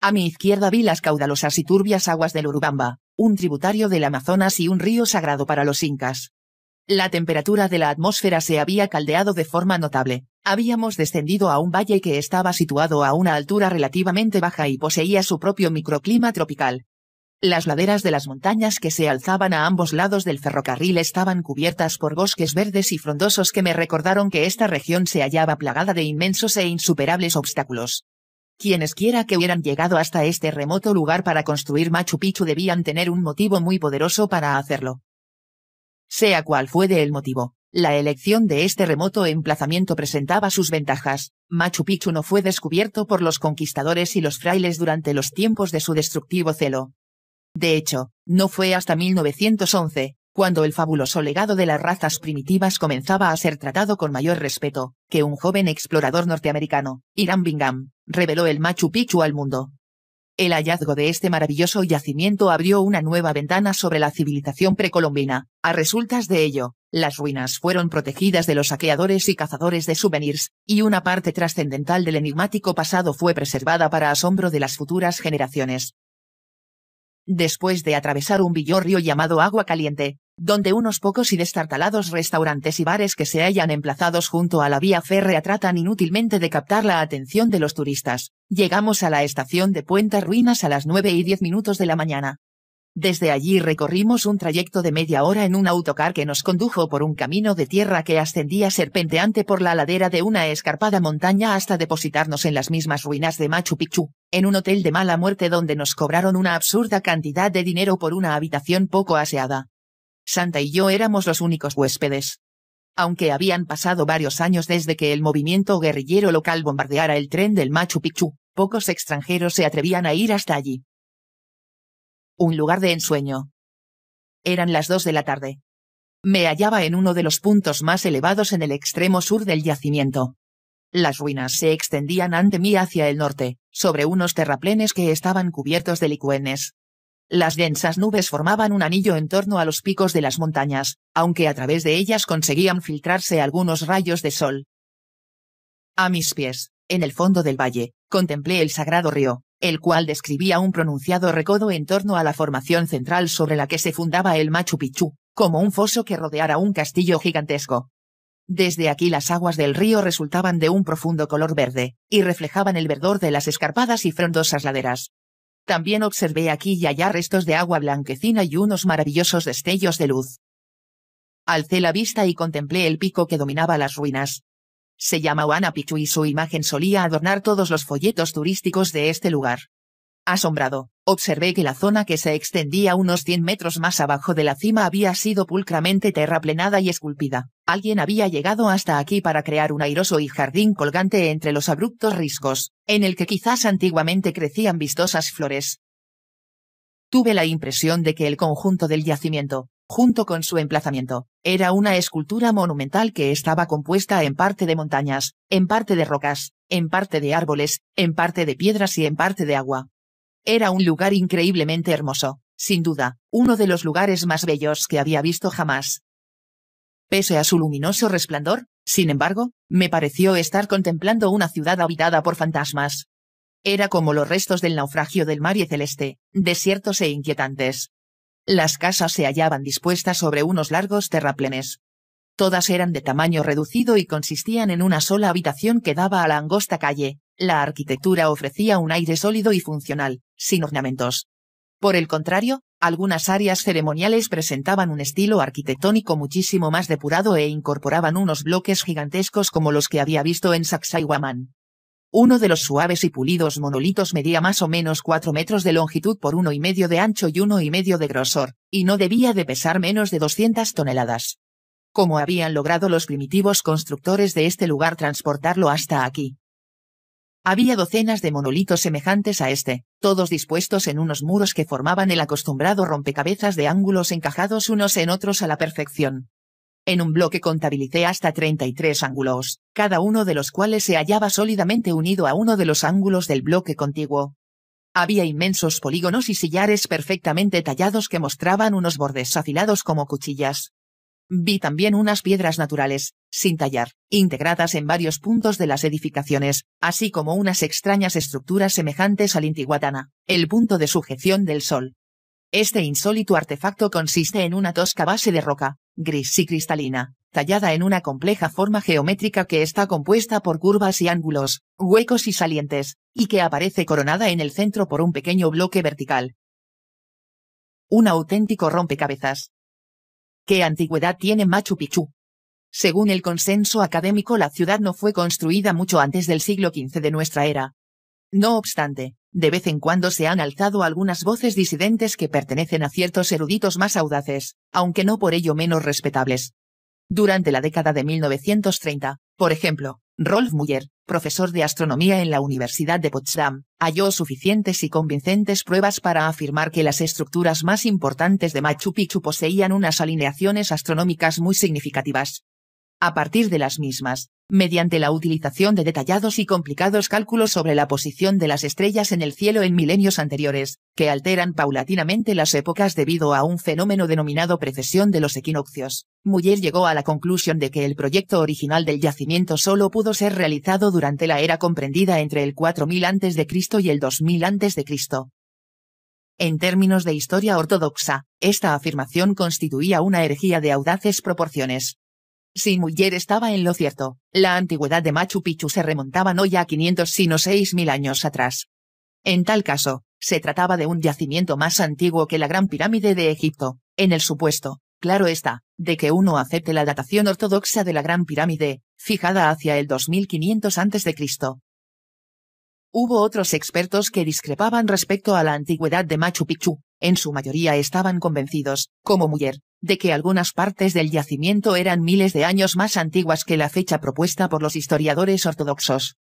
A mi izquierda vi las caudalosas y turbias aguas del Urubamba, un tributario del Amazonas y un río sagrado para los incas. La temperatura de la atmósfera se había caldeado de forma notable. Habíamos descendido a un valle que estaba situado a una altura relativamente baja y poseía su propio microclima tropical, las laderas de las montañas que se alzaban a ambos lados del ferrocarril estaban cubiertas por bosques verdes y frondosos que me recordaron que esta región se hallaba plagada de inmensos e insuperables obstáculos. Quienesquiera que hubieran llegado hasta este remoto lugar para construir Machu Picchu debían tener un motivo muy poderoso para hacerlo. Sea cual de el motivo, la elección de este remoto emplazamiento presentaba sus ventajas. Machu Picchu no fue descubierto por los conquistadores y los frailes durante los tiempos de su destructivo celo, de hecho, no fue hasta 1911, cuando el fabuloso legado de las razas primitivas comenzaba a ser tratado con mayor respeto, que un joven explorador norteamericano, Irán Bingham, reveló el Machu Picchu al mundo. El hallazgo de este maravilloso yacimiento abrió una nueva ventana sobre la civilización precolombina. A resultas de ello, las ruinas fueron protegidas de los saqueadores y cazadores de souvenirs, y una parte trascendental del enigmático pasado fue preservada para asombro de las futuras generaciones después de atravesar un villorrio llamado Agua Caliente, donde unos pocos y destartalados restaurantes y bares que se hayan emplazados junto a la vía férrea tratan inútilmente de captar la atención de los turistas. Llegamos a la estación de Puente Ruinas a las 9 y 10 minutos de la mañana. Desde allí recorrimos un trayecto de media hora en un autocar que nos condujo por un camino de tierra que ascendía serpenteante por la ladera de una escarpada montaña hasta depositarnos en las mismas ruinas de Machu Picchu, en un hotel de mala muerte donde nos cobraron una absurda cantidad de dinero por una habitación poco aseada. Santa y yo éramos los únicos huéspedes. Aunque habían pasado varios años desde que el movimiento guerrillero local bombardeara el tren del Machu Picchu, pocos extranjeros se atrevían a ir hasta allí un lugar de ensueño. Eran las dos de la tarde. Me hallaba en uno de los puntos más elevados en el extremo sur del yacimiento. Las ruinas se extendían ante mí hacia el norte, sobre unos terraplenes que estaban cubiertos de licuenes. Las densas nubes formaban un anillo en torno a los picos de las montañas, aunque a través de ellas conseguían filtrarse algunos rayos de sol. A mis pies, en el fondo del valle, contemplé el sagrado río, el cual describía un pronunciado recodo en torno a la formación central sobre la que se fundaba el Machu Picchu, como un foso que rodeara un castillo gigantesco. Desde aquí las aguas del río resultaban de un profundo color verde, y reflejaban el verdor de las escarpadas y frondosas laderas. También observé aquí y allá restos de agua blanquecina y unos maravillosos destellos de luz. Alcé la vista y contemplé el pico que dominaba las ruinas, se llama Huana Picchu y su imagen solía adornar todos los folletos turísticos de este lugar. Asombrado, observé que la zona que se extendía unos 100 metros más abajo de la cima había sido pulcramente terraplenada y esculpida. Alguien había llegado hasta aquí para crear un airoso y jardín colgante entre los abruptos riscos, en el que quizás antiguamente crecían vistosas flores. Tuve la impresión de que el conjunto del yacimiento, Junto con su emplazamiento, era una escultura monumental que estaba compuesta en parte de montañas, en parte de rocas, en parte de árboles, en parte de piedras y en parte de agua. Era un lugar increíblemente hermoso, sin duda, uno de los lugares más bellos que había visto jamás. Pese a su luminoso resplandor, sin embargo, me pareció estar contemplando una ciudad habitada por fantasmas. Era como los restos del naufragio del mar y celeste, desiertos e inquietantes. Las casas se hallaban dispuestas sobre unos largos terraplenes. Todas eran de tamaño reducido y consistían en una sola habitación que daba a la angosta calle. La arquitectura ofrecía un aire sólido y funcional, sin ornamentos. Por el contrario, algunas áreas ceremoniales presentaban un estilo arquitectónico muchísimo más depurado e incorporaban unos bloques gigantescos como los que había visto en Sacsayhuaman. Uno de los suaves y pulidos monolitos medía más o menos 4 metros de longitud por uno y medio de ancho y uno y medio de grosor, y no debía de pesar menos de 200 toneladas. ¿Cómo habían logrado los primitivos constructores de este lugar transportarlo hasta aquí? Había docenas de monolitos semejantes a este, todos dispuestos en unos muros que formaban el acostumbrado rompecabezas de ángulos encajados unos en otros a la perfección. En un bloque contabilicé hasta 33 ángulos, cada uno de los cuales se hallaba sólidamente unido a uno de los ángulos del bloque contiguo. Había inmensos polígonos y sillares perfectamente tallados que mostraban unos bordes afilados como cuchillas. Vi también unas piedras naturales, sin tallar, integradas en varios puntos de las edificaciones, así como unas extrañas estructuras semejantes al intiguatana, el punto de sujeción del sol. Este insólito artefacto consiste en una tosca base de roca, gris y cristalina, tallada en una compleja forma geométrica que está compuesta por curvas y ángulos, huecos y salientes, y que aparece coronada en el centro por un pequeño bloque vertical. Un auténtico rompecabezas. ¿Qué antigüedad tiene Machu Picchu? Según el consenso académico, la ciudad no fue construida mucho antes del siglo XV de nuestra era. No obstante, de vez en cuando se han alzado algunas voces disidentes que pertenecen a ciertos eruditos más audaces, aunque no por ello menos respetables. Durante la década de 1930, por ejemplo, Rolf Muller, profesor de astronomía en la Universidad de Potsdam, halló suficientes y convincentes pruebas para afirmar que las estructuras más importantes de Machu Picchu poseían unas alineaciones astronómicas muy significativas a partir de las mismas, mediante la utilización de detallados y complicados cálculos sobre la posición de las estrellas en el cielo en milenios anteriores, que alteran paulatinamente las épocas debido a un fenómeno denominado precesión de los equinoccios. Muller llegó a la conclusión de que el proyecto original del yacimiento solo pudo ser realizado durante la era comprendida entre el 4000 a.C. y el 2000 a.C. En términos de historia ortodoxa, esta afirmación constituía una herejía de audaces proporciones, si Muller estaba en lo cierto, la antigüedad de Machu Picchu se remontaba no ya a 500 sino 6.000 años atrás. En tal caso, se trataba de un yacimiento más antiguo que la Gran Pirámide de Egipto, en el supuesto, claro está, de que uno acepte la datación ortodoxa de la Gran Pirámide, fijada hacia el 2500 a.C. Hubo otros expertos que discrepaban respecto a la antigüedad de Machu Picchu, en su mayoría estaban convencidos, como Muller, de que algunas partes del yacimiento eran miles de años más antiguas que la fecha propuesta por los historiadores ortodoxos.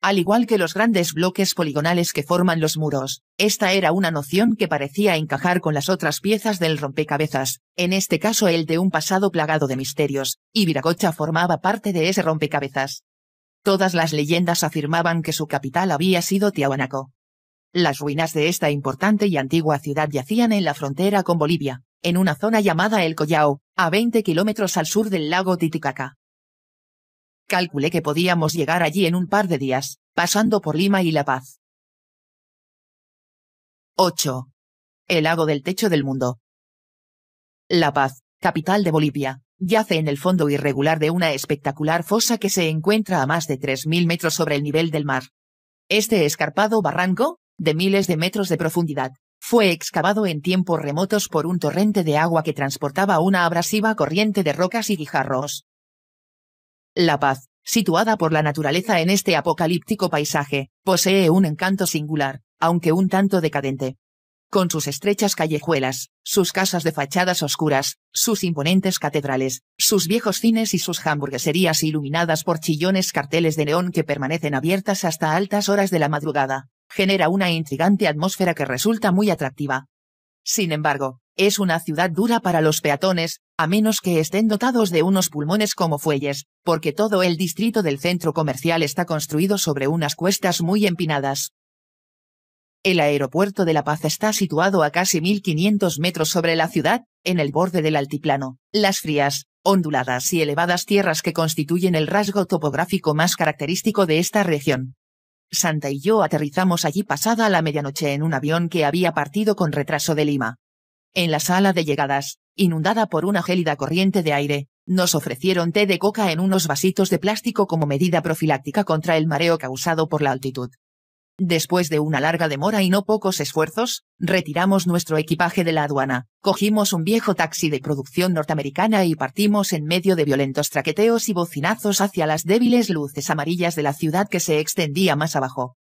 Al igual que los grandes bloques poligonales que forman los muros, esta era una noción que parecía encajar con las otras piezas del rompecabezas, en este caso el de un pasado plagado de misterios, y Viracocha formaba parte de ese rompecabezas. Todas las leyendas afirmaban que su capital había sido Tiahuanaco. Las ruinas de esta importante y antigua ciudad yacían en la frontera con Bolivia, en una zona llamada El Collao, a 20 kilómetros al sur del lago Titicaca. Calculé que podíamos llegar allí en un par de días, pasando por Lima y La Paz. 8. El lago del techo del mundo. La Paz, capital de Bolivia, yace en el fondo irregular de una espectacular fosa que se encuentra a más de 3.000 metros sobre el nivel del mar. Este escarpado barranco, de miles de metros de profundidad, fue excavado en tiempos remotos por un torrente de agua que transportaba una abrasiva corriente de rocas y guijarros. La paz, situada por la naturaleza en este apocalíptico paisaje, posee un encanto singular, aunque un tanto decadente. Con sus estrechas callejuelas, sus casas de fachadas oscuras, sus imponentes catedrales, sus viejos cines y sus hamburgueserías iluminadas por chillones carteles de neón que permanecen abiertas hasta altas horas de la madrugada genera una intrigante atmósfera que resulta muy atractiva. Sin embargo, es una ciudad dura para los peatones, a menos que estén dotados de unos pulmones como fuelles, porque todo el distrito del centro comercial está construido sobre unas cuestas muy empinadas. El aeropuerto de La Paz está situado a casi 1500 metros sobre la ciudad, en el borde del altiplano. Las frías, onduladas y elevadas tierras que constituyen el rasgo topográfico más característico de esta región. Santa y yo aterrizamos allí pasada la medianoche en un avión que había partido con retraso de Lima. En la sala de llegadas, inundada por una gélida corriente de aire, nos ofrecieron té de coca en unos vasitos de plástico como medida profiláctica contra el mareo causado por la altitud. Después de una larga demora y no pocos esfuerzos, retiramos nuestro equipaje de la aduana, cogimos un viejo taxi de producción norteamericana y partimos en medio de violentos traqueteos y bocinazos hacia las débiles luces amarillas de la ciudad que se extendía más abajo.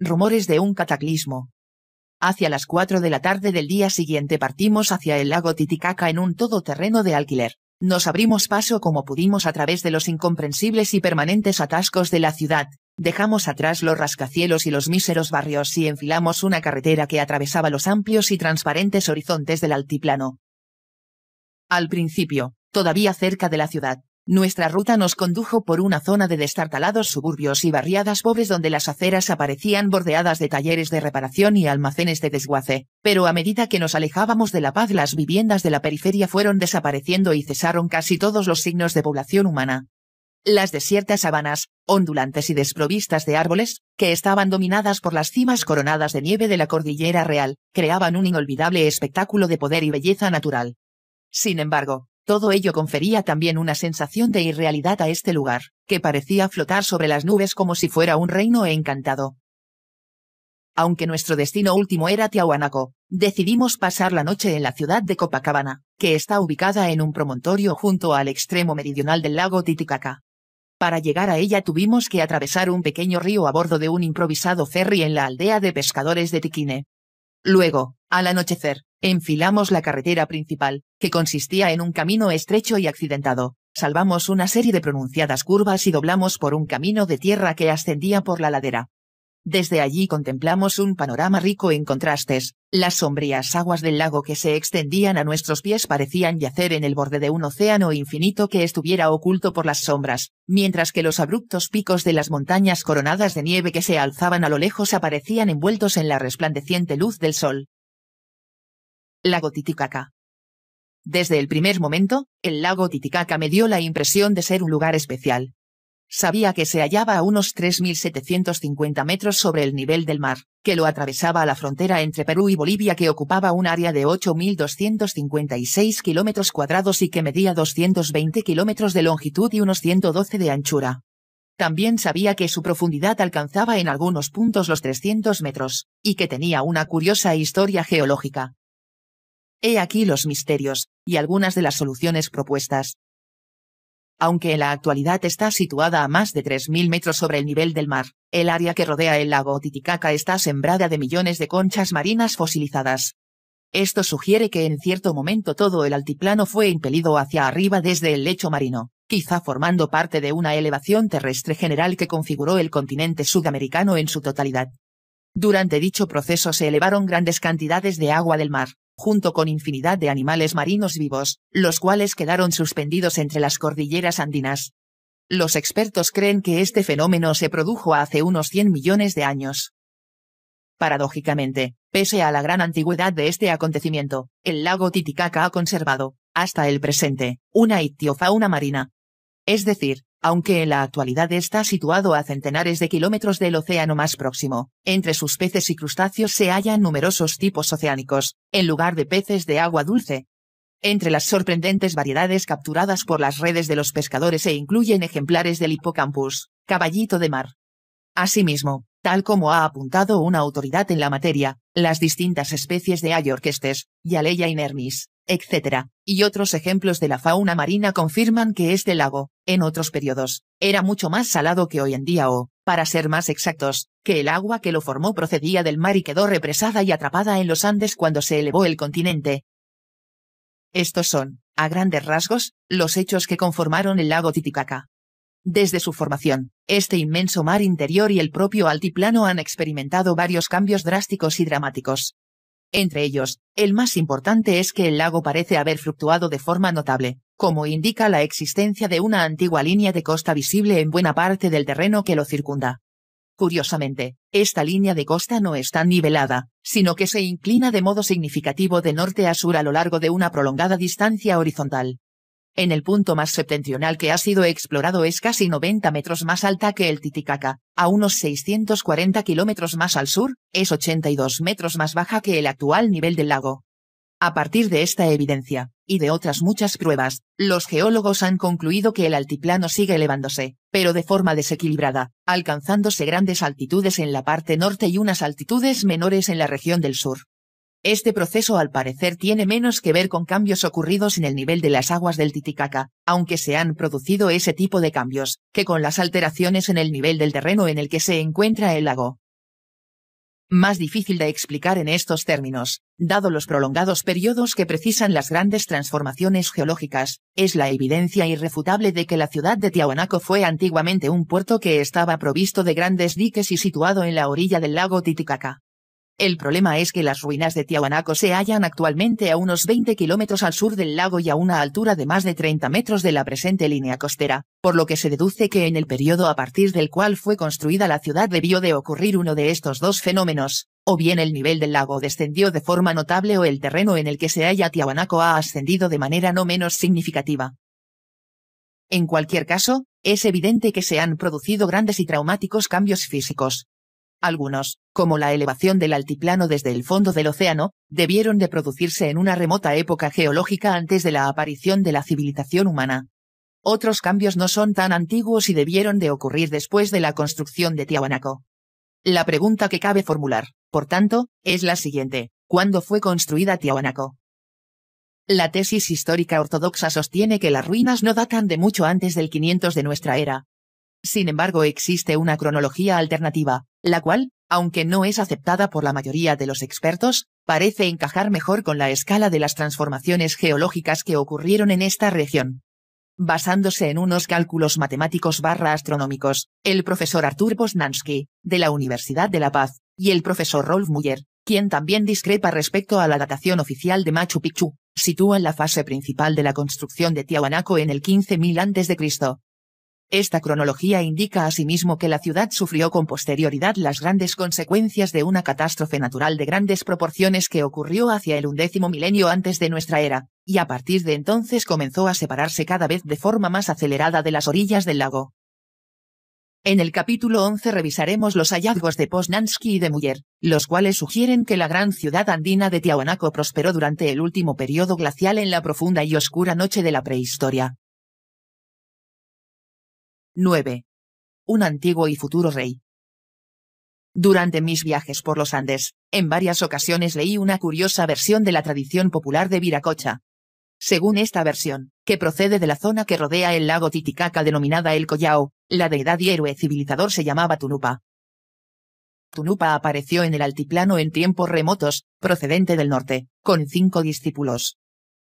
Rumores de un cataclismo, Hacia las cuatro de la tarde del día siguiente partimos hacia el lago Titicaca en un todoterreno de alquiler. Nos abrimos paso como pudimos a través de los incomprensibles y permanentes atascos de la ciudad, Dejamos atrás los rascacielos y los míseros barrios y enfilamos una carretera que atravesaba los amplios y transparentes horizontes del altiplano. Al principio, todavía cerca de la ciudad, nuestra ruta nos condujo por una zona de destartalados suburbios y barriadas pobres donde las aceras aparecían bordeadas de talleres de reparación y almacenes de desguace, pero a medida que nos alejábamos de La Paz las viviendas de la periferia fueron desapareciendo y cesaron casi todos los signos de población humana las desiertas sabanas, ondulantes y desprovistas de árboles, que estaban dominadas por las cimas coronadas de nieve de la Cordillera Real, creaban un inolvidable espectáculo de poder y belleza natural. Sin embargo, todo ello confería también una sensación de irrealidad a este lugar, que parecía flotar sobre las nubes como si fuera un reino encantado. Aunque nuestro destino último era Tiahuanaco, decidimos pasar la noche en la ciudad de Copacabana, que está ubicada en un promontorio junto al extremo meridional del lago Titicaca. Para llegar a ella tuvimos que atravesar un pequeño río a bordo de un improvisado ferry en la aldea de pescadores de Tiquine. Luego, al anochecer, enfilamos la carretera principal, que consistía en un camino estrecho y accidentado. Salvamos una serie de pronunciadas curvas y doblamos por un camino de tierra que ascendía por la ladera. Desde allí contemplamos un panorama rico en contrastes, las sombrías aguas del lago que se extendían a nuestros pies parecían yacer en el borde de un océano infinito que estuviera oculto por las sombras, mientras que los abruptos picos de las montañas coronadas de nieve que se alzaban a lo lejos aparecían envueltos en la resplandeciente luz del sol. Lago Titicaca. Desde el primer momento, el lago Titicaca me dio la impresión de ser un lugar especial, Sabía que se hallaba a unos 3.750 metros sobre el nivel del mar, que lo atravesaba la frontera entre Perú y Bolivia que ocupaba un área de 8.256 kilómetros cuadrados y que medía 220 kilómetros de longitud y unos 112 de anchura. También sabía que su profundidad alcanzaba en algunos puntos los 300 metros, y que tenía una curiosa historia geológica. He aquí los misterios, y algunas de las soluciones propuestas aunque en la actualidad está situada a más de 3.000 metros sobre el nivel del mar. El área que rodea el lago Titicaca está sembrada de millones de conchas marinas fosilizadas. Esto sugiere que en cierto momento todo el altiplano fue impelido hacia arriba desde el lecho marino, quizá formando parte de una elevación terrestre general que configuró el continente sudamericano en su totalidad. Durante dicho proceso se elevaron grandes cantidades de agua del mar, junto con infinidad de animales marinos vivos, los cuales quedaron suspendidos entre las cordilleras andinas. Los expertos creen que este fenómeno se produjo hace unos 100 millones de años. Paradójicamente, pese a la gran antigüedad de este acontecimiento, el lago Titicaca ha conservado, hasta el presente, una ictiofauna marina. Es decir, aunque en la actualidad está situado a centenares de kilómetros del océano más próximo. Entre sus peces y crustáceos se hallan numerosos tipos oceánicos, en lugar de peces de agua dulce. Entre las sorprendentes variedades capturadas por las redes de los pescadores se incluyen ejemplares del hipocampus, caballito de mar. Asimismo, tal como ha apuntado una autoridad en la materia, las distintas especies de Ayorquestes, Yaleya inermis, etc., y otros ejemplos de la fauna marina confirman que este lago, en otros periodos, era mucho más salado que hoy en día o, para ser más exactos, que el agua que lo formó procedía del mar y quedó represada y atrapada en los Andes cuando se elevó el continente. Estos son, a grandes rasgos, los hechos que conformaron el lago Titicaca. Desde su formación, este inmenso mar interior y el propio altiplano han experimentado varios cambios drásticos y dramáticos, entre ellos, el más importante es que el lago parece haber fluctuado de forma notable, como indica la existencia de una antigua línea de costa visible en buena parte del terreno que lo circunda. Curiosamente, esta línea de costa no está nivelada, sino que se inclina de modo significativo de norte a sur a lo largo de una prolongada distancia horizontal en el punto más septentrional que ha sido explorado es casi 90 metros más alta que el Titicaca, a unos 640 kilómetros más al sur, es 82 metros más baja que el actual nivel del lago. A partir de esta evidencia, y de otras muchas pruebas, los geólogos han concluido que el altiplano sigue elevándose, pero de forma desequilibrada, alcanzándose grandes altitudes en la parte norte y unas altitudes menores en la región del sur. Este proceso al parecer tiene menos que ver con cambios ocurridos en el nivel de las aguas del Titicaca, aunque se han producido ese tipo de cambios, que con las alteraciones en el nivel del terreno en el que se encuentra el lago. Más difícil de explicar en estos términos, dado los prolongados periodos que precisan las grandes transformaciones geológicas, es la evidencia irrefutable de que la ciudad de Tiahuanaco fue antiguamente un puerto que estaba provisto de grandes diques y situado en la orilla del lago Titicaca. El problema es que las ruinas de Tiahuanaco se hallan actualmente a unos 20 kilómetros al sur del lago y a una altura de más de 30 metros de la presente línea costera, por lo que se deduce que en el periodo a partir del cual fue construida la ciudad debió de ocurrir uno de estos dos fenómenos, o bien el nivel del lago descendió de forma notable o el terreno en el que se halla Tiahuanaco ha ascendido de manera no menos significativa. En cualquier caso, es evidente que se han producido grandes y traumáticos cambios físicos, algunos, como la elevación del altiplano desde el fondo del océano, debieron de producirse en una remota época geológica antes de la aparición de la civilización humana. Otros cambios no son tan antiguos y debieron de ocurrir después de la construcción de Tiahuanaco. La pregunta que cabe formular, por tanto, es la siguiente, ¿cuándo fue construida Tiahuanaco? La tesis histórica ortodoxa sostiene que las ruinas no datan de mucho antes del 500 de nuestra era, sin embargo, existe una cronología alternativa, la cual, aunque no es aceptada por la mayoría de los expertos, parece encajar mejor con la escala de las transformaciones geológicas que ocurrieron en esta región. Basándose en unos cálculos matemáticos barra astronómicos, el profesor Artur Posnansky, de la Universidad de La Paz, y el profesor Rolf Müller, quien también discrepa respecto a la datación oficial de Machu Picchu, sitúan la fase principal de la construcción de Tiahuanaco en el 15.000 a.C. Esta cronología indica asimismo que la ciudad sufrió con posterioridad las grandes consecuencias de una catástrofe natural de grandes proporciones que ocurrió hacia el undécimo milenio antes de nuestra era, y a partir de entonces comenzó a separarse cada vez de forma más acelerada de las orillas del lago. En el capítulo 11 revisaremos los hallazgos de Poznansky y de Muller, los cuales sugieren que la gran ciudad andina de Tiahuanaco prosperó durante el último periodo glacial en la profunda y oscura noche de la prehistoria. 9. Un antiguo y futuro rey. Durante mis viajes por los Andes, en varias ocasiones leí una curiosa versión de la tradición popular de Viracocha. Según esta versión, que procede de la zona que rodea el lago Titicaca denominada El Collao, la deidad y héroe civilizador se llamaba Tunupa. Tunupa apareció en el altiplano en tiempos remotos, procedente del norte, con cinco discípulos,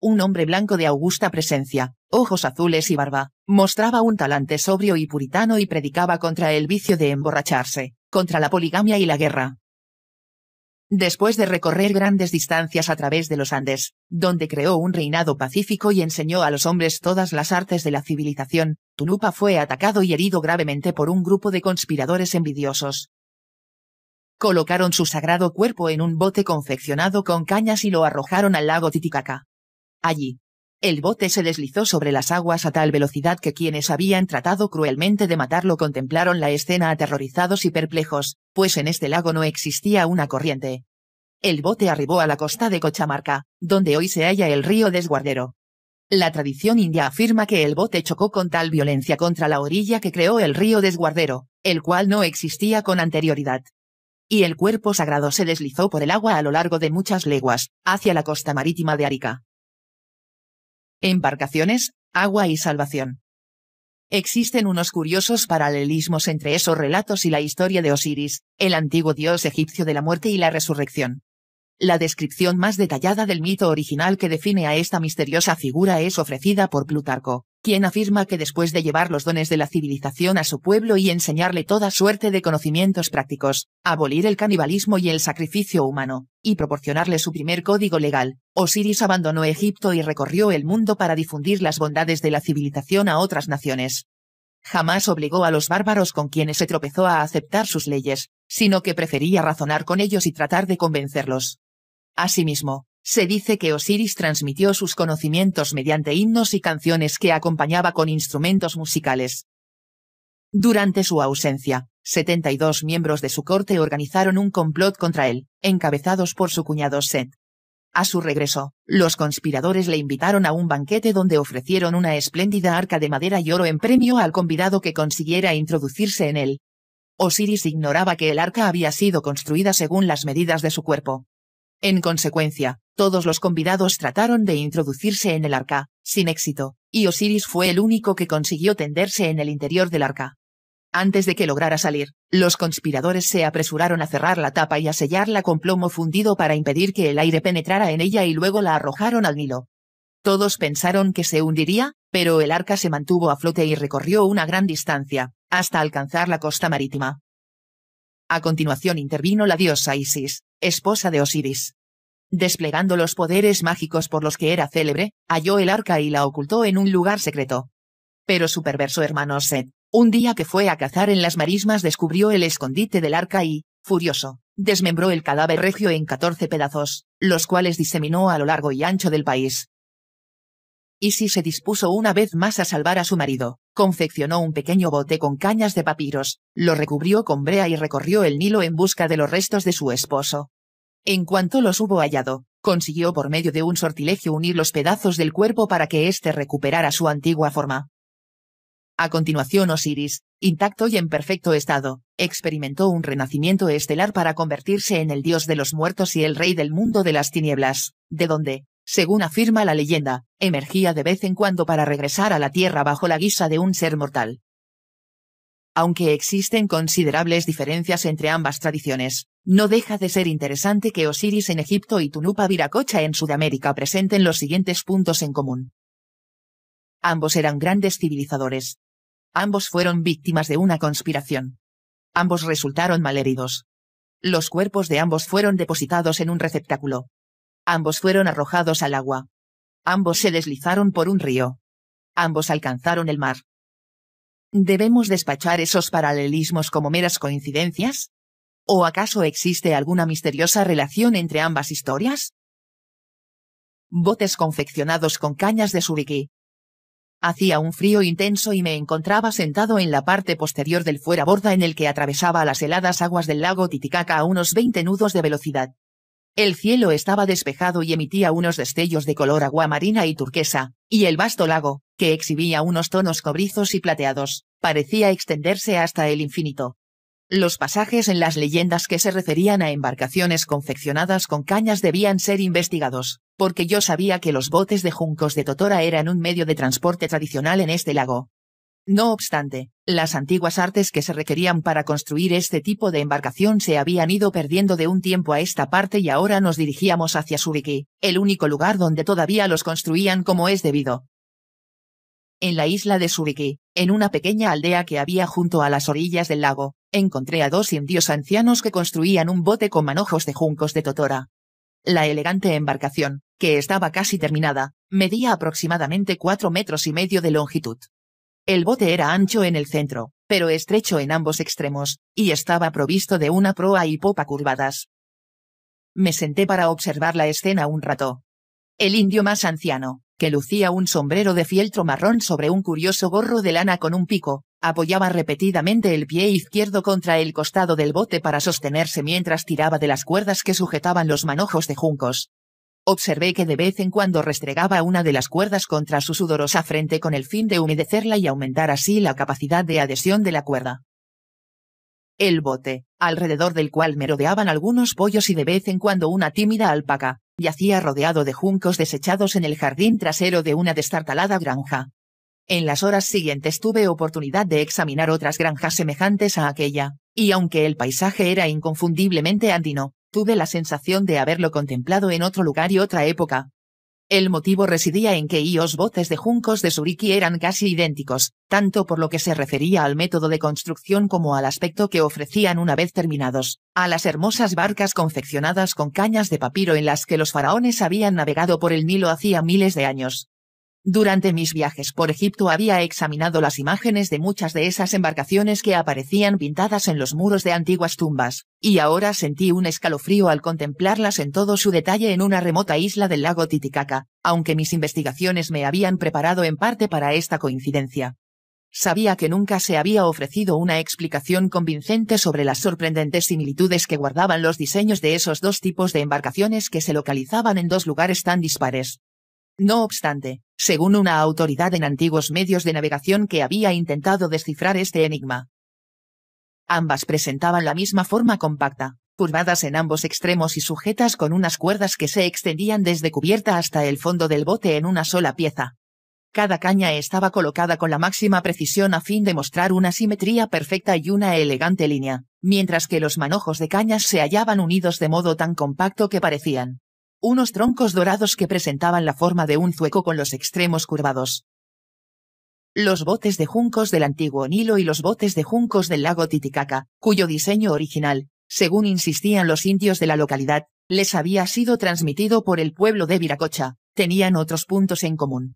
un hombre blanco de augusta presencia, ojos azules y barba, mostraba un talante sobrio y puritano y predicaba contra el vicio de emborracharse, contra la poligamia y la guerra. Después de recorrer grandes distancias a través de los Andes, donde creó un reinado pacífico y enseñó a los hombres todas las artes de la civilización, Tunupa fue atacado y herido gravemente por un grupo de conspiradores envidiosos. Colocaron su sagrado cuerpo en un bote confeccionado con cañas y lo arrojaron al lago Titicaca. Allí. El bote se deslizó sobre las aguas a tal velocidad que quienes habían tratado cruelmente de matarlo contemplaron la escena aterrorizados y perplejos, pues en este lago no existía una corriente. El bote arribó a la costa de Cochamarca, donde hoy se halla el río Desguardero. La tradición india afirma que el bote chocó con tal violencia contra la orilla que creó el río Desguardero, el cual no existía con anterioridad. Y el cuerpo sagrado se deslizó por el agua a lo largo de muchas leguas, hacia la costa marítima de Arica embarcaciones, agua y salvación. Existen unos curiosos paralelismos entre esos relatos y la historia de Osiris, el antiguo dios egipcio de la muerte y la resurrección. La descripción más detallada del mito original que define a esta misteriosa figura es ofrecida por Plutarco quien afirma que después de llevar los dones de la civilización a su pueblo y enseñarle toda suerte de conocimientos prácticos, abolir el canibalismo y el sacrificio humano, y proporcionarle su primer código legal, Osiris abandonó Egipto y recorrió el mundo para difundir las bondades de la civilización a otras naciones. Jamás obligó a los bárbaros con quienes se tropezó a aceptar sus leyes, sino que prefería razonar con ellos y tratar de convencerlos. Asimismo, se dice que Osiris transmitió sus conocimientos mediante himnos y canciones que acompañaba con instrumentos musicales. Durante su ausencia, 72 miembros de su corte organizaron un complot contra él, encabezados por su cuñado Set. A su regreso, los conspiradores le invitaron a un banquete donde ofrecieron una espléndida arca de madera y oro en premio al convidado que consiguiera introducirse en él. Osiris ignoraba que el arca había sido construida según las medidas de su cuerpo, en consecuencia, todos los convidados trataron de introducirse en el arca, sin éxito, y Osiris fue el único que consiguió tenderse en el interior del arca. Antes de que lograra salir, los conspiradores se apresuraron a cerrar la tapa y a sellarla con plomo fundido para impedir que el aire penetrara en ella y luego la arrojaron al Nilo. Todos pensaron que se hundiría, pero el arca se mantuvo a flote y recorrió una gran distancia, hasta alcanzar la costa marítima. A continuación intervino la diosa Isis, esposa de Osiris. Desplegando los poderes mágicos por los que era célebre, halló el arca y la ocultó en un lugar secreto. Pero su perverso hermano Set, un día que fue a cazar en las marismas descubrió el escondite del arca y, furioso, desmembró el cadáver regio en 14 pedazos, los cuales diseminó a lo largo y ancho del país. Isis se dispuso una vez más a salvar a su marido. Confeccionó un pequeño bote con cañas de papiros, lo recubrió con brea y recorrió el Nilo en busca de los restos de su esposo. En cuanto los hubo hallado, consiguió por medio de un sortilegio unir los pedazos del cuerpo para que éste recuperara su antigua forma. A continuación Osiris, intacto y en perfecto estado, experimentó un renacimiento estelar para convertirse en el dios de los muertos y el rey del mundo de las tinieblas, de donde, según afirma la leyenda, emergía de vez en cuando para regresar a la Tierra bajo la guisa de un ser mortal. Aunque existen considerables diferencias entre ambas tradiciones, no deja de ser interesante que Osiris en Egipto y Tunupa Viracocha en Sudamérica presenten los siguientes puntos en común. Ambos eran grandes civilizadores. Ambos fueron víctimas de una conspiración. Ambos resultaron malheridos. Los cuerpos de ambos fueron depositados en un receptáculo. Ambos fueron arrojados al agua. Ambos se deslizaron por un río. Ambos alcanzaron el mar. ¿Debemos despachar esos paralelismos como meras coincidencias? ¿O acaso existe alguna misteriosa relación entre ambas historias? Botes confeccionados con cañas de suriquí. Hacía un frío intenso y me encontraba sentado en la parte posterior del fuera borda en el que atravesaba las heladas aguas del lago Titicaca a unos 20 nudos de velocidad. El cielo estaba despejado y emitía unos destellos de color aguamarina y turquesa, y el vasto lago, que exhibía unos tonos cobrizos y plateados, parecía extenderse hasta el infinito. Los pasajes en las leyendas que se referían a embarcaciones confeccionadas con cañas debían ser investigados, porque yo sabía que los botes de juncos de Totora eran un medio de transporte tradicional en este lago, no obstante, las antiguas artes que se requerían para construir este tipo de embarcación se habían ido perdiendo de un tiempo a esta parte y ahora nos dirigíamos hacia Suriki, el único lugar donde todavía los construían como es debido. En la isla de Suriki, en una pequeña aldea que había junto a las orillas del lago, encontré a dos indios ancianos que construían un bote con manojos de juncos de totora. La elegante embarcación, que estaba casi terminada, medía aproximadamente cuatro metros y medio de longitud el bote era ancho en el centro, pero estrecho en ambos extremos, y estaba provisto de una proa y popa curvadas. Me senté para observar la escena un rato. El indio más anciano, que lucía un sombrero de fieltro marrón sobre un curioso gorro de lana con un pico, apoyaba repetidamente el pie izquierdo contra el costado del bote para sostenerse mientras tiraba de las cuerdas que sujetaban los manojos de juncos. Observé que de vez en cuando restregaba una de las cuerdas contra su sudorosa frente con el fin de humedecerla y aumentar así la capacidad de adhesión de la cuerda. El bote, alrededor del cual merodeaban algunos pollos y de vez en cuando una tímida alpaca, yacía rodeado de juncos desechados en el jardín trasero de una destartalada granja. En las horas siguientes tuve oportunidad de examinar otras granjas semejantes a aquella, y aunque el paisaje era inconfundiblemente andino, tuve la sensación de haberlo contemplado en otro lugar y otra época. El motivo residía en que los botes de juncos de Suriki eran casi idénticos, tanto por lo que se refería al método de construcción como al aspecto que ofrecían una vez terminados, a las hermosas barcas confeccionadas con cañas de papiro en las que los faraones habían navegado por el Nilo hacía miles de años. Durante mis viajes por Egipto había examinado las imágenes de muchas de esas embarcaciones que aparecían pintadas en los muros de antiguas tumbas, y ahora sentí un escalofrío al contemplarlas en todo su detalle en una remota isla del lago Titicaca, aunque mis investigaciones me habían preparado en parte para esta coincidencia. Sabía que nunca se había ofrecido una explicación convincente sobre las sorprendentes similitudes que guardaban los diseños de esos dos tipos de embarcaciones que se localizaban en dos lugares tan dispares no obstante, según una autoridad en antiguos medios de navegación que había intentado descifrar este enigma. Ambas presentaban la misma forma compacta, curvadas en ambos extremos y sujetas con unas cuerdas que se extendían desde cubierta hasta el fondo del bote en una sola pieza. Cada caña estaba colocada con la máxima precisión a fin de mostrar una simetría perfecta y una elegante línea, mientras que los manojos de cañas se hallaban unidos de modo tan compacto que parecían unos troncos dorados que presentaban la forma de un zueco con los extremos curvados. Los botes de juncos del antiguo Nilo y los botes de juncos del lago Titicaca, cuyo diseño original, según insistían los indios de la localidad, les había sido transmitido por el pueblo de Viracocha, tenían otros puntos en común.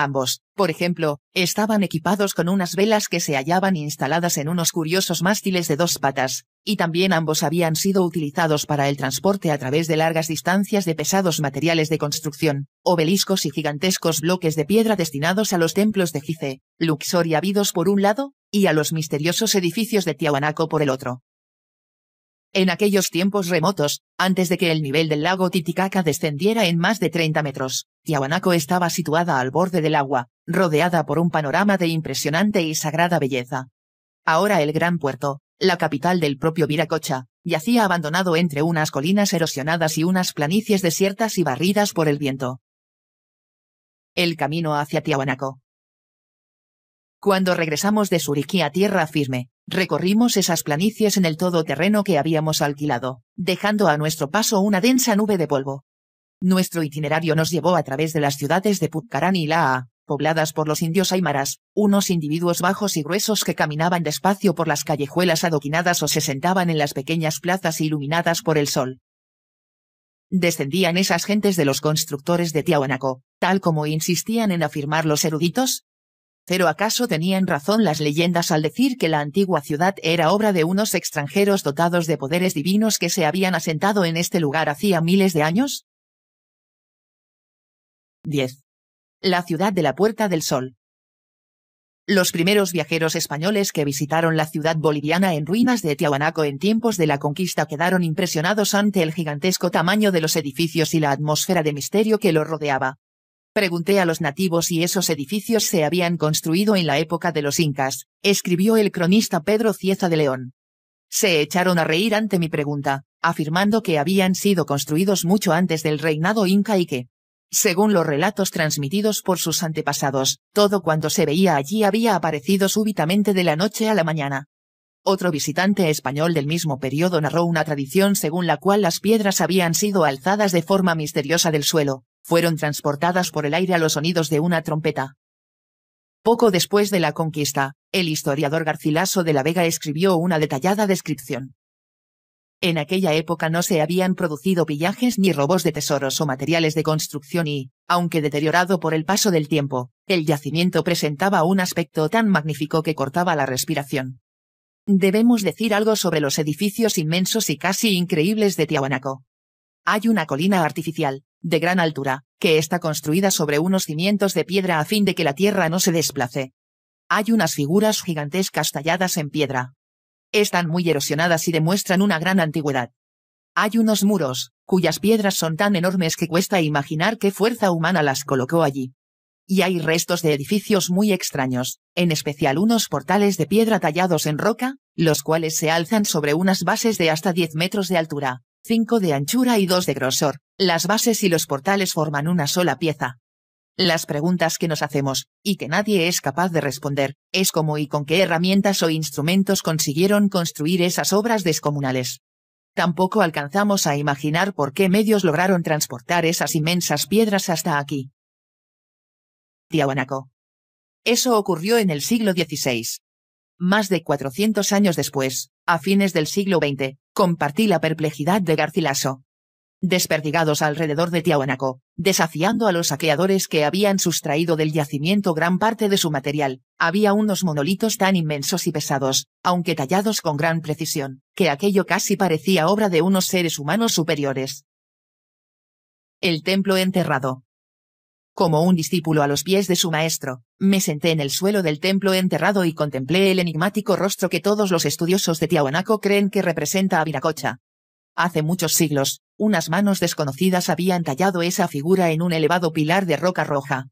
Ambos, por ejemplo, estaban equipados con unas velas que se hallaban instaladas en unos curiosos mástiles de dos patas, y también ambos habían sido utilizados para el transporte a través de largas distancias de pesados materiales de construcción, obeliscos y gigantescos bloques de piedra destinados a los templos de Gizeh, Luxor y Abidos por un lado, y a los misteriosos edificios de Tiahuanaco por el otro en aquellos tiempos remotos, antes de que el nivel del lago Titicaca descendiera en más de 30 metros, Tiahuanaco estaba situada al borde del agua, rodeada por un panorama de impresionante y sagrada belleza. Ahora el gran puerto, la capital del propio Viracocha, yacía abandonado entre unas colinas erosionadas y unas planicies desiertas y barridas por el viento. El camino hacia Tiahuanaco. Cuando regresamos de Suriquí a tierra firme, Recorrimos esas planicies en el todoterreno que habíamos alquilado, dejando a nuestro paso una densa nube de polvo. Nuestro itinerario nos llevó a través de las ciudades de Pucarán y Laa, pobladas por los indios aymaras, unos individuos bajos y gruesos que caminaban despacio por las callejuelas adoquinadas o se sentaban en las pequeñas plazas iluminadas por el sol. Descendían esas gentes de los constructores de Tiahuanaco, tal como insistían en afirmar los eruditos, pero acaso tenían razón las leyendas al decir que la antigua ciudad era obra de unos extranjeros dotados de poderes divinos que se habían asentado en este lugar hacía miles de años? 10. La ciudad de la Puerta del Sol. Los primeros viajeros españoles que visitaron la ciudad boliviana en ruinas de Tiahuanaco en tiempos de la conquista quedaron impresionados ante el gigantesco tamaño de los edificios y la atmósfera de misterio que los rodeaba. Pregunté a los nativos si esos edificios se habían construido en la época de los incas, escribió el cronista Pedro Cieza de León. Se echaron a reír ante mi pregunta, afirmando que habían sido construidos mucho antes del reinado inca y que, según los relatos transmitidos por sus antepasados, todo cuanto se veía allí había aparecido súbitamente de la noche a la mañana. Otro visitante español del mismo periodo narró una tradición según la cual las piedras habían sido alzadas de forma misteriosa del suelo, fueron transportadas por el aire a los sonidos de una trompeta. Poco después de la conquista, el historiador Garcilaso de la Vega escribió una detallada descripción. En aquella época no se habían producido pillajes ni robos de tesoros o materiales de construcción y, aunque deteriorado por el paso del tiempo, el yacimiento presentaba un aspecto tan magnífico que cortaba la respiración. Debemos decir algo sobre los edificios inmensos y casi increíbles de Tiahuanaco. Hay una colina artificial, de gran altura, que está construida sobre unos cimientos de piedra a fin de que la tierra no se desplace. Hay unas figuras gigantescas talladas en piedra. Están muy erosionadas y demuestran una gran antigüedad. Hay unos muros, cuyas piedras son tan enormes que cuesta imaginar qué fuerza humana las colocó allí. Y hay restos de edificios muy extraños, en especial unos portales de piedra tallados en roca, los cuales se alzan sobre unas bases de hasta 10 metros de altura, 5 de anchura y 2 de grosor. Las bases y los portales forman una sola pieza. Las preguntas que nos hacemos, y que nadie es capaz de responder, es cómo y con qué herramientas o instrumentos consiguieron construir esas obras descomunales. Tampoco alcanzamos a imaginar por qué medios lograron transportar esas inmensas piedras hasta aquí. Tiahuanaco. Eso ocurrió en el siglo XVI. Más de 400 años después, a fines del siglo XX, compartí la perplejidad de Garcilaso. Desperdigados alrededor de Tiahuanaco, desafiando a los saqueadores que habían sustraído del yacimiento gran parte de su material, había unos monolitos tan inmensos y pesados, aunque tallados con gran precisión, que aquello casi parecía obra de unos seres humanos superiores. El templo enterrado. Como un discípulo a los pies de su maestro, me senté en el suelo del templo enterrado y contemplé el enigmático rostro que todos los estudiosos de Tiahuanaco creen que representa a Viracocha. Hace muchos siglos, unas manos desconocidas habían tallado esa figura en un elevado pilar de roca roja.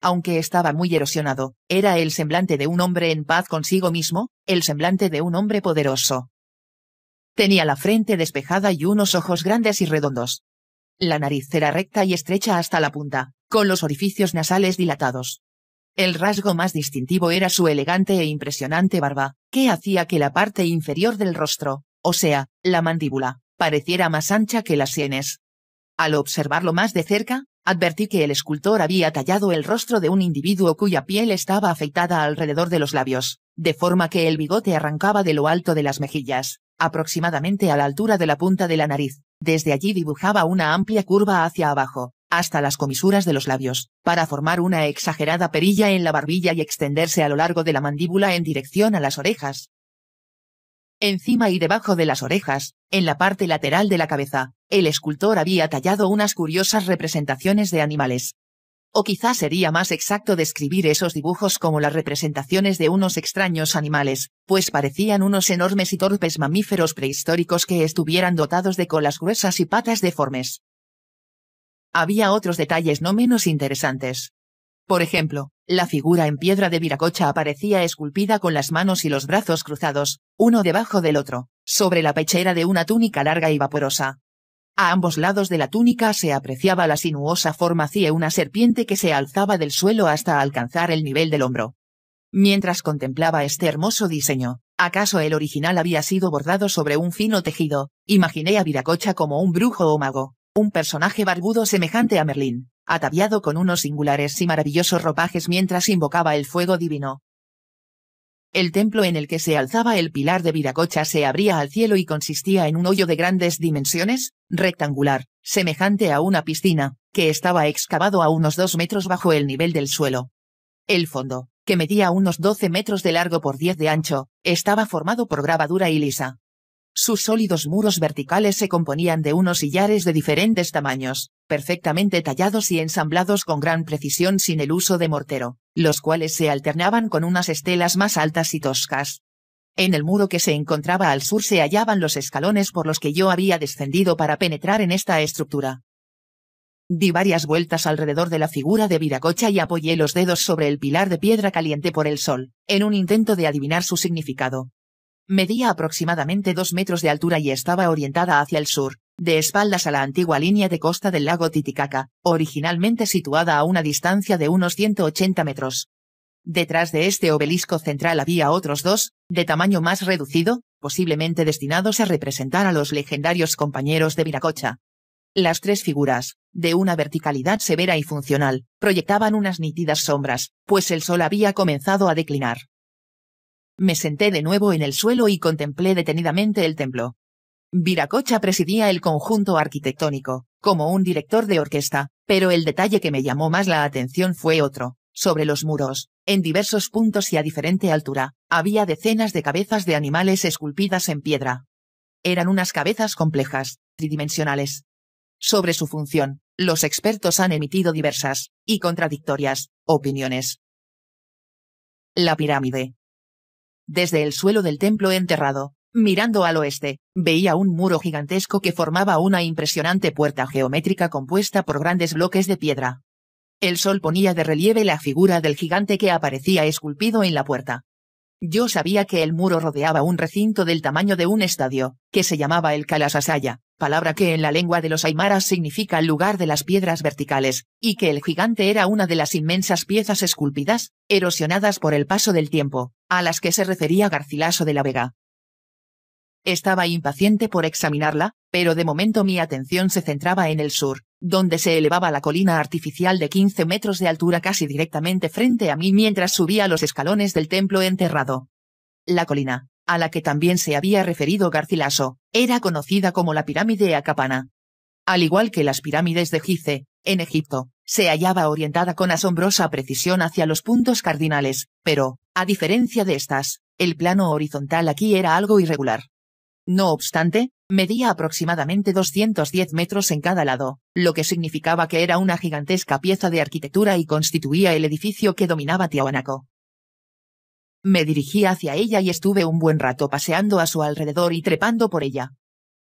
Aunque estaba muy erosionado, era el semblante de un hombre en paz consigo mismo, el semblante de un hombre poderoso. Tenía la frente despejada y unos ojos grandes y redondos. La nariz era recta y estrecha hasta la punta, con los orificios nasales dilatados. El rasgo más distintivo era su elegante e impresionante barba, que hacía que la parte inferior del rostro, o sea, la mandíbula, pareciera más ancha que las sienes. Al observarlo más de cerca, advertí que el escultor había tallado el rostro de un individuo cuya piel estaba afeitada alrededor de los labios, de forma que el bigote arrancaba de lo alto de las mejillas, aproximadamente a la altura de la punta de la nariz. Desde allí dibujaba una amplia curva hacia abajo, hasta las comisuras de los labios, para formar una exagerada perilla en la barbilla y extenderse a lo largo de la mandíbula en dirección a las orejas. Encima y debajo de las orejas, en la parte lateral de la cabeza, el escultor había tallado unas curiosas representaciones de animales. O quizás sería más exacto describir esos dibujos como las representaciones de unos extraños animales, pues parecían unos enormes y torpes mamíferos prehistóricos que estuvieran dotados de colas gruesas y patas deformes. Había otros detalles no menos interesantes. Por ejemplo, la figura en piedra de Viracocha aparecía esculpida con las manos y los brazos cruzados, uno debajo del otro, sobre la pechera de una túnica larga y vaporosa. A ambos lados de la túnica se apreciaba la sinuosa forma cie una serpiente que se alzaba del suelo hasta alcanzar el nivel del hombro. Mientras contemplaba este hermoso diseño, acaso el original había sido bordado sobre un fino tejido, imaginé a Viracocha como un brujo o mago, un personaje barbudo semejante a Merlín, ataviado con unos singulares y maravillosos ropajes mientras invocaba el fuego divino. El templo en el que se alzaba el pilar de Viracocha se abría al cielo y consistía en un hoyo de grandes dimensiones, rectangular, semejante a una piscina, que estaba excavado a unos dos metros bajo el nivel del suelo. El fondo, que medía unos 12 metros de largo por 10 de ancho, estaba formado por grabadura y lisa, sus sólidos muros verticales se componían de unos sillares de diferentes tamaños, perfectamente tallados y ensamblados con gran precisión sin el uso de mortero, los cuales se alternaban con unas estelas más altas y toscas. En el muro que se encontraba al sur se hallaban los escalones por los que yo había descendido para penetrar en esta estructura. Di varias vueltas alrededor de la figura de Viracocha y apoyé los dedos sobre el pilar de piedra caliente por el sol, en un intento de adivinar su significado. Medía aproximadamente dos metros de altura y estaba orientada hacia el sur, de espaldas a la antigua línea de costa del lago Titicaca, originalmente situada a una distancia de unos 180 metros. Detrás de este obelisco central había otros dos, de tamaño más reducido, posiblemente destinados a representar a los legendarios compañeros de Viracocha. Las tres figuras, de una verticalidad severa y funcional, proyectaban unas nítidas sombras, pues el sol había comenzado a declinar. Me senté de nuevo en el suelo y contemplé detenidamente el templo. Viracocha presidía el conjunto arquitectónico, como un director de orquesta, pero el detalle que me llamó más la atención fue otro. Sobre los muros, en diversos puntos y a diferente altura, había decenas de cabezas de animales esculpidas en piedra. Eran unas cabezas complejas, tridimensionales. Sobre su función, los expertos han emitido diversas, y contradictorias, opiniones. La pirámide, desde el suelo del templo enterrado, mirando al oeste, veía un muro gigantesco que formaba una impresionante puerta geométrica compuesta por grandes bloques de piedra. El sol ponía de relieve la figura del gigante que aparecía esculpido en la puerta. Yo sabía que el muro rodeaba un recinto del tamaño de un estadio, que se llamaba el Calasasaya, palabra que en la lengua de los aymaras significa el lugar de las piedras verticales, y que el gigante era una de las inmensas piezas esculpidas, erosionadas por el paso del tiempo, a las que se refería Garcilaso de la Vega. Estaba impaciente por examinarla, pero de momento mi atención se centraba en el sur, donde se elevaba la colina artificial de 15 metros de altura casi directamente frente a mí mientras subía los escalones del templo enterrado. La colina, a la que también se había referido Garcilaso, era conocida como la pirámide Acapana. Al igual que las pirámides de Gize, en Egipto, se hallaba orientada con asombrosa precisión hacia los puntos cardinales, pero, a diferencia de estas, el plano horizontal aquí era algo irregular. No obstante, medía aproximadamente 210 metros en cada lado, lo que significaba que era una gigantesca pieza de arquitectura y constituía el edificio que dominaba Tiahuanaco. Me dirigí hacia ella y estuve un buen rato paseando a su alrededor y trepando por ella.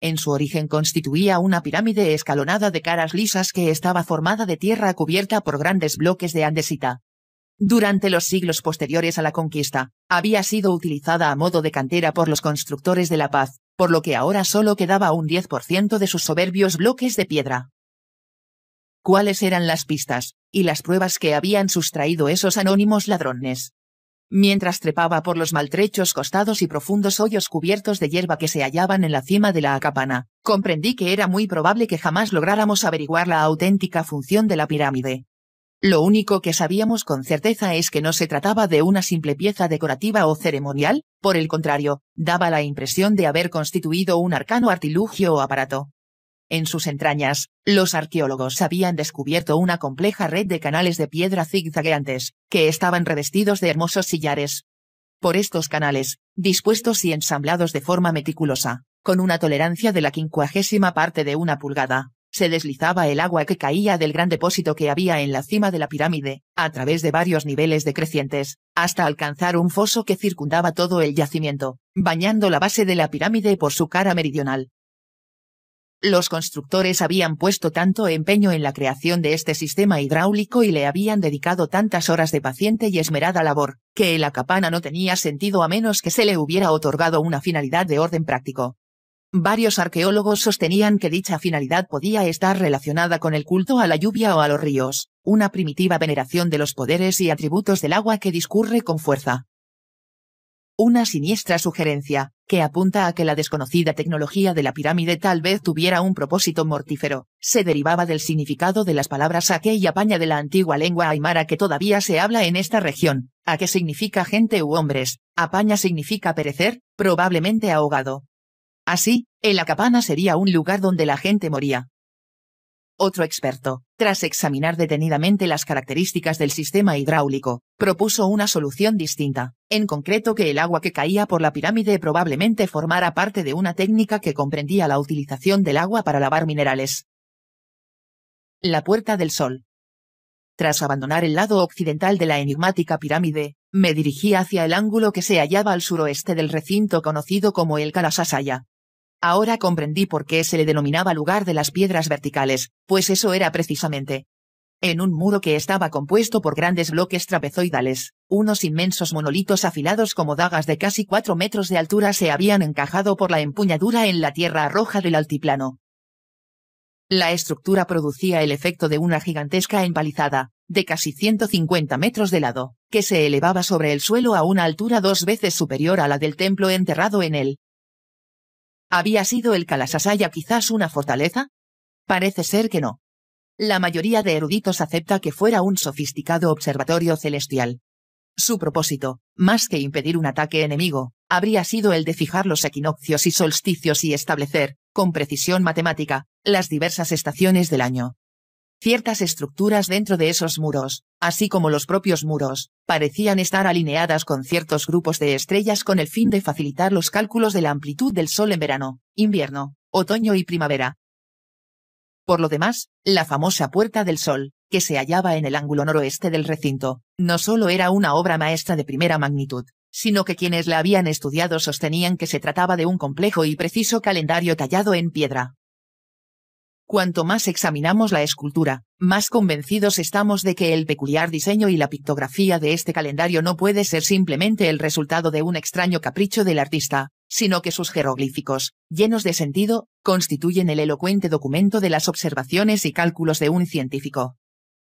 En su origen constituía una pirámide escalonada de caras lisas que estaba formada de tierra cubierta por grandes bloques de andesita. Durante los siglos posteriores a la conquista, había sido utilizada a modo de cantera por los constructores de la paz, por lo que ahora solo quedaba un 10% de sus soberbios bloques de piedra. ¿Cuáles eran las pistas y las pruebas que habían sustraído esos anónimos ladrones? Mientras trepaba por los maltrechos costados y profundos hoyos cubiertos de hierba que se hallaban en la cima de la acapana, comprendí que era muy probable que jamás lográramos averiguar la auténtica función de la pirámide. Lo único que sabíamos con certeza es que no se trataba de una simple pieza decorativa o ceremonial, por el contrario, daba la impresión de haber constituido un arcano artilugio o aparato. En sus entrañas, los arqueólogos habían descubierto una compleja red de canales de piedra zigzagueantes, que estaban revestidos de hermosos sillares. Por estos canales, dispuestos y ensamblados de forma meticulosa, con una tolerancia de la quincuagésima parte de una pulgada, se deslizaba el agua que caía del gran depósito que había en la cima de la pirámide, a través de varios niveles decrecientes, hasta alcanzar un foso que circundaba todo el yacimiento, bañando la base de la pirámide por su cara meridional. Los constructores habían puesto tanto empeño en la creación de este sistema hidráulico y le habían dedicado tantas horas de paciente y esmerada labor, que la capana no tenía sentido a menos que se le hubiera otorgado una finalidad de orden práctico. Varios arqueólogos sostenían que dicha finalidad podía estar relacionada con el culto a la lluvia o a los ríos, una primitiva veneración de los poderes y atributos del agua que discurre con fuerza. Una siniestra sugerencia, que apunta a que la desconocida tecnología de la pirámide tal vez tuviera un propósito mortífero, se derivaba del significado de las palabras aque y apaña de la antigua lengua aymara que todavía se habla en esta región, a que significa gente u hombres, apaña significa perecer, probablemente ahogado, Así, el Acapana sería un lugar donde la gente moría. Otro experto, tras examinar detenidamente las características del sistema hidráulico, propuso una solución distinta, en concreto que el agua que caía por la pirámide probablemente formara parte de una técnica que comprendía la utilización del agua para lavar minerales. La Puerta del Sol. Tras abandonar el lado occidental de la enigmática pirámide, me dirigí hacia el ángulo que se hallaba al suroeste del recinto conocido como el Kalasasaya, Ahora comprendí por qué se le denominaba lugar de las piedras verticales, pues eso era precisamente. En un muro que estaba compuesto por grandes bloques trapezoidales, unos inmensos monolitos afilados como dagas de casi cuatro metros de altura se habían encajado por la empuñadura en la tierra roja del altiplano. La estructura producía el efecto de una gigantesca empalizada, de casi 150 metros de lado, que se elevaba sobre el suelo a una altura dos veces superior a la del templo enterrado en él. ¿Había sido el Kalasasaya quizás una fortaleza? Parece ser que no. La mayoría de eruditos acepta que fuera un sofisticado observatorio celestial. Su propósito, más que impedir un ataque enemigo, habría sido el de fijar los equinoccios y solsticios y establecer, con precisión matemática, las diversas estaciones del año. Ciertas estructuras dentro de esos muros, así como los propios muros, parecían estar alineadas con ciertos grupos de estrellas con el fin de facilitar los cálculos de la amplitud del Sol en verano, invierno, otoño y primavera. Por lo demás, la famosa Puerta del Sol, que se hallaba en el ángulo noroeste del recinto, no solo era una obra maestra de primera magnitud, sino que quienes la habían estudiado sostenían que se trataba de un complejo y preciso calendario tallado en piedra, Cuanto más examinamos la escultura, más convencidos estamos de que el peculiar diseño y la pictografía de este calendario no puede ser simplemente el resultado de un extraño capricho del artista, sino que sus jeroglíficos, llenos de sentido, constituyen el elocuente documento de las observaciones y cálculos de un científico.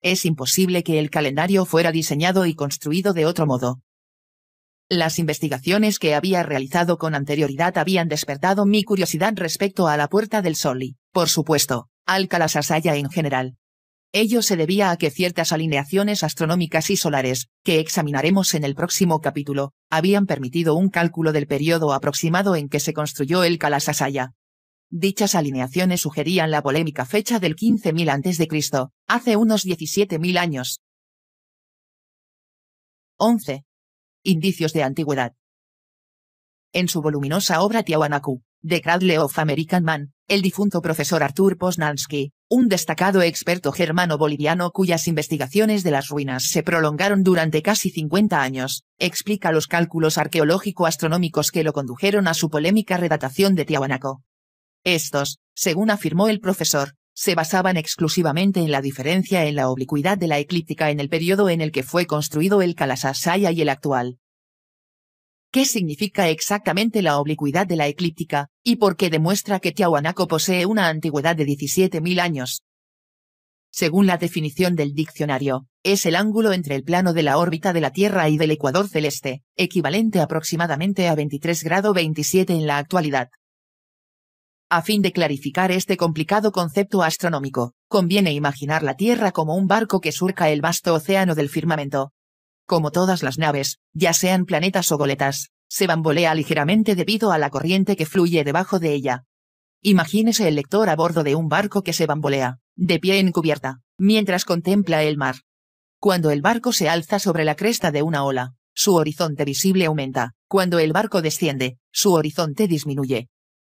Es imposible que el calendario fuera diseñado y construido de otro modo, las investigaciones que había realizado con anterioridad habían despertado mi curiosidad respecto a la Puerta del Sol y, por supuesto, al Calasasaya en general. Ello se debía a que ciertas alineaciones astronómicas y solares, que examinaremos en el próximo capítulo, habían permitido un cálculo del periodo aproximado en que se construyó el Calasasaya. Dichas alineaciones sugerían la polémica fecha del 15.000 a.C., hace unos 17.000 años. 11. Indicios de antigüedad. En su voluminosa obra Tiwanaku, de Cradle of American Man, el difunto profesor Arthur Posnansky, un destacado experto germano-boliviano cuyas investigaciones de las ruinas se prolongaron durante casi 50 años, explica los cálculos arqueológico-astronómicos que lo condujeron a su polémica redatación de Tiahuanaco. Estos, según afirmó el profesor, se basaban exclusivamente en la diferencia en la oblicuidad de la eclíptica en el periodo en el que fue construido el Kalasasaya y el actual. ¿Qué significa exactamente la oblicuidad de la eclíptica, y por qué demuestra que Tiahuanaco posee una antigüedad de 17.000 años? Según la definición del diccionario, es el ángulo entre el plano de la órbita de la Tierra y del ecuador celeste, equivalente aproximadamente a 23 27 en la actualidad. A fin de clarificar este complicado concepto astronómico, conviene imaginar la Tierra como un barco que surca el vasto océano del firmamento. Como todas las naves, ya sean planetas o goletas, se bambolea ligeramente debido a la corriente que fluye debajo de ella. Imagínese el lector a bordo de un barco que se bambolea, de pie en cubierta, mientras contempla el mar. Cuando el barco se alza sobre la cresta de una ola, su horizonte visible aumenta, cuando el barco desciende, su horizonte disminuye,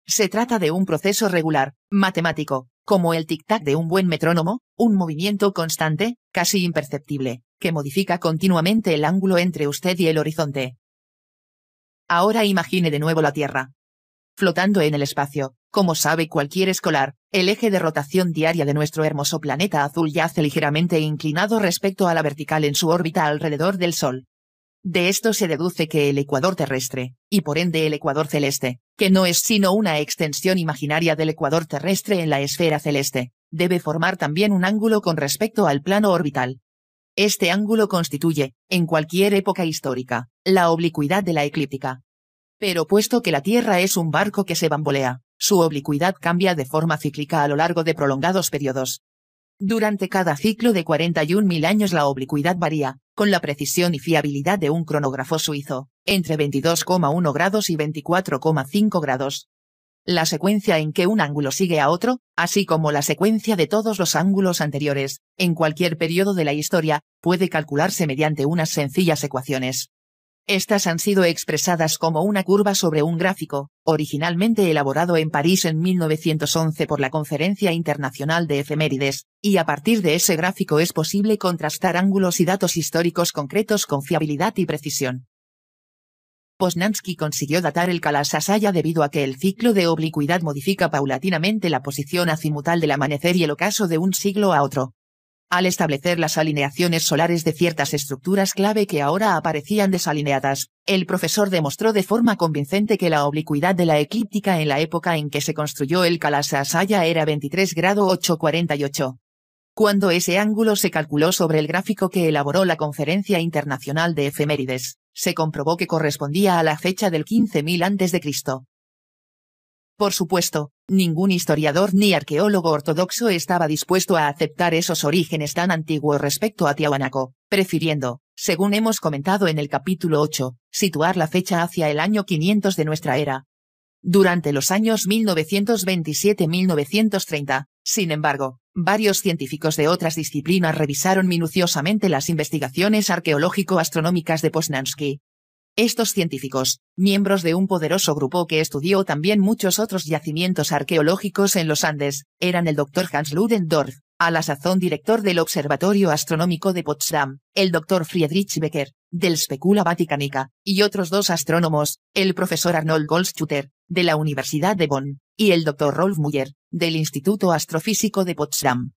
se trata de un proceso regular, matemático, como el tic-tac de un buen metrónomo, un movimiento constante, casi imperceptible, que modifica continuamente el ángulo entre usted y el horizonte. Ahora imagine de nuevo la Tierra. Flotando en el espacio, como sabe cualquier escolar, el eje de rotación diaria de nuestro hermoso planeta azul yace ligeramente inclinado respecto a la vertical en su órbita alrededor del Sol. De esto se deduce que el ecuador terrestre, y por ende el ecuador celeste, que no es sino una extensión imaginaria del ecuador terrestre en la esfera celeste, debe formar también un ángulo con respecto al plano orbital. Este ángulo constituye, en cualquier época histórica, la oblicuidad de la eclíptica. Pero puesto que la Tierra es un barco que se bambolea, su oblicuidad cambia de forma cíclica a lo largo de prolongados periodos. Durante cada ciclo de 41.000 años la oblicuidad varía, con la precisión y fiabilidad de un cronógrafo suizo, entre 22,1 grados y 24,5 grados. La secuencia en que un ángulo sigue a otro, así como la secuencia de todos los ángulos anteriores, en cualquier periodo de la historia, puede calcularse mediante unas sencillas ecuaciones. Estas han sido expresadas como una curva sobre un gráfico, originalmente elaborado en París en 1911 por la Conferencia Internacional de Efemérides, y a partir de ese gráfico es posible contrastar ángulos y datos históricos concretos con fiabilidad y precisión. Posnansky consiguió datar el Kalasasaya debido a que el ciclo de oblicuidad modifica paulatinamente la posición azimutal del amanecer y el ocaso de un siglo a otro, al establecer las alineaciones solares de ciertas estructuras clave que ahora aparecían desalineadas, el profesor demostró de forma convincente que la oblicuidad de la eclíptica en la época en que se construyó el Asaya era 23 grado 848. Cuando ese ángulo se calculó sobre el gráfico que elaboró la Conferencia Internacional de Efemérides, se comprobó que correspondía a la fecha del 15.000 a.C. Por supuesto, Ningún historiador ni arqueólogo ortodoxo estaba dispuesto a aceptar esos orígenes tan antiguos respecto a Tiahuanaco, prefiriendo, según hemos comentado en el capítulo 8, situar la fecha hacia el año 500 de nuestra era. Durante los años 1927-1930, sin embargo, varios científicos de otras disciplinas revisaron minuciosamente las investigaciones arqueológico-astronómicas de Poznansky, estos científicos, miembros de un poderoso grupo que estudió también muchos otros yacimientos arqueológicos en los Andes, eran el doctor Hans Ludendorff, a la sazón director del Observatorio Astronómico de Potsdam, el doctor Friedrich Becker, del Specula Vaticanica, y otros dos astrónomos, el profesor Arnold Goldschutter de la Universidad de Bonn, y el doctor Rolf Müller, del Instituto Astrofísico de Potsdam.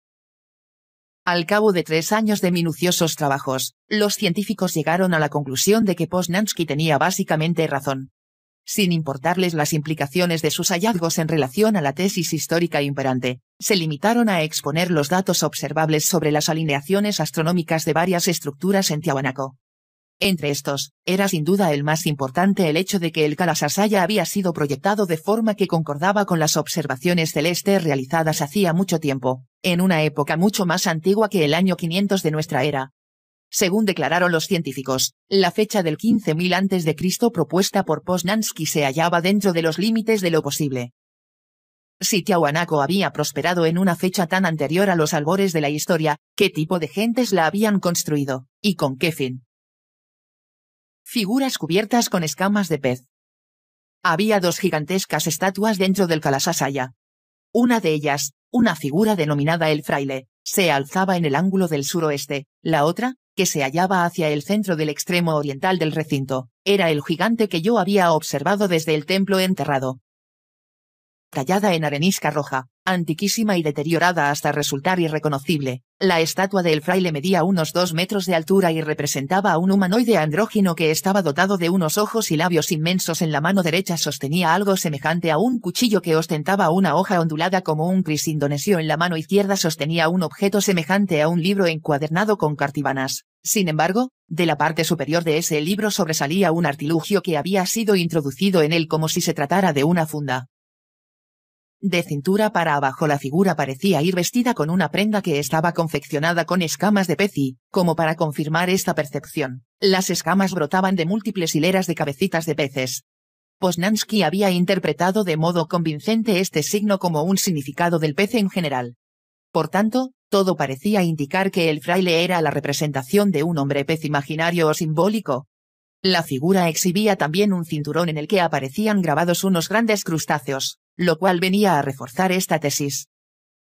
Al cabo de tres años de minuciosos trabajos, los científicos llegaron a la conclusión de que Posnansky tenía básicamente razón. Sin importarles las implicaciones de sus hallazgos en relación a la tesis histórica imperante, se limitaron a exponer los datos observables sobre las alineaciones astronómicas de varias estructuras en Tiahuanaco. Entre estos, era sin duda el más importante el hecho de que el Kalasasaya había sido proyectado de forma que concordaba con las observaciones celestes realizadas hacía mucho tiempo, en una época mucho más antigua que el año 500 de nuestra era. Según declararon los científicos, la fecha del 15.000 a.C. propuesta por Posnansky se hallaba dentro de los límites de lo posible. Si Tiahuanaco había prosperado en una fecha tan anterior a los albores de la historia, ¿qué tipo de gentes la habían construido, y con qué fin? figuras cubiertas con escamas de pez. Había dos gigantescas estatuas dentro del Kalasasaya. Una de ellas, una figura denominada el fraile, se alzaba en el ángulo del suroeste, la otra, que se hallaba hacia el centro del extremo oriental del recinto, era el gigante que yo había observado desde el templo enterrado tallada en arenisca roja, antiquísima y deteriorada hasta resultar irreconocible. La estatua del fraile medía unos dos metros de altura y representaba a un humanoide andrógino que estaba dotado de unos ojos y labios inmensos. En la mano derecha sostenía algo semejante a un cuchillo que ostentaba una hoja ondulada como un cris indonesio. En la mano izquierda sostenía un objeto semejante a un libro encuadernado con cartibanas. Sin embargo, de la parte superior de ese libro sobresalía un artilugio que había sido introducido en él como si se tratara de una funda. De cintura para abajo la figura parecía ir vestida con una prenda que estaba confeccionada con escamas de pez y, como para confirmar esta percepción, las escamas brotaban de múltiples hileras de cabecitas de peces. Posnansky había interpretado de modo convincente este signo como un significado del pez en general. Por tanto, todo parecía indicar que el fraile era la representación de un hombre pez imaginario o simbólico. La figura exhibía también un cinturón en el que aparecían grabados unos grandes crustáceos, lo cual venía a reforzar esta tesis.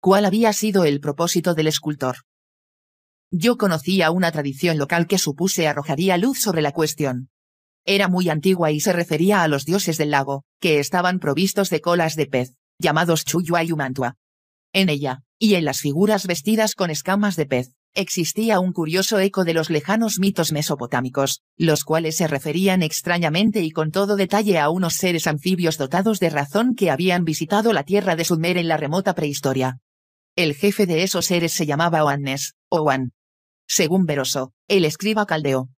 ¿Cuál había sido el propósito del escultor? Yo conocía una tradición local que supuse arrojaría luz sobre la cuestión. Era muy antigua y se refería a los dioses del lago, que estaban provistos de colas de pez, llamados Chuyua y Humantua. En ella, y en las figuras vestidas con escamas de pez, existía un curioso eco de los lejanos mitos mesopotámicos, los cuales se referían extrañamente y con todo detalle a unos seres anfibios dotados de razón que habían visitado la tierra de Sumer en la remota prehistoria. El jefe de esos seres se llamaba Oannes, Oan. Según Beroso, el escriba caldeo.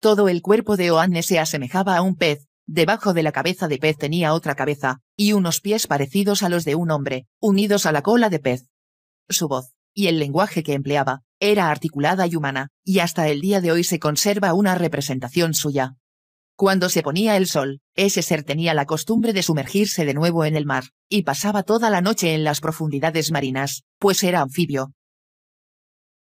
Todo el cuerpo de Oannes se asemejaba a un pez, debajo de la cabeza de pez tenía otra cabeza, y unos pies parecidos a los de un hombre, unidos a la cola de pez. Su voz, y el lenguaje que empleaba, era articulada y humana, y hasta el día de hoy se conserva una representación suya. Cuando se ponía el sol, ese ser tenía la costumbre de sumergirse de nuevo en el mar, y pasaba toda la noche en las profundidades marinas, pues era anfibio.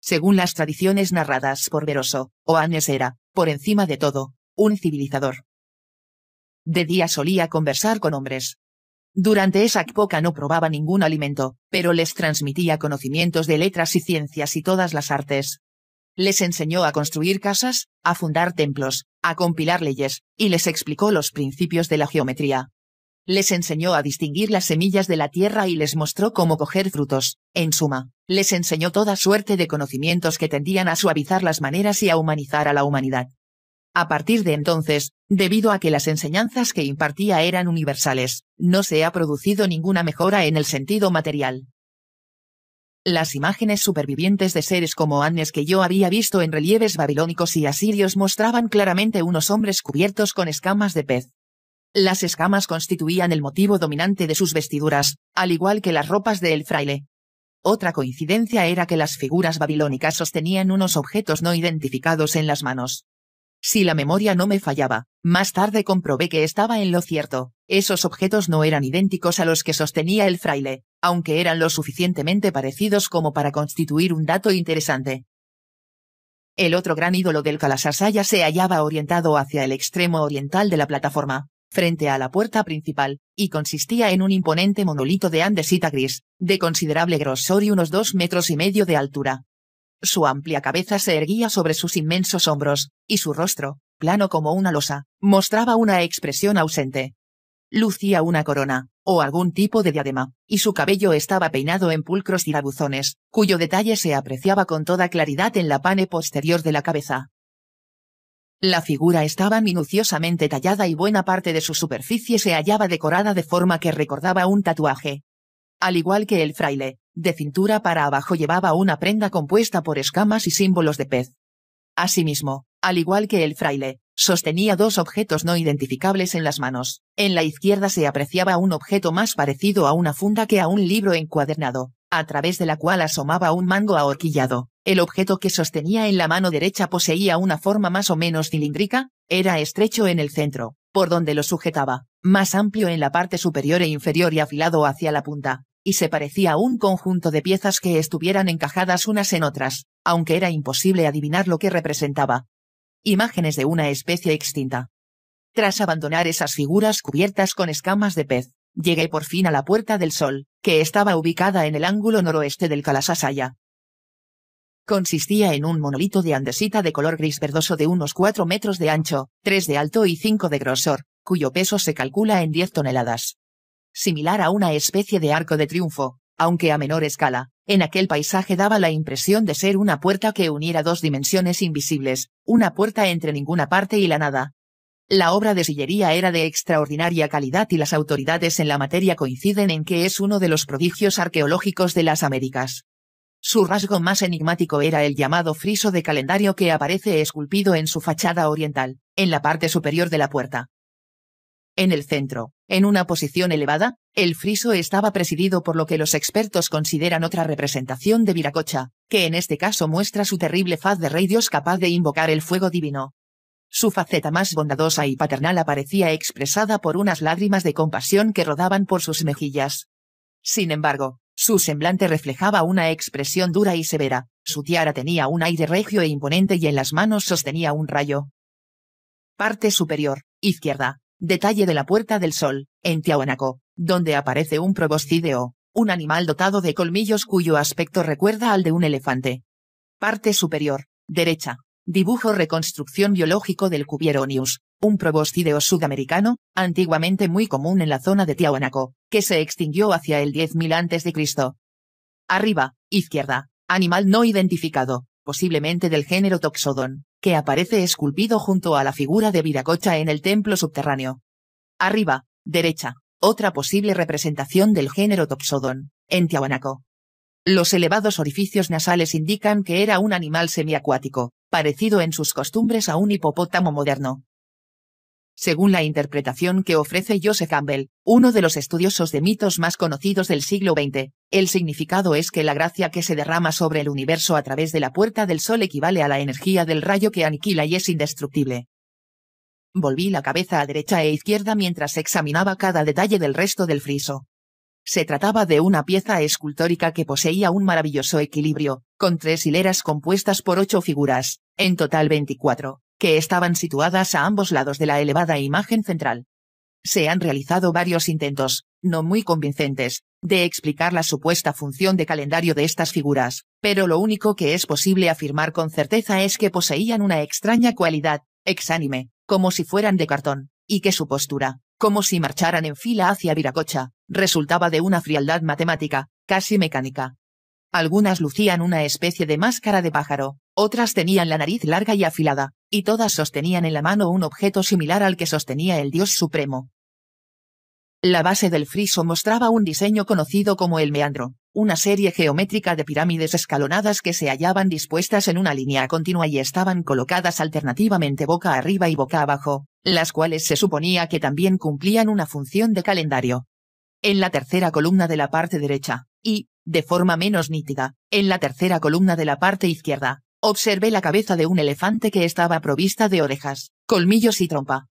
Según las tradiciones narradas por Veroso, Oanes era, por encima de todo, un civilizador. De día solía conversar con hombres, durante esa época no probaba ningún alimento, pero les transmitía conocimientos de letras y ciencias y todas las artes. Les enseñó a construir casas, a fundar templos, a compilar leyes, y les explicó los principios de la geometría. Les enseñó a distinguir las semillas de la tierra y les mostró cómo coger frutos. En suma, les enseñó toda suerte de conocimientos que tendían a suavizar las maneras y a humanizar a la humanidad. A partir de entonces, debido a que las enseñanzas que impartía eran universales, no se ha producido ninguna mejora en el sentido material. Las imágenes supervivientes de seres como Annes que yo había visto en relieves babilónicos y asirios mostraban claramente unos hombres cubiertos con escamas de pez. Las escamas constituían el motivo dominante de sus vestiduras, al igual que las ropas de El fraile. Otra coincidencia era que las figuras babilónicas sostenían unos objetos no identificados en las manos. Si la memoria no me fallaba, más tarde comprobé que estaba en lo cierto, esos objetos no eran idénticos a los que sostenía el fraile, aunque eran lo suficientemente parecidos como para constituir un dato interesante. El otro gran ídolo del Kalasasaya se hallaba orientado hacia el extremo oriental de la plataforma, frente a la puerta principal, y consistía en un imponente monolito de andesita gris, de considerable grosor y unos dos metros y medio de altura, su amplia cabeza se erguía sobre sus inmensos hombros, y su rostro, plano como una losa, mostraba una expresión ausente. Lucía una corona, o algún tipo de diadema, y su cabello estaba peinado en pulcros tirabuzones, cuyo detalle se apreciaba con toda claridad en la pane posterior de la cabeza. La figura estaba minuciosamente tallada y buena parte de su superficie se hallaba decorada de forma que recordaba un tatuaje. Al igual que el fraile, de cintura para abajo llevaba una prenda compuesta por escamas y símbolos de pez. Asimismo, al igual que el fraile, sostenía dos objetos no identificables en las manos. En la izquierda se apreciaba un objeto más parecido a una funda que a un libro encuadernado, a través de la cual asomaba un mango ahorquillado. El objeto que sostenía en la mano derecha poseía una forma más o menos cilíndrica, era estrecho en el centro, por donde lo sujetaba, más amplio en la parte superior e inferior y afilado hacia la punta y se parecía a un conjunto de piezas que estuvieran encajadas unas en otras, aunque era imposible adivinar lo que representaba. Imágenes de una especie extinta. Tras abandonar esas figuras cubiertas con escamas de pez, llegué por fin a la Puerta del Sol, que estaba ubicada en el ángulo noroeste del Calasasaya. Consistía en un monolito de andesita de color gris verdoso de unos cuatro metros de ancho, tres de alto y 5 de grosor, cuyo peso se calcula en 10 toneladas similar a una especie de arco de triunfo, aunque a menor escala. En aquel paisaje daba la impresión de ser una puerta que uniera dos dimensiones invisibles, una puerta entre ninguna parte y la nada. La obra de sillería era de extraordinaria calidad y las autoridades en la materia coinciden en que es uno de los prodigios arqueológicos de las Américas. Su rasgo más enigmático era el llamado friso de calendario que aparece esculpido en su fachada oriental, en la parte superior de la puerta. En el centro, en una posición elevada, el friso estaba presidido por lo que los expertos consideran otra representación de Viracocha, que en este caso muestra su terrible faz de rey dios capaz de invocar el fuego divino. Su faceta más bondadosa y paternal aparecía expresada por unas lágrimas de compasión que rodaban por sus mejillas. Sin embargo, su semblante reflejaba una expresión dura y severa, su tiara tenía un aire regio e imponente y en las manos sostenía un rayo. Parte superior, izquierda, Detalle de la Puerta del Sol, en Tiahuanaco, donde aparece un proboscideo, un animal dotado de colmillos cuyo aspecto recuerda al de un elefante. Parte superior, derecha. Dibujo reconstrucción biológico del Cubieronius, un proboscideo sudamericano, antiguamente muy común en la zona de Tiahuanaco, que se extinguió hacia el 10.000 a.C. Arriba, izquierda, animal no identificado, posiblemente del género Toxodon, que aparece esculpido junto a la figura de Viracocha en el templo subterráneo. Arriba, derecha, otra posible representación del género Topsodon, en Tiahuanaco. Los elevados orificios nasales indican que era un animal semiacuático, parecido en sus costumbres a un hipopótamo moderno, según la interpretación que ofrece Joseph Campbell, uno de los estudiosos de mitos más conocidos del siglo XX, el significado es que la gracia que se derrama sobre el universo a través de la puerta del sol equivale a la energía del rayo que aniquila y es indestructible. Volví la cabeza a derecha e izquierda mientras examinaba cada detalle del resto del friso. Se trataba de una pieza escultórica que poseía un maravilloso equilibrio, con tres hileras compuestas por ocho figuras, en total 24, que estaban situadas a ambos lados de la elevada imagen central. Se han realizado varios intentos, no muy convincentes, de explicar la supuesta función de calendario de estas figuras, pero lo único que es posible afirmar con certeza es que poseían una extraña cualidad, exánime, como si fueran de cartón, y que su postura, como si marcharan en fila hacia Viracocha, resultaba de una frialdad matemática, casi mecánica. Algunas lucían una especie de máscara de pájaro, otras tenían la nariz larga y afilada, y todas sostenían en la mano un objeto similar al que sostenía el Dios Supremo. La base del friso mostraba un diseño conocido como el meandro, una serie geométrica de pirámides escalonadas que se hallaban dispuestas en una línea continua y estaban colocadas alternativamente boca arriba y boca abajo, las cuales se suponía que también cumplían una función de calendario. En la tercera columna de la parte derecha, y, de forma menos nítida, en la tercera columna de la parte izquierda, observé la cabeza de un elefante que estaba provista de orejas, colmillos y trompa.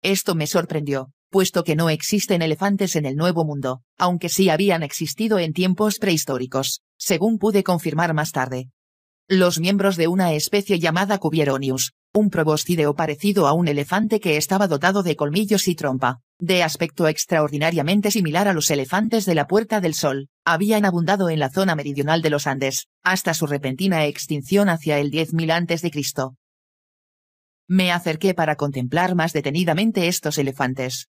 Esto me sorprendió, puesto que no existen elefantes en el Nuevo Mundo, aunque sí habían existido en tiempos prehistóricos, según pude confirmar más tarde. Los miembros de una especie llamada Cubieronius, un proboscideo parecido a un elefante que estaba dotado de colmillos y trompa, de aspecto extraordinariamente similar a los elefantes de la Puerta del Sol, habían abundado en la zona meridional de los Andes, hasta su repentina extinción hacia el 10.000 Cristo. Me acerqué para contemplar más detenidamente estos elefantes.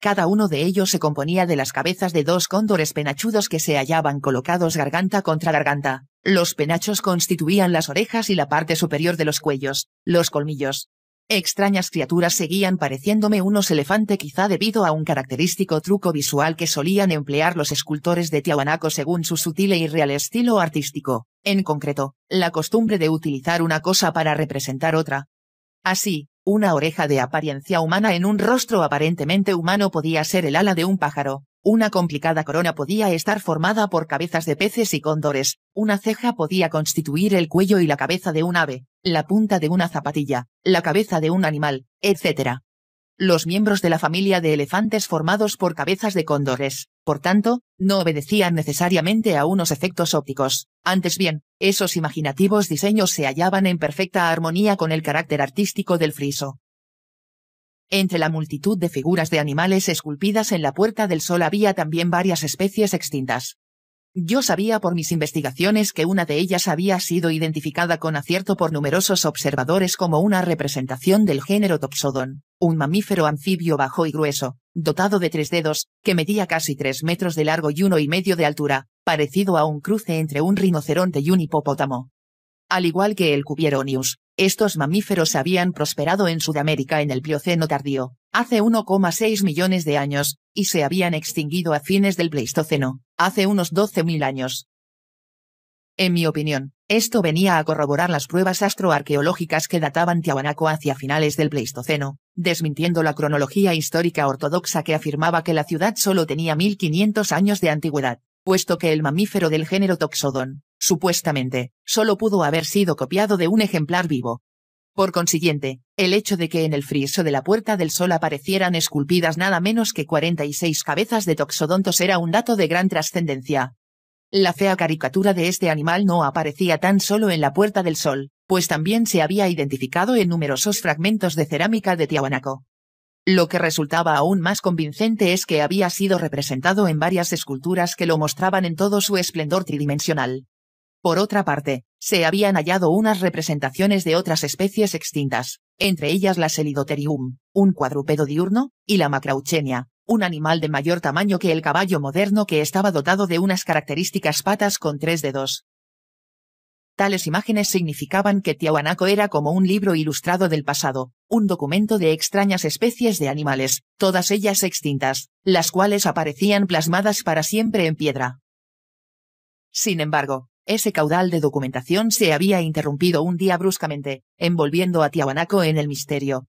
Cada uno de ellos se componía de las cabezas de dos cóndores penachudos que se hallaban colocados garganta contra garganta. Los penachos constituían las orejas y la parte superior de los cuellos, los colmillos, Extrañas criaturas seguían pareciéndome unos elefante quizá debido a un característico truco visual que solían emplear los escultores de Tiahuanaco según su sutil e irreal estilo artístico, en concreto, la costumbre de utilizar una cosa para representar otra. Así, una oreja de apariencia humana en un rostro aparentemente humano podía ser el ala de un pájaro, una complicada corona podía estar formada por cabezas de peces y cóndores, una ceja podía constituir el cuello y la cabeza de un ave, la punta de una zapatilla, la cabeza de un animal, etc. Los miembros de la familia de elefantes formados por cabezas de cóndores, por tanto, no obedecían necesariamente a unos efectos ópticos, antes bien, esos imaginativos diseños se hallaban en perfecta armonía con el carácter artístico del friso. Entre la multitud de figuras de animales esculpidas en la Puerta del Sol había también varias especies extintas. Yo sabía por mis investigaciones que una de ellas había sido identificada con acierto por numerosos observadores como una representación del género Topsodon, un mamífero anfibio bajo y grueso, dotado de tres dedos, que medía casi tres metros de largo y uno y medio de altura, parecido a un cruce entre un rinoceronte y un hipopótamo. Al igual que el Cubieronius. Estos mamíferos habían prosperado en Sudamérica en el Plioceno tardío, hace 1,6 millones de años, y se habían extinguido a fines del Pleistoceno, hace unos 12.000 años. En mi opinión, esto venía a corroborar las pruebas astroarqueológicas que databan Tiahuanaco hacia finales del Pleistoceno, desmintiendo la cronología histórica ortodoxa que afirmaba que la ciudad solo tenía 1500 años de antigüedad, puesto que el mamífero del género Toxodon, supuestamente, solo pudo haber sido copiado de un ejemplar vivo. Por consiguiente, el hecho de que en el friso de la Puerta del Sol aparecieran esculpidas nada menos que 46 cabezas de toxodontos era un dato de gran trascendencia. La fea caricatura de este animal no aparecía tan solo en la Puerta del Sol, pues también se había identificado en numerosos fragmentos de cerámica de Tiahuanaco. Lo que resultaba aún más convincente es que había sido representado en varias esculturas que lo mostraban en todo su esplendor tridimensional. Por otra parte, se habían hallado unas representaciones de otras especies extintas, entre ellas la Selidoterium, un cuadrúpedo diurno, y la Macrauchenia, un animal de mayor tamaño que el caballo moderno que estaba dotado de unas características patas con tres dedos. Tales imágenes significaban que Tiahuanaco era como un libro ilustrado del pasado, un documento de extrañas especies de animales, todas ellas extintas, las cuales aparecían plasmadas para siempre en piedra. Sin embargo, ese caudal de documentación se había interrumpido un día bruscamente, envolviendo a Tiahuanaco en el misterio.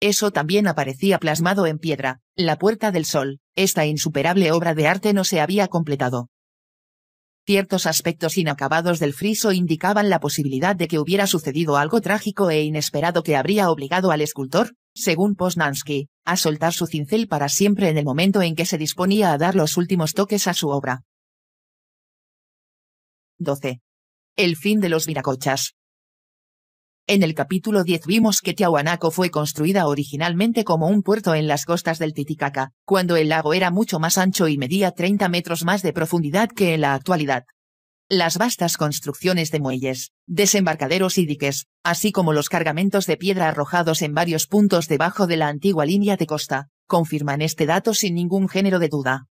Eso también aparecía plasmado en piedra, la Puerta del Sol, esta insuperable obra de arte no se había completado. Ciertos aspectos inacabados del friso indicaban la posibilidad de que hubiera sucedido algo trágico e inesperado que habría obligado al escultor, según Posnansky, a soltar su cincel para siempre en el momento en que se disponía a dar los últimos toques a su obra. 12. El fin de los viracochas. En el capítulo 10 vimos que Tiahuanaco fue construida originalmente como un puerto en las costas del Titicaca, cuando el lago era mucho más ancho y medía 30 metros más de profundidad que en la actualidad. Las vastas construcciones de muelles, desembarcaderos y diques, así como los cargamentos de piedra arrojados en varios puntos debajo de la antigua línea de costa, confirman este dato sin ningún género de duda.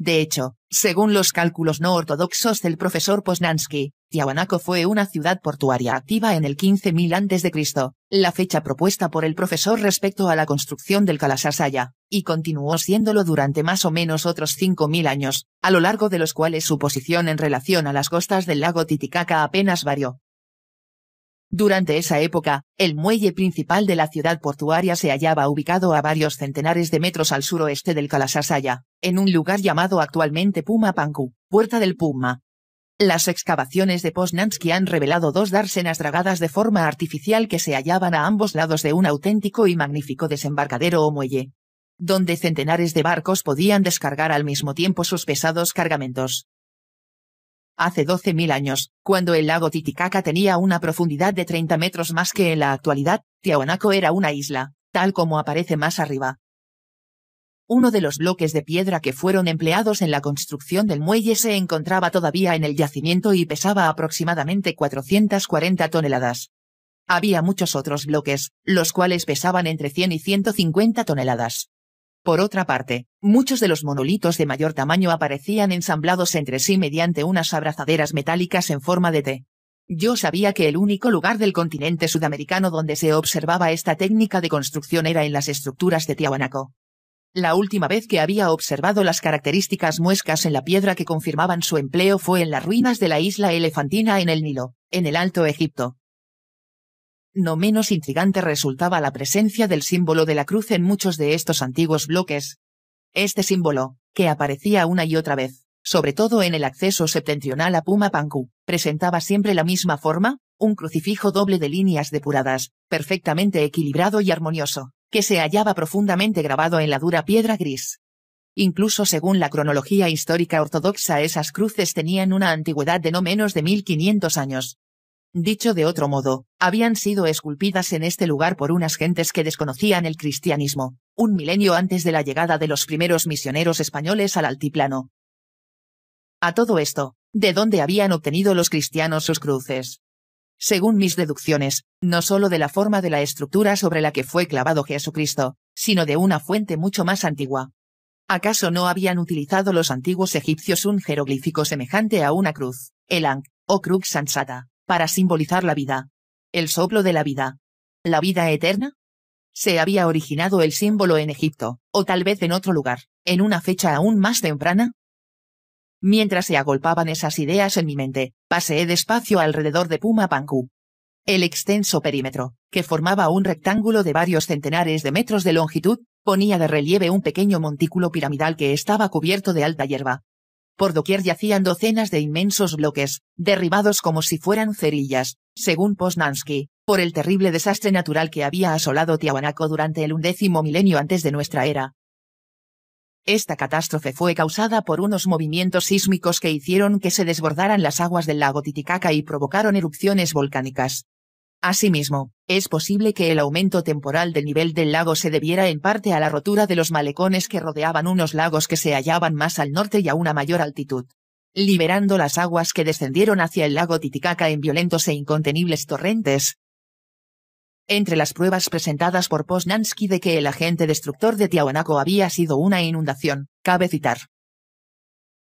De hecho, según los cálculos no ortodoxos del profesor Posnansky, Tiahuanaco fue una ciudad portuaria activa en el 15.000 a.C., la fecha propuesta por el profesor respecto a la construcción del Calasasaya, y continuó siéndolo durante más o menos otros 5.000 años, a lo largo de los cuales su posición en relación a las costas del lago Titicaca apenas varió. Durante esa época, el muelle principal de la ciudad portuaria se hallaba ubicado a varios centenares de metros al suroeste del Kalasasaya, en un lugar llamado actualmente Puma Panku, Puerta del Puma. Las excavaciones de Poznansky han revelado dos dársenas dragadas de forma artificial que se hallaban a ambos lados de un auténtico y magnífico desembarcadero o muelle, donde centenares de barcos podían descargar al mismo tiempo sus pesados cargamentos hace 12.000 años, cuando el lago Titicaca tenía una profundidad de 30 metros más que en la actualidad, Tiahuanaco era una isla, tal como aparece más arriba. Uno de los bloques de piedra que fueron empleados en la construcción del muelle se encontraba todavía en el yacimiento y pesaba aproximadamente 440 toneladas. Había muchos otros bloques, los cuales pesaban entre 100 y 150 toneladas. Por otra parte, muchos de los monolitos de mayor tamaño aparecían ensamblados entre sí mediante unas abrazaderas metálicas en forma de T. Yo sabía que el único lugar del continente sudamericano donde se observaba esta técnica de construcción era en las estructuras de Tiahuanaco. La última vez que había observado las características muescas en la piedra que confirmaban su empleo fue en las ruinas de la isla elefantina en el Nilo, en el Alto Egipto. No menos intrigante resultaba la presencia del símbolo de la cruz en muchos de estos antiguos bloques. Este símbolo, que aparecía una y otra vez, sobre todo en el acceso septentrional a Puma Pancú, presentaba siempre la misma forma, un crucifijo doble de líneas depuradas, perfectamente equilibrado y armonioso, que se hallaba profundamente grabado en la dura piedra gris. Incluso según la cronología histórica ortodoxa esas cruces tenían una antigüedad de no menos de 1500 años, Dicho de otro modo, habían sido esculpidas en este lugar por unas gentes que desconocían el cristianismo, un milenio antes de la llegada de los primeros misioneros españoles al altiplano. A todo esto, ¿de dónde habían obtenido los cristianos sus cruces? Según mis deducciones, no solo de la forma de la estructura sobre la que fue clavado Jesucristo, sino de una fuente mucho más antigua. ¿Acaso no habían utilizado los antiguos egipcios un jeroglífico semejante a una cruz, el Ankh, o Crux Ansata? para simbolizar la vida. El soplo de la vida. La vida eterna. Se había originado el símbolo en Egipto, o tal vez en otro lugar, en una fecha aún más temprana. Mientras se agolpaban esas ideas en mi mente, paseé despacio alrededor de Puma Panku. El extenso perímetro, que formaba un rectángulo de varios centenares de metros de longitud, ponía de relieve un pequeño montículo piramidal que estaba cubierto de alta hierba, por doquier yacían docenas de inmensos bloques, derribados como si fueran cerillas, según Posnansky, por el terrible desastre natural que había asolado Tiahuanaco durante el undécimo milenio antes de nuestra era. Esta catástrofe fue causada por unos movimientos sísmicos que hicieron que se desbordaran las aguas del lago Titicaca y provocaron erupciones volcánicas. Asimismo, es posible que el aumento temporal del nivel del lago se debiera en parte a la rotura de los malecones que rodeaban unos lagos que se hallaban más al norte y a una mayor altitud, liberando las aguas que descendieron hacia el lago Titicaca en violentos e incontenibles torrentes. Entre las pruebas presentadas por Posnansky de que el agente destructor de Tiahuanaco había sido una inundación, cabe citar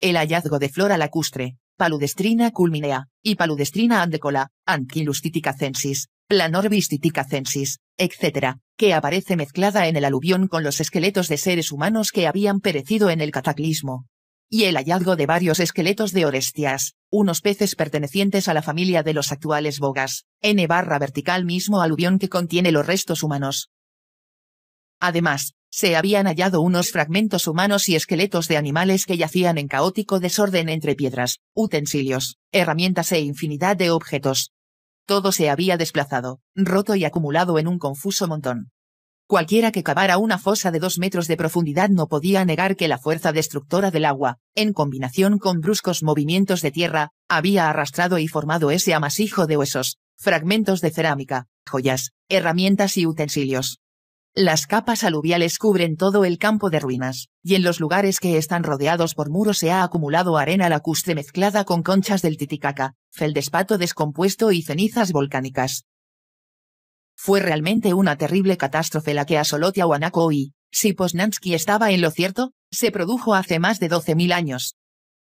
el hallazgo de flora lacustre, Paludestrina culminea, y Paludestrina andecola, anquilustitica censis, Planorbistitica censis, etc., que aparece mezclada en el aluvión con los esqueletos de seres humanos que habían perecido en el cataclismo. Y el hallazgo de varios esqueletos de orestias, unos peces pertenecientes a la familia de los actuales bogas, n barra vertical mismo aluvión que contiene los restos humanos. Además, se habían hallado unos fragmentos humanos y esqueletos de animales que yacían en caótico desorden entre piedras, utensilios, herramientas e infinidad de objetos. Todo se había desplazado, roto y acumulado en un confuso montón. Cualquiera que cavara una fosa de dos metros de profundidad no podía negar que la fuerza destructora del agua, en combinación con bruscos movimientos de tierra, había arrastrado y formado ese amasijo de huesos, fragmentos de cerámica, joyas, herramientas y utensilios. Las capas aluviales cubren todo el campo de ruinas, y en los lugares que están rodeados por muros se ha acumulado arena lacustre mezclada con conchas del Titicaca, feldespato descompuesto y cenizas volcánicas. Fue realmente una terrible catástrofe la que asoló Tiahuanaco y, si Posnansky estaba en lo cierto, se produjo hace más de 12.000 años.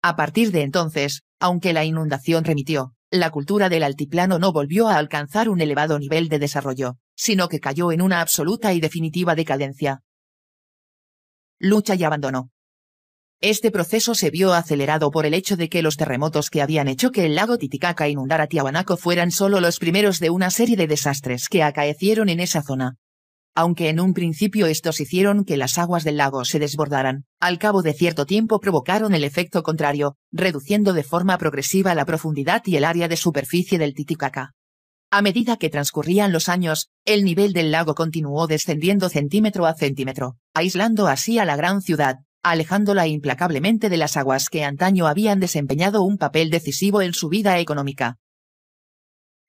A partir de entonces, aunque la inundación remitió, la cultura del altiplano no volvió a alcanzar un elevado nivel de desarrollo, sino que cayó en una absoluta y definitiva decadencia. Lucha y abandono. Este proceso se vio acelerado por el hecho de que los terremotos que habían hecho que el lago Titicaca inundara Tiahuanaco fueran solo los primeros de una serie de desastres que acaecieron en esa zona. Aunque en un principio estos hicieron que las aguas del lago se desbordaran, al cabo de cierto tiempo provocaron el efecto contrario, reduciendo de forma progresiva la profundidad y el área de superficie del Titicaca. A medida que transcurrían los años, el nivel del lago continuó descendiendo centímetro a centímetro, aislando así a la gran ciudad, alejándola implacablemente de las aguas que antaño habían desempeñado un papel decisivo en su vida económica.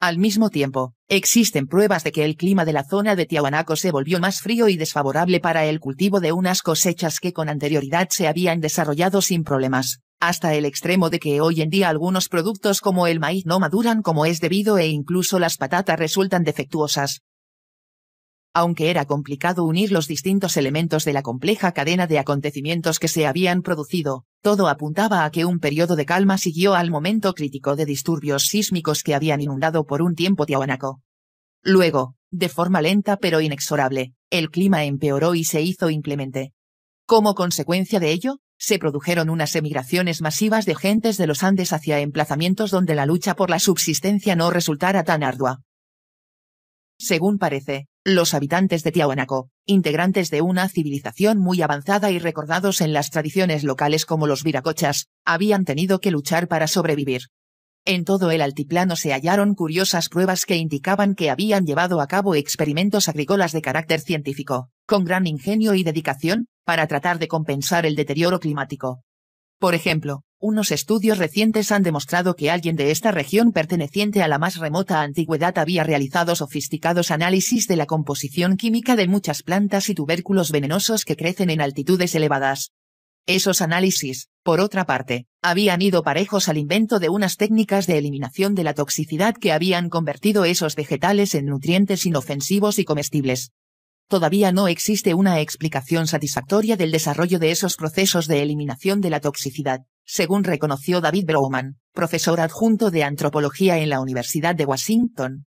Al mismo tiempo, existen pruebas de que el clima de la zona de Tiahuanaco se volvió más frío y desfavorable para el cultivo de unas cosechas que con anterioridad se habían desarrollado sin problemas hasta el extremo de que hoy en día algunos productos como el maíz no maduran como es debido e incluso las patatas resultan defectuosas. Aunque era complicado unir los distintos elementos de la compleja cadena de acontecimientos que se habían producido, todo apuntaba a que un periodo de calma siguió al momento crítico de disturbios sísmicos que habían inundado por un tiempo Tiahuanaco. Luego, de forma lenta pero inexorable, el clima empeoró y se hizo inclemente. Como consecuencia de ello, se produjeron unas emigraciones masivas de gentes de los Andes hacia emplazamientos donde la lucha por la subsistencia no resultara tan ardua. Según parece, los habitantes de Tiahuanaco, integrantes de una civilización muy avanzada y recordados en las tradiciones locales como los viracochas, habían tenido que luchar para sobrevivir. En todo el altiplano se hallaron curiosas pruebas que indicaban que habían llevado a cabo experimentos agrícolas de carácter científico, con gran ingenio y dedicación, para tratar de compensar el deterioro climático. Por ejemplo, unos estudios recientes han demostrado que alguien de esta región perteneciente a la más remota antigüedad había realizado sofisticados análisis de la composición química de muchas plantas y tubérculos venenosos que crecen en altitudes elevadas. Esos análisis, por otra parte, habían ido parejos al invento de unas técnicas de eliminación de la toxicidad que habían convertido esos vegetales en nutrientes inofensivos y comestibles. Todavía no existe una explicación satisfactoria del desarrollo de esos procesos de eliminación de la toxicidad, según reconoció David Broman, profesor adjunto de antropología en la Universidad de Washington.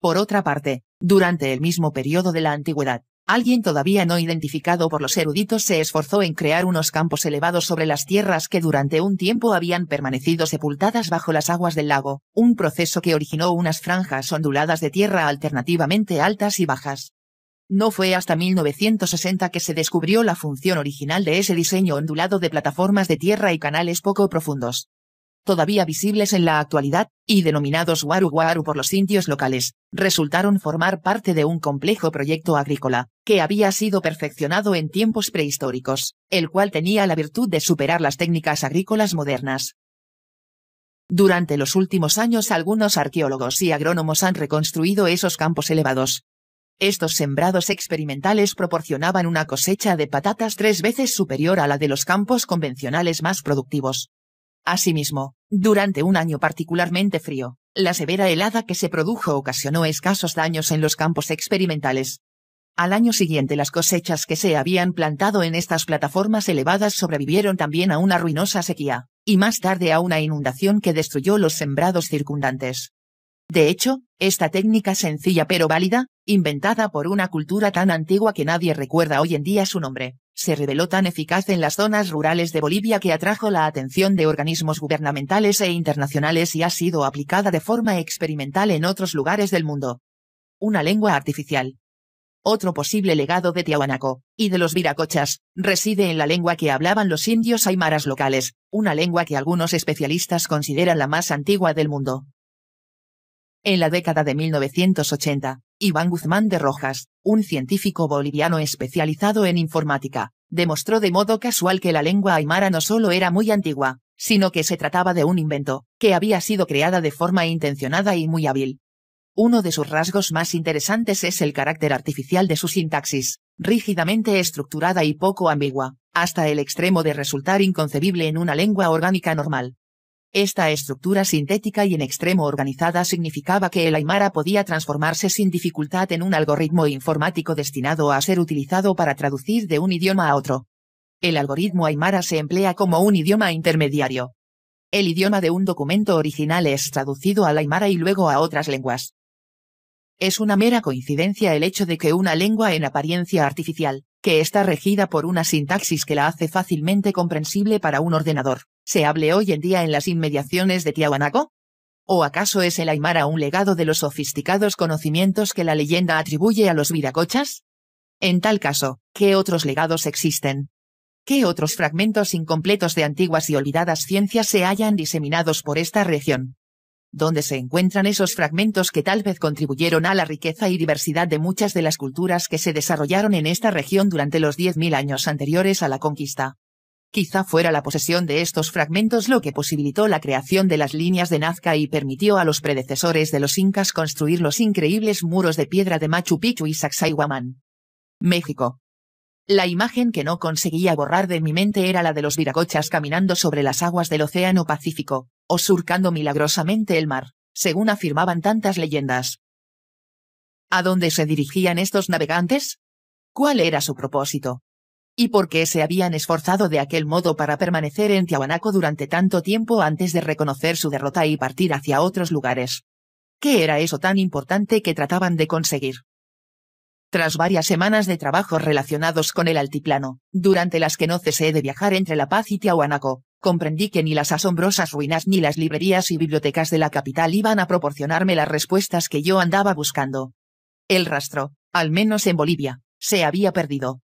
Por otra parte, durante el mismo periodo de la antigüedad, alguien todavía no identificado por los eruditos se esforzó en crear unos campos elevados sobre las tierras que durante un tiempo habían permanecido sepultadas bajo las aguas del lago, un proceso que originó unas franjas onduladas de tierra alternativamente altas y bajas. No fue hasta 1960 que se descubrió la función original de ese diseño ondulado de plataformas de tierra y canales poco profundos. Todavía visibles en la actualidad, y denominados Waru Waru por los indios locales, resultaron formar parte de un complejo proyecto agrícola, que había sido perfeccionado en tiempos prehistóricos, el cual tenía la virtud de superar las técnicas agrícolas modernas. Durante los últimos años algunos arqueólogos y agrónomos han reconstruido esos campos elevados, estos sembrados experimentales proporcionaban una cosecha de patatas tres veces superior a la de los campos convencionales más productivos. Asimismo, durante un año particularmente frío, la severa helada que se produjo ocasionó escasos daños en los campos experimentales. Al año siguiente las cosechas que se habían plantado en estas plataformas elevadas sobrevivieron también a una ruinosa sequía, y más tarde a una inundación que destruyó los sembrados circundantes. De hecho, esta técnica sencilla pero válida, inventada por una cultura tan antigua que nadie recuerda hoy en día su nombre, se reveló tan eficaz en las zonas rurales de Bolivia que atrajo la atención de organismos gubernamentales e internacionales y ha sido aplicada de forma experimental en otros lugares del mundo. Una lengua artificial. Otro posible legado de Tiahuanaco, y de los viracochas, reside en la lengua que hablaban los indios aymaras locales, una lengua que algunos especialistas consideran la más antigua del mundo. En la década de 1980, Iván Guzmán de Rojas, un científico boliviano especializado en informática, demostró de modo casual que la lengua aymara no solo era muy antigua, sino que se trataba de un invento, que había sido creada de forma intencionada y muy hábil. Uno de sus rasgos más interesantes es el carácter artificial de su sintaxis, rígidamente estructurada y poco ambigua, hasta el extremo de resultar inconcebible en una lengua orgánica normal. Esta estructura sintética y en extremo organizada significaba que el Aymara podía transformarse sin dificultad en un algoritmo informático destinado a ser utilizado para traducir de un idioma a otro. El algoritmo Aymara se emplea como un idioma intermediario. El idioma de un documento original es traducido al Aymara y luego a otras lenguas. Es una mera coincidencia el hecho de que una lengua en apariencia artificial, que está regida por una sintaxis que la hace fácilmente comprensible para un ordenador, se hable hoy en día en las inmediaciones de Tiahuanaco? ¿O acaso es el Aymara un legado de los sofisticados conocimientos que la leyenda atribuye a los viracochas? En tal caso, ¿qué otros legados existen? ¿Qué otros fragmentos incompletos de antiguas y olvidadas ciencias se hayan diseminados por esta región? ¿Dónde se encuentran esos fragmentos que tal vez contribuyeron a la riqueza y diversidad de muchas de las culturas que se desarrollaron en esta región durante los mil años anteriores a la conquista? Quizá fuera la posesión de estos fragmentos lo que posibilitó la creación de las líneas de Nazca y permitió a los predecesores de los incas construir los increíbles muros de piedra de Machu Picchu y Sacsayhuaman. México. La imagen que no conseguía borrar de mi mente era la de los viracochas caminando sobre las aguas del Océano Pacífico, o surcando milagrosamente el mar, según afirmaban tantas leyendas. ¿A dónde se dirigían estos navegantes? ¿Cuál era su propósito? y por qué se habían esforzado de aquel modo para permanecer en Tiahuanaco durante tanto tiempo antes de reconocer su derrota y partir hacia otros lugares. ¿Qué era eso tan importante que trataban de conseguir? Tras varias semanas de trabajos relacionados con el altiplano, durante las que no cesé de viajar entre La Paz y Tiahuanaco, comprendí que ni las asombrosas ruinas ni las librerías y bibliotecas de la capital iban a proporcionarme las respuestas que yo andaba buscando. El rastro, al menos en Bolivia, se había perdido.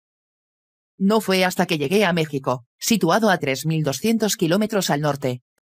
No fue hasta que llegué a México, situado a 3.200 kilómetros al norte,